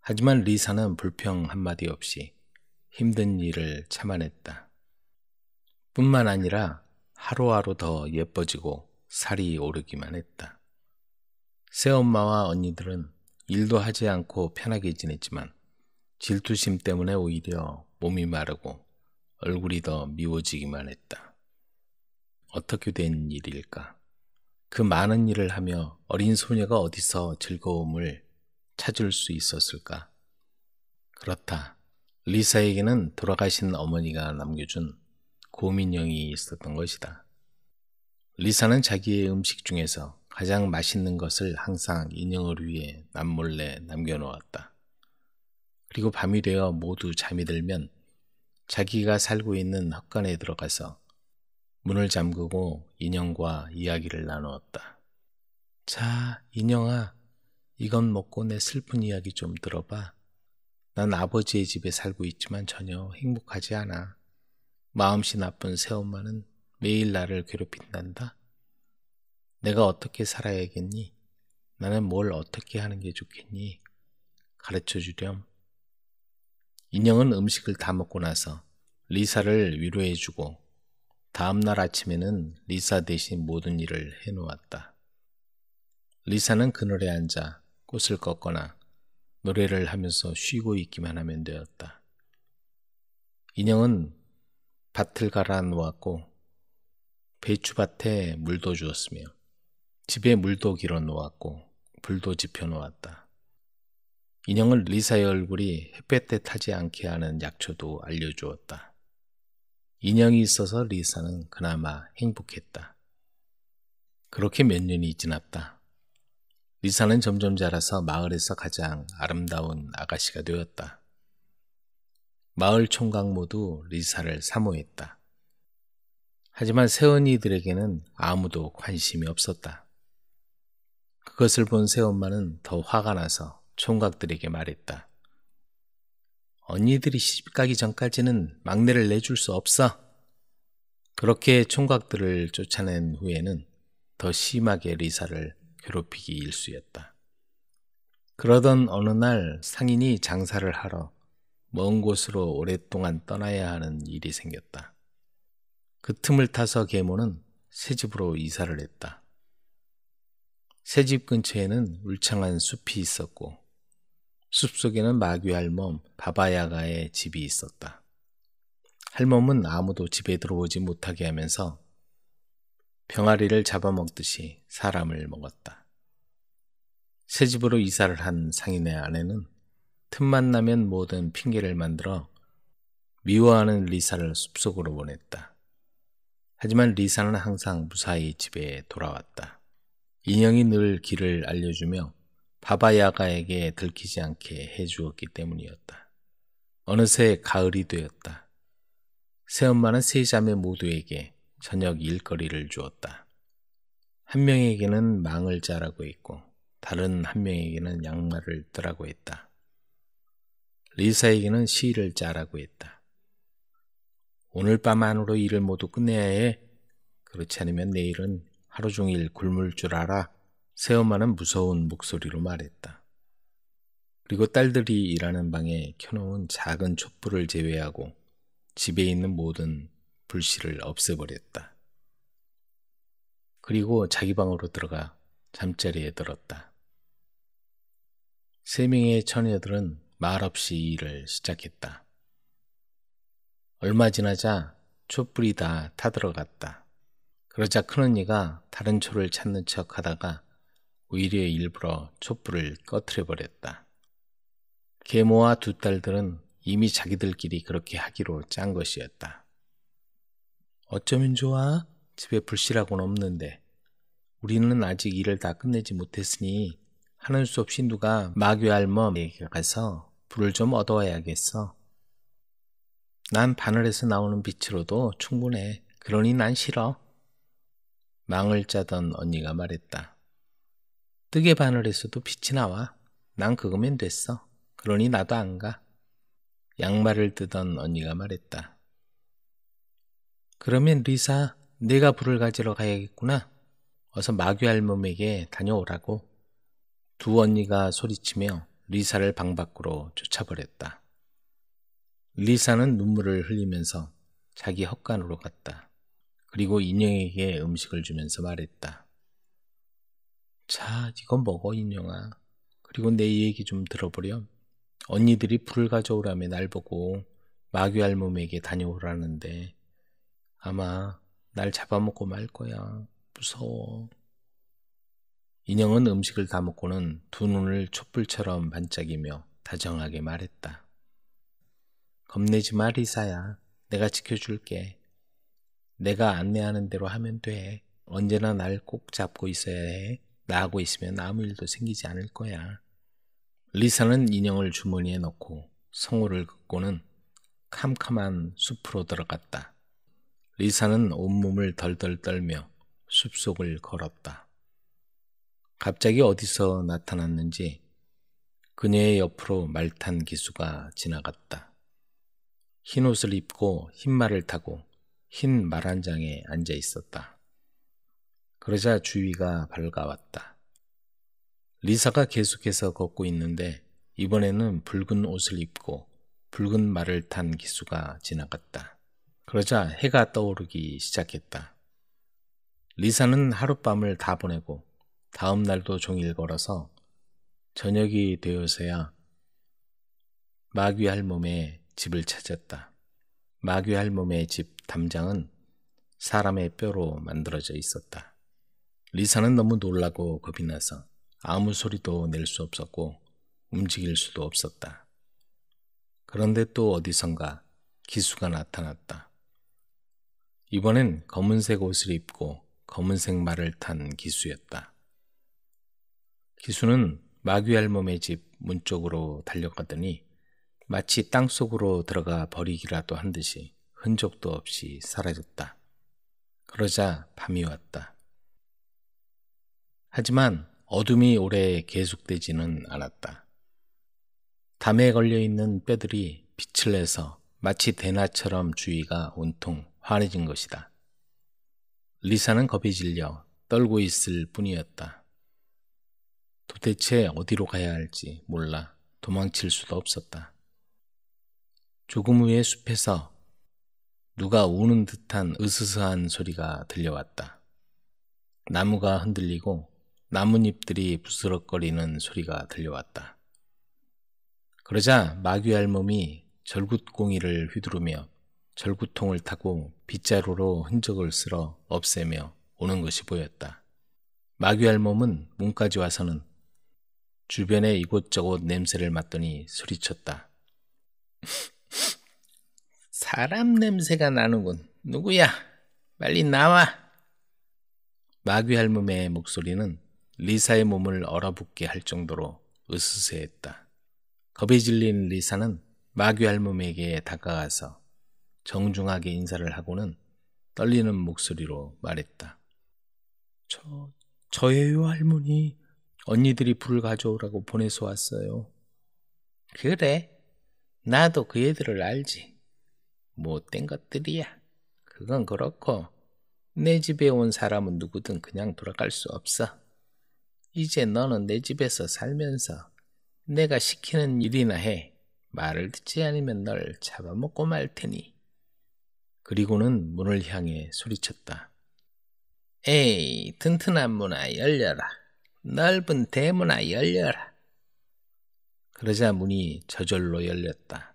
하지만 리사는 불평 한마디 없이 힘든 일을 참아냈다. 뿐만 아니라 하루하루 더 예뻐지고 살이 오르기만 했다. 새엄마와 언니들은 일도 하지 않고 편하게 지냈지만 질투심 때문에 오히려 몸이 마르고 얼굴이 더 미워지기만 했다. 어떻게 된 일일까? 그 많은 일을 하며 어린 소녀가 어디서 즐거움을 찾을 수 있었을까? 그렇다. 리사에게는 돌아가신 어머니가 남겨준 고민형이 있었던 것이다. 리사는 자기의 음식 중에서 가장 맛있는 것을 항상 인형을 위해 남몰래 남겨놓았다. 그리고 밤이 되어 모두 잠이 들면 자기가 살고 있는 헛간에 들어가서 문을 잠그고 인형과 이야기를 나누었다. 자, 인형아, 이건 먹고 내 슬픈 이야기 좀 들어봐. 난 아버지의 집에 살고 있지만 전혀 행복하지 않아. 마음씨 나쁜 새엄마는 매일 나를 괴롭힌단다. 내가 어떻게 살아야겠니? 나는 뭘 어떻게 하는 게 좋겠니? 가르쳐 주렴. 인형은 음식을 다 먹고 나서 리사를 위로해 주고 다음날 아침에는 리사 대신 모든 일을 해 놓았다. 리사는 그늘에 앉아 꽃을 꺾거나 노래를 하면서 쉬고 있기만 하면 되었다. 인형은 밭을 갈아 놓았고 배추밭에 물도 주었으며 집에 물도 길어 놓았고 불도 지펴 놓았다. 인형은 리사의 얼굴이 햇볕에 타지 않게 하는 약초도 알려주었다. 인형이 있어서 리사는 그나마 행복했다. 그렇게 몇 년이 지났다. 리사는 점점 자라서 마을에서 가장 아름다운 아가씨가 되었다. 마을 총각 모두 리사를 사모했다. 하지만 새언니들에게는 아무도 관심이 없었다. 그것을 본 새엄마는 더 화가 나서 총각들에게 말했다. 언니들이 시집 가기 전까지는 막내를 내줄 수 없어. 그렇게 총각들을 쫓아낸 후에는 더 심하게 리사를 괴롭히기 일쑤였다. 그러던 어느 날 상인이 장사를 하러 먼 곳으로 오랫동안 떠나야 하는 일이 생겼다. 그 틈을 타서 계모는 새 집으로 이사를 했다. 새집 근처에는 울창한 숲이 있었고 숲 속에는 마귀 할멈 바바야가의 집이 있었다. 할멈은 아무도 집에 들어오지 못하게 하면서 병아리를 잡아먹듯이 사람을 먹었다. 새 집으로 이사를 한 상인의 아내는 틈만 나면 모든 핑계를 만들어 미워하는 리사를 숲속으로 보냈다. 하지만 리사는 항상 무사히 집에 돌아왔다. 인형이 늘 길을 알려주며 바바야가에게 들키지 않게 해주었기 때문이었다. 어느새 가을이 되었다. 새엄마는 세 자매 모두에게 저녁 일거리를 주었다. 한 명에게는 망을 짜라고 했고 다른 한 명에게는 양말을 뜨라고 했다. 리사에게는 시를 짜라고 했다. 오늘 밤 안으로 일을 모두 끝내야 해. 그렇지 않으면 내일은 하루 종일 굶을 줄 알아. 새엄마는 무서운 목소리로 말했다. 그리고 딸들이 일하는 방에 켜놓은 작은 촛불을 제외하고 집에 있는 모든 불씨를 없애버렸다. 그리고 자기 방으로 들어가 잠자리에 들었다. 세 명의 처녀들은 말없이 일을 시작했다. 얼마 지나자 촛불이 다 타들어갔다. 그러자 큰언니가 다른 초를 찾는 척 하다가 오히려 일부러 촛불을 꺼트려 버렸다. 계모와 두 딸들은 이미 자기들끼리 그렇게 하기로 짠 것이었다. 어쩌면 좋아? 집에 불씨라고는 없는데 우리는 아직 일을 다 끝내지 못했으니 하는 수 없이 누가 마귀 할멈에게 가서 불을 좀 얻어와야겠어. 난 바늘에서 나오는 빛으로도 충분해. 그러니 난 싫어. 망을 짜던 언니가 말했다. 뜨개 바늘에서도 빛이 나와. 난 그거면 됐어. 그러니 나도 안 가. 양말을 뜨던 언니가 말했다. 그러면 리사, 내가 불을 가지러 가야겠구나. 어서 마귀 할멈에게 다녀오라고. 두 언니가 소리치며 리사를 방 밖으로 쫓아버렸다. 리사는 눈물을 흘리면서 자기 헛간으로 갔다. 그리고 인형에게 음식을 주면서 말했다. 자, 이건 먹어, 인형아. 그리고 내 얘기 좀 들어보렴. 언니들이 불을 가져오라며 날 보고 마귀 할멈에게 다녀오라는데 아마 날 잡아먹고 말 거야. 무서워. 인형은 음식을 다 먹고는 두 눈을 촛불처럼 반짝이며 다정하게 말했다. 겁내지 마, 리사야. 내가 지켜줄게. 내가 안내하는 대로 하면 돼. 언제나 날 꼭 잡고 있어야 해. 나하고 있으면 아무 일도 생기지 않을 거야. 리사는 인형을 주머니에 넣고 성우를 긋고는 캄캄한 숲으로 들어갔다. 리사는 온몸을 덜덜 떨며 숲속을 걸었다. 갑자기 어디서 나타났는지 그녀의 옆으로 말탄 기수가 지나갔다. 흰 옷을 입고 흰 말을 타고 흰 말 한장에 앉아 있었다. 그러자 주위가 밝아왔다. 리사가 계속해서 걷고 있는데 이번에는 붉은 옷을 입고 붉은 말을 탄 기수가 지나갔다. 그러자 해가 떠오르기 시작했다. 리사는 하룻밤을 다 보내고 다음 날도 종일 걸어서 저녁이 되어서야 마귀할 몸에 집을 찾았다. 마귀 할멈의 집 담장은 사람의 뼈로 만들어져 있었다. 리사는 너무 놀라고 겁이 나서 아무 소리도 낼 수 없었고 움직일 수도 없었다. 그런데 또 어디선가 기수가 나타났다. 이번엔 검은색 옷을 입고 검은색 말을 탄 기수였다. 기수는 마귀 할멈의 집 문 쪽으로 달려가더니 마치 땅 속으로 들어가 버리기라도 한 듯이 흔적도 없이 사라졌다. 그러자 밤이 왔다. 하지만 어둠이 오래 계속되지는 않았다. 담에 걸려있는 뼈들이 빛을 내서 마치 대낮처럼 주위가 온통 환해진 것이다. 리사는 겁에 질려 떨고 있을 뿐이었다. 도대체 어디로 가야 할지 몰라 도망칠 수도 없었다. 조금 후에 숲에서 누가 우는 듯한 으스스한 소리가 들려왔다. 나무가 흔들리고 나뭇잎들이 부스럭거리는 소리가 들려왔다. 그러자 마귀 할몸이 절굿공이를 휘두르며 절구통을 타고 빗자루로 흔적을 쓸어 없애며 오는 것이 보였다. 마귀 할몸은 문까지 와서는 주변에 이곳저곳 냄새를 맡더니 소리쳤다. 사람 냄새가 나는군. 누구야? 빨리 나와. 마귀 할멈의 목소리는 리사의 몸을 얼어붙게 할 정도로 으스스했다. 겁에 질린 리사는 마귀 할멈에게 다가가서 정중하게 인사를 하고는 떨리는 목소리로 말했다. 저, 저예요, 할머니. 언니들이 불을 가져오라고 보내서 왔어요. 그래? 나도 그 애들을 알지. 못된 것들이야. 그건 그렇고 내 집에 온 사람은 누구든 그냥 돌아갈 수 없어. 이제 너는 내 집에서 살면서 내가 시키는 일이나 해. 말을 듣지 않으면 널 잡아먹고 말 테니. 그리고는 문을 향해 소리쳤다. 에이, 튼튼한 문아 열려라. 넓은 대문아 열려라. 그러자 문이 저절로 열렸다.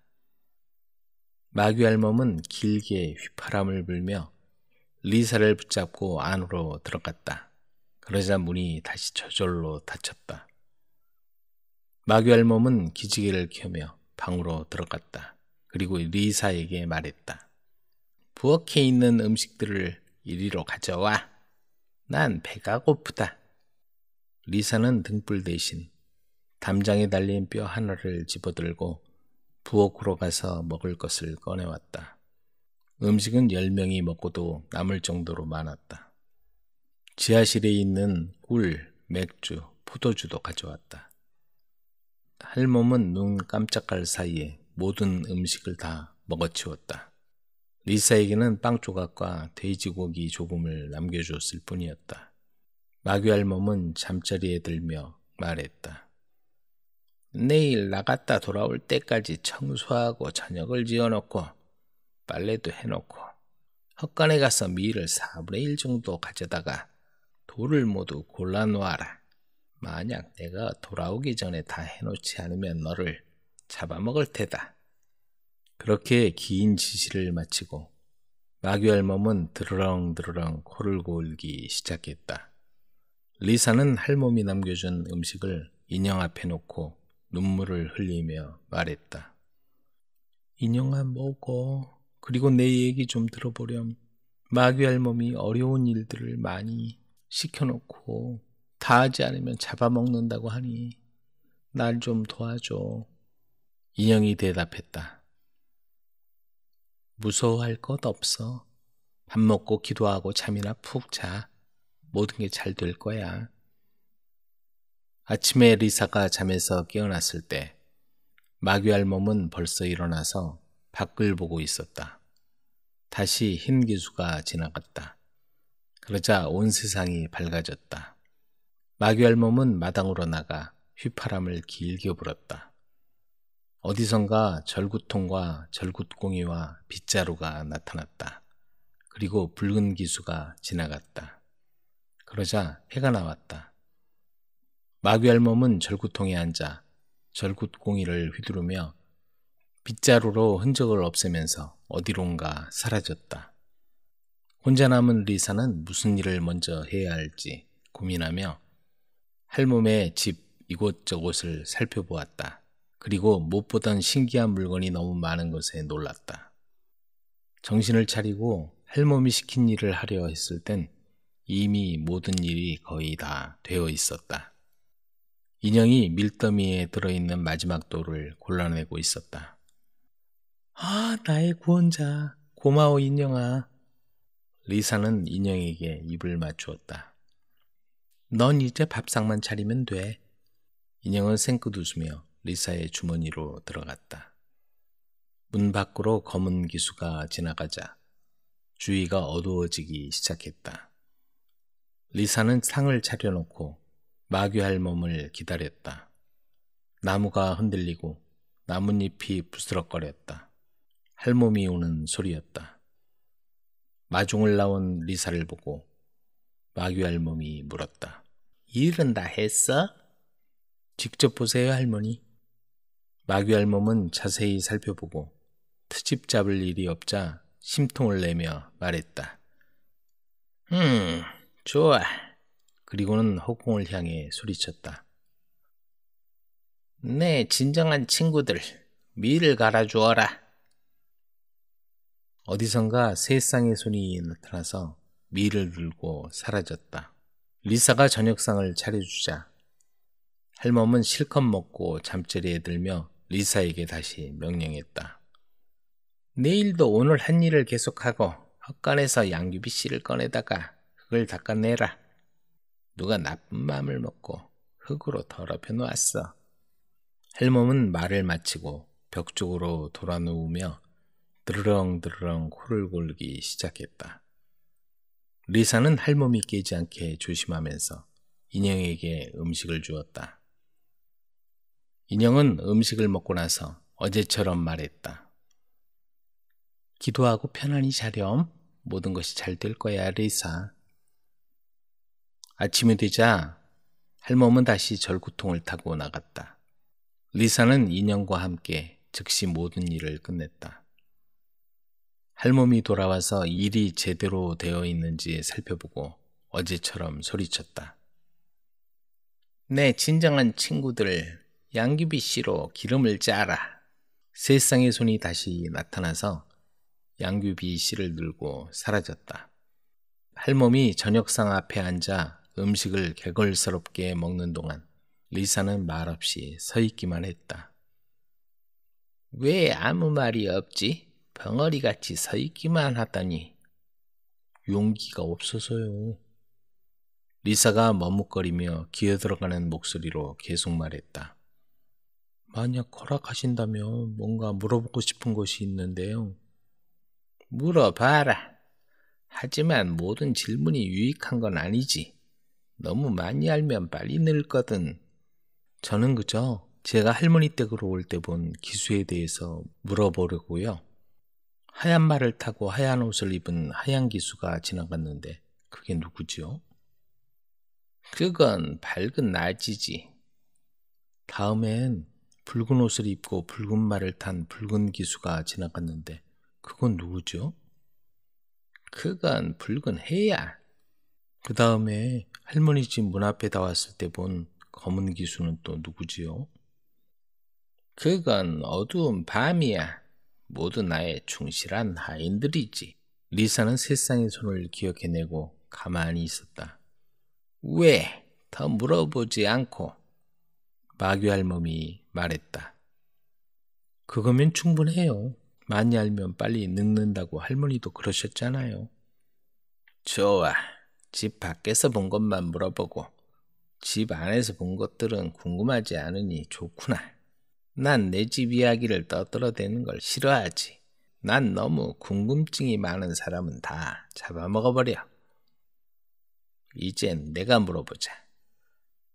마귀 알몸은 길게 휘파람을 불며 리사를 붙잡고 안으로 들어갔다. 그러자 문이 다시 저절로 닫혔다. 마귀 알몸은 기지개를 켜며 방으로 들어갔다. 그리고 리사에게 말했다. 부엌에 있는 음식들을 이리로 가져와. 난 배가 고프다. 리사는 등불 대신 담장에 달린 뼈 하나를 집어들고 부엌으로 가서 먹을 것을 꺼내왔다. 음식은 열 명이 먹고도 남을 정도로 많았다. 지하실에 있는 꿀, 맥주, 포도주도 가져왔다. 할멈은 눈 깜짝할 사이에 모든 음식을 다 먹어치웠다. 리사에게는 빵 조각과 돼지고기 조금을 남겨줬을 뿐이었다. 마귀 할멈은 잠자리에 들며 말했다. 내일 나갔다 돌아올 때까지 청소하고 저녁을 지어놓고 빨래도 해놓고 헛간에 가서 밀를 4분의 1 정도 가져다가 돌을 모두 골라놓아라. 만약 내가 돌아오기 전에 다 해놓지 않으면 너를 잡아먹을 테다. 그렇게 긴 지시를 마치고 마귀할멈은 드르렁드르렁 코를 골기 시작했다. 리사는 할멈이 남겨준 음식을 인형 앞에 놓고 눈물을 흘리며 말했다. 인형아 먹어. 그리고 내 얘기 좀 들어보렴. 마귀 할멈이 어려운 일들을 많이 시켜놓고 다 하지 않으면 잡아먹는다고 하니 날 좀 도와줘. 인형이 대답했다. 무서워할 것 없어. 밥 먹고 기도하고 잠이나 푹 자. 모든 게 잘 될 거야. 아침에 리사가 잠에서 깨어났을 때 마귀알 몸은 벌써 일어나서 밖을 보고 있었다. 다시 흰 기수가 지나갔다. 그러자 온 세상이 밝아졌다. 마귀알 몸은 마당으로 나가 휘파람을 길게 불었다. 어디선가 절구통과 절구공이와 빗자루가 나타났다. 그리고 붉은 기수가 지나갔다. 그러자 해가 나왔다. 마귀할몸은 절구통에 앉아 절구공이를 휘두르며 빗자루로 흔적을 없애면서 어디론가 사라졌다. 혼자 남은 리사는 무슨 일을 먼저 해야 할지 고민하며 할멈의 집 이곳저곳을 살펴보았다. 그리고 못 보던 신기한 물건이 너무 많은 것에 놀랐다. 정신을 차리고 할멈이 시킨 일을 하려 했을 땐 이미 모든 일이 거의 다 되어 있었다. 인형이 밀더미에 들어있는 마지막 돌을 골라내고 있었다. 아, 나의 구원자. 고마워, 인형아. 리사는 인형에게 입을 맞추었다. 넌 이제 밥상만 차리면 돼. 인형은 생긋 웃으며 리사의 주머니로 들어갔다. 문 밖으로 검은 기수가 지나가자 주위가 어두워지기 시작했다. 리사는 상을 차려놓고 마귀할 몸을 기다렸다. 나무가 흔들리고 나뭇잎이 부스럭거렸다. 할멈이 우는 소리였다. 마중을 나온 리사를 보고 마귀 할멈이 물었다. 일은 다 했어? 직접 보세요, 할머니. 마귀 할멈은 자세히 살펴보고 트집 잡을 일이 없자 심통을 내며 말했다. 음, 좋아. 그리고는 허공을 향해 소리쳤다. 내 네, 진정한 친구들, 미를 갈아주어라. 어디선가 세상의 손이 나타나서 미를 들고 사라졌다. 리사가 저녁상을 차려주자 할멈은 실컷 먹고 잠자리에 들며 리사에게 다시 명령했다. 내일도 오늘 한 일을 계속하고 헛간에서 양귀비 씨를 꺼내다가 그걸 닦아내라. 누가 나쁜 마음을 먹고 흙으로 더럽혀 놓았어. 할멈은 말을 마치고 벽 쪽으로 돌아 누우며 드르렁드르렁 코를 골기 시작했다. 리사는 할멈이 깨지 않게 조심하면서 인형에게 음식을 주었다. 인형은 음식을 먹고 나서 어제처럼 말했다. 기도하고 편안히 자렴. 모든 것이 잘 될 거야, 리사. 아침이 되자 할멈은 다시 절구통을 타고 나갔다. 리사는 인형과 함께 즉시 모든 일을 끝냈다. 할멈이 돌아와서 일이 제대로 되어 있는지 살펴보고 어제처럼 소리쳤다. 내 진정한 친구들, 양귀비 씨로 기름을 짜라. 세상의 손이 다시 나타나서 양규비 씨를 들고 사라졌다. 할멈이 저녁상 앞에 앉아 음식을 개걸스럽게 먹는 동안 리사는 말없이 서 있기만 했다. 왜 아무 말이 없지? 벙어리같이 서 있기만 하다니. 용기가 없어서요. 리사가 머뭇거리며 기어들어가는 목소리로 계속 말했다. 만약 허락하신다면 뭔가 물어보고 싶은 것이 있는데요. 물어봐라. 하지만 모든 질문이 유익한 건 아니지. 너무 많이 알면 빨리 늙거든. 저는 그저 제가 할머니 댁으로 올 때 본 기수에 대해서 물어보려고요. 하얀 말을 타고 하얀 옷을 입은 하얀 기수가 지나갔는데 그게 누구지요? 그건 밝은 낮이지. 다음엔 붉은 옷을 입고 붉은 말을 탄 붉은 기수가 지나갔는데 그건 누구죠? 그건 붉은 해야. 그 다음에 할머니 집 문 앞에 나왔을 때 본 검은 기수는 또 누구지요? 그건 어두운 밤이야. 모두 나의 충실한 하인들이지. 리사는 세상의 손을 기억해내고 가만히 있었다. 왜? 더 물어보지 않고. 마귀 할멈이 말했다. 그거면 충분해요. 많이 알면 빨리 늙는다고 할머니도 그러셨잖아요. 좋아. 집 밖에서 본 것만 물어보고 집 안에서 본 것들은 궁금하지 않으니 좋구나. 난 내 집 이야기를 떠들어대는 걸 싫어하지. 난 너무 궁금증이 많은 사람은 다 잡아먹어버려. 이젠 내가 물어보자.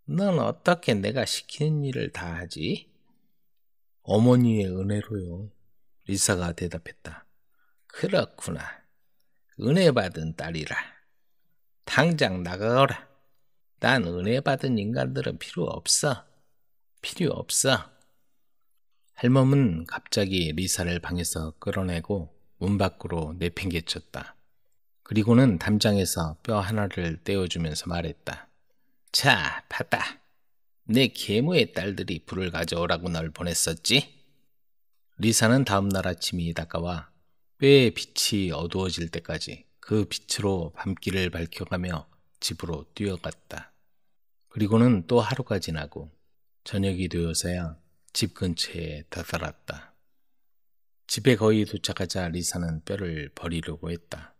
넌 어떻게 내가 시키는 일을 다 하지? 어머니의 은혜로요. 리사가 대답했다. 그렇구나. 은혜 받은 딸이라. 당장 나가거라. 난 은혜 받은 인간들은 필요 없어. 필요 없어. 할멈은 갑자기 리사를 방에서 끌어내고 문 밖으로 내팽개쳤다. 그리고는 담장에서 뼈 하나를 떼어주면서 말했다. 자, 봤다. 내 계모의 딸들이 불을 가져오라고 널 보냈었지? 리사는 다음날 아침이 다가와 꽤 빛이 어두워질 때까지 그 빛으로 밤길을 밝혀가며 집으로 뛰어갔다. 그리고는 또 하루가 지나고 저녁이 되어서야 집 근처에 다다랐다. 집에 거의 도착하자 리사는 뼈를 버리려고 했다.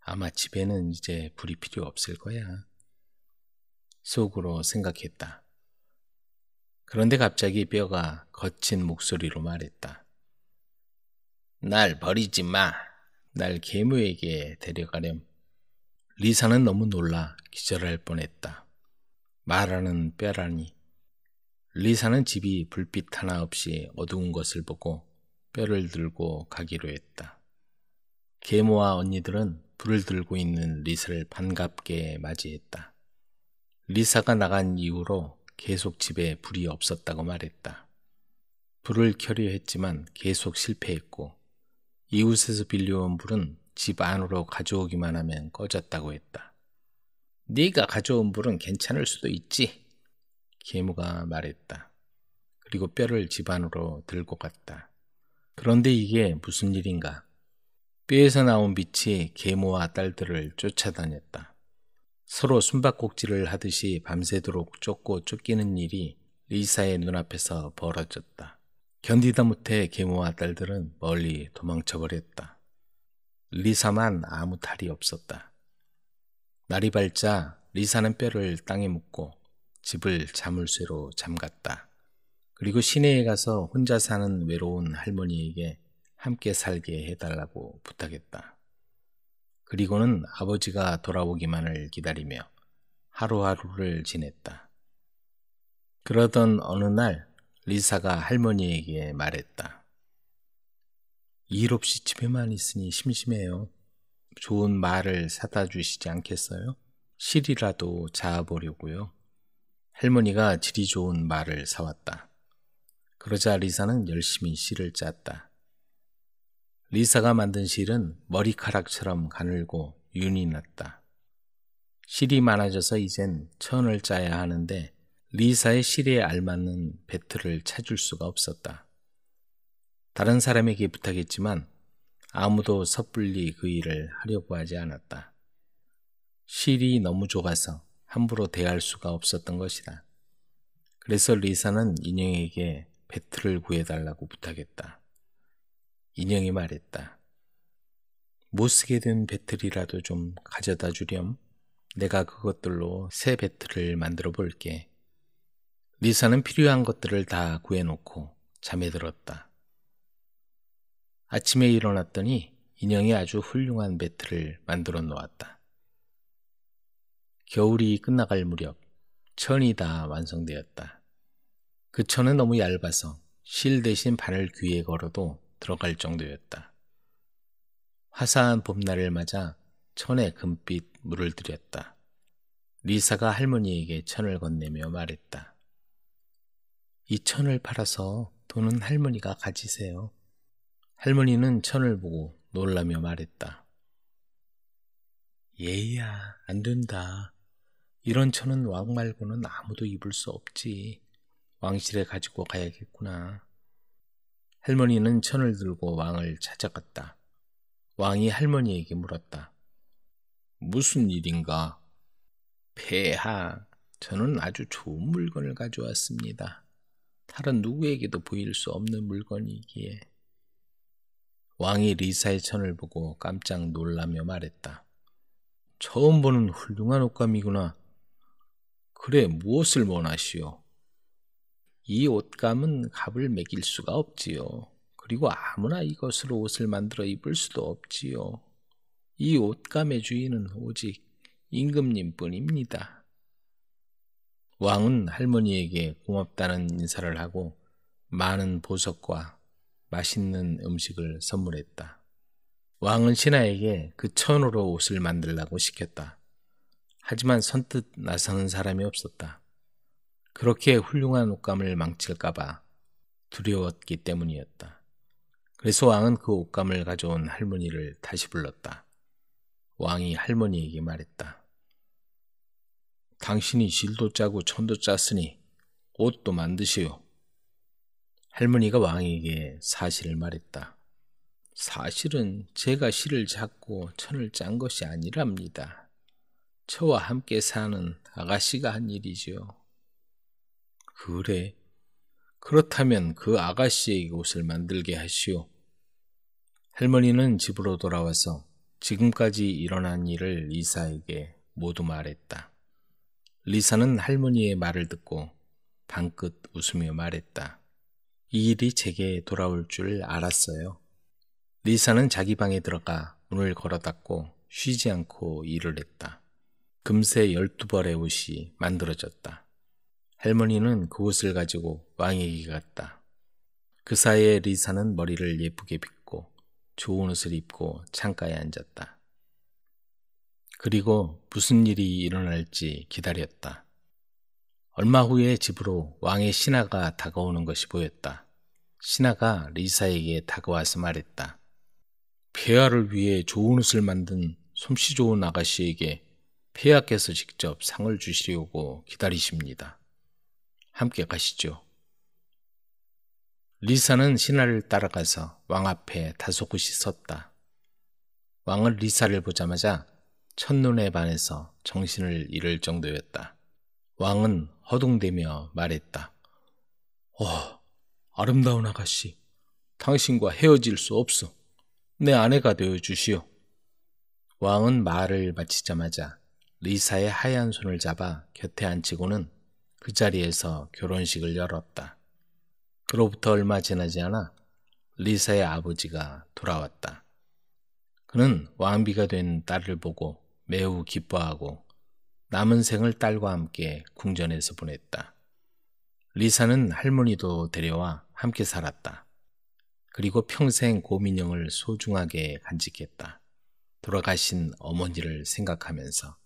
아마 집에는 이제 불이 필요 없을 거야. 속으로 생각했다. 그런데 갑자기 뼈가 거친 목소리로 말했다. 날 버리지 마. 날계모에게 데려가렴. 리사는 너무 놀라 기절할 뻔했다. 말하는 뼈라니. 리사는 집이 불빛 하나 없이 어두운 것을 보고 뼈를 들고 가기로 했다. 계모와 언니들은 불을 들고 있는 리사를 반갑게 맞이했다. 리사가 나간 이후로 계속 집에 불이 없었다고 말했다. 불을 켜려 했지만 계속 실패했고 이웃에서 빌려온 불은 집 안으로 가져오기만 하면 꺼졌다고 했다. 네가 가져온 불은 괜찮을 수도 있지. 계모가 말했다. 그리고 뼈를 집 안으로 들고 갔다. 그런데 이게 무슨 일인가? 뼈에서 나온 빛이 계모와 딸들을 쫓아다녔다. 서로 숨바꼭질을 하듯이 밤새도록 쫓고 쫓기는 일이 리사의 눈앞에서 벌어졌다. 견디다 못해 계모와 딸들은 멀리 도망쳐버렸다. 리사만 아무 탈이 없었다. 날이 밝자 리사는 뼈를 땅에 묻고 집을 자물쇠로 잠갔다. 그리고 시내에 가서 혼자 사는 외로운 할머니에게 함께 살게 해달라고 부탁했다. 그리고는 아버지가 돌아오기만을 기다리며 하루하루를 지냈다. 그러던 어느 날 리사가 할머니에게 말했다. 일 없이 집에만 있으니 심심해요. 좋은 말을 사다 주시지 않겠어요? 실이라도 자아보려고요. 할머니가 질이 좋은 말을 사왔다. 그러자 리사는 열심히 실을 짰다. 리사가 만든 실은 머리카락처럼 가늘고 윤이 났다. 실이 많아져서 이젠 천을 짜야 하는데 리사의 시리에 알맞는 배틀을 찾을 수가 없었다. 다른 사람에게 부탁했지만 아무도 섣불리 그 일을 하려고 하지 않았다. 실이 너무 좁아서 함부로 대할 수가 없었던 것이다. 그래서 리사는 인형에게 배틀을 구해달라고 부탁했다. 인형이 말했다. 못 쓰게 된 배틀이라도 좀 가져다 주렴. 내가 그것들로 새 배틀을 만들어 볼게. 리사는 필요한 것들을 다 구해놓고 잠에 들었다. 아침에 일어났더니 인형이 아주 훌륭한 배트를 만들어 놓았다. 겨울이 끝나갈 무렵 천이 다 완성되었다. 그 천은 너무 얇아서 실 대신 발을 귀에 걸어도 들어갈 정도였다. 화사한 봄날을 맞아 천에 금빛 물을 들였다. 리사가 할머니에게 천을 건네며 말했다. 이천을 팔아서 돈은 할머니가 가지세요. 할머니는 천을 보고 놀라며 말했다. 예이야안 된다. 이런 천은 왕 말고는 아무도 입을 수 없지. 왕실에 가지고 가야겠구나. 할머니는 천을 들고 왕을 찾아갔다. 왕이 할머니에게 물었다. 무슨 일인가? 폐하, 저는 아주 좋은 물건을 가져왔습니다. 다른 누구에게도 보일 수 없는 물건이기에 왕이 리사의 천을 보고 깜짝 놀라며 말했다. 처음 보는 훌륭한 옷감이구나. 그래, 무엇을 원하시오? 이 옷감은 갑을 매길 수가 없지요. 그리고 아무나 이것으로 옷을 만들어 입을 수도 없지요. 이 옷감의 주인은 오직 임금님뿐입니다. 왕은 할머니에게 고맙다는 인사를 하고 많은 보석과 맛있는 음식을 선물했다. 왕은 신하에게 그 천으로 옷을 만들라고 시켰다. 하지만 선뜻 나서는 사람이 없었다. 그렇게 훌륭한 옷감을 망칠까봐 두려웠기 때문이었다. 그래서 왕은 그 옷감을 가져온 할머니를 다시 불렀다. 왕이 할머니에게 말했다. 당신이 실도 짜고 천도 짰으니 옷도 만드시오. 할머니가 왕에게 사실을 말했다. 사실은 제가 실을 잡고 천을 짠 것이 아니랍니다. 저와 함께 사는 아가씨가 한 일이지요. 그래. 그렇다면 그 아가씨에게 옷을 만들게 하시오. 할머니는 집으로 돌아와서 지금까지 일어난 일을 이사에게 모두 말했다. 리사는 할머니의 말을 듣고 방긋 웃으며 말했다. 이 일이 제게 돌아올 줄 알았어요. 리사는 자기 방에 들어가 문을 걸어 닫고 쉬지 않고 일을 했다. 금세 열두 벌의 옷이 만들어졌다. 할머니는 그 옷을 가지고 왕에게 갔다. 그 사이에 리사는 머리를 예쁘게 빗고 좋은 옷을 입고 창가에 앉았다. 그리고 무슨 일이 일어날지 기다렸다. 얼마 후에 집으로 왕의 신하가 다가오는 것이 보였다. 신하가 리사에게 다가와서 말했다. 폐하를 위해 좋은 옷을 만든 솜씨 좋은 아가씨에게 폐하께서 직접 상을 주시려고 기다리십니다. 함께 가시죠. 리사는 신하를 따라가서 왕 앞에 다소곳이 섰다. 왕은 리사를 보자마자 첫눈에 반해서 정신을 잃을 정도였다. 왕은 허둥대며 말했다. 어, 아름다운 아가씨, 당신과 헤어질 수 없어. 내 아내가 되어 주시오. 왕은 말을 마치자마자 리사의 하얀 손을 잡아 곁에 앉히고는 그 자리에서 결혼식을 열었다. 그로부터 얼마 지나지 않아 리사의 아버지가 돌아왔다. 그는 왕비가 된 딸을 보고 매우 기뻐하고 남은 생을 딸과 함께 궁전에서 보냈다. 리사는 할머니도 데려와 함께 살았다. 그리고 평생 고민형을 소중하게 간직했다. 돌아가신 어머니를 생각하면서.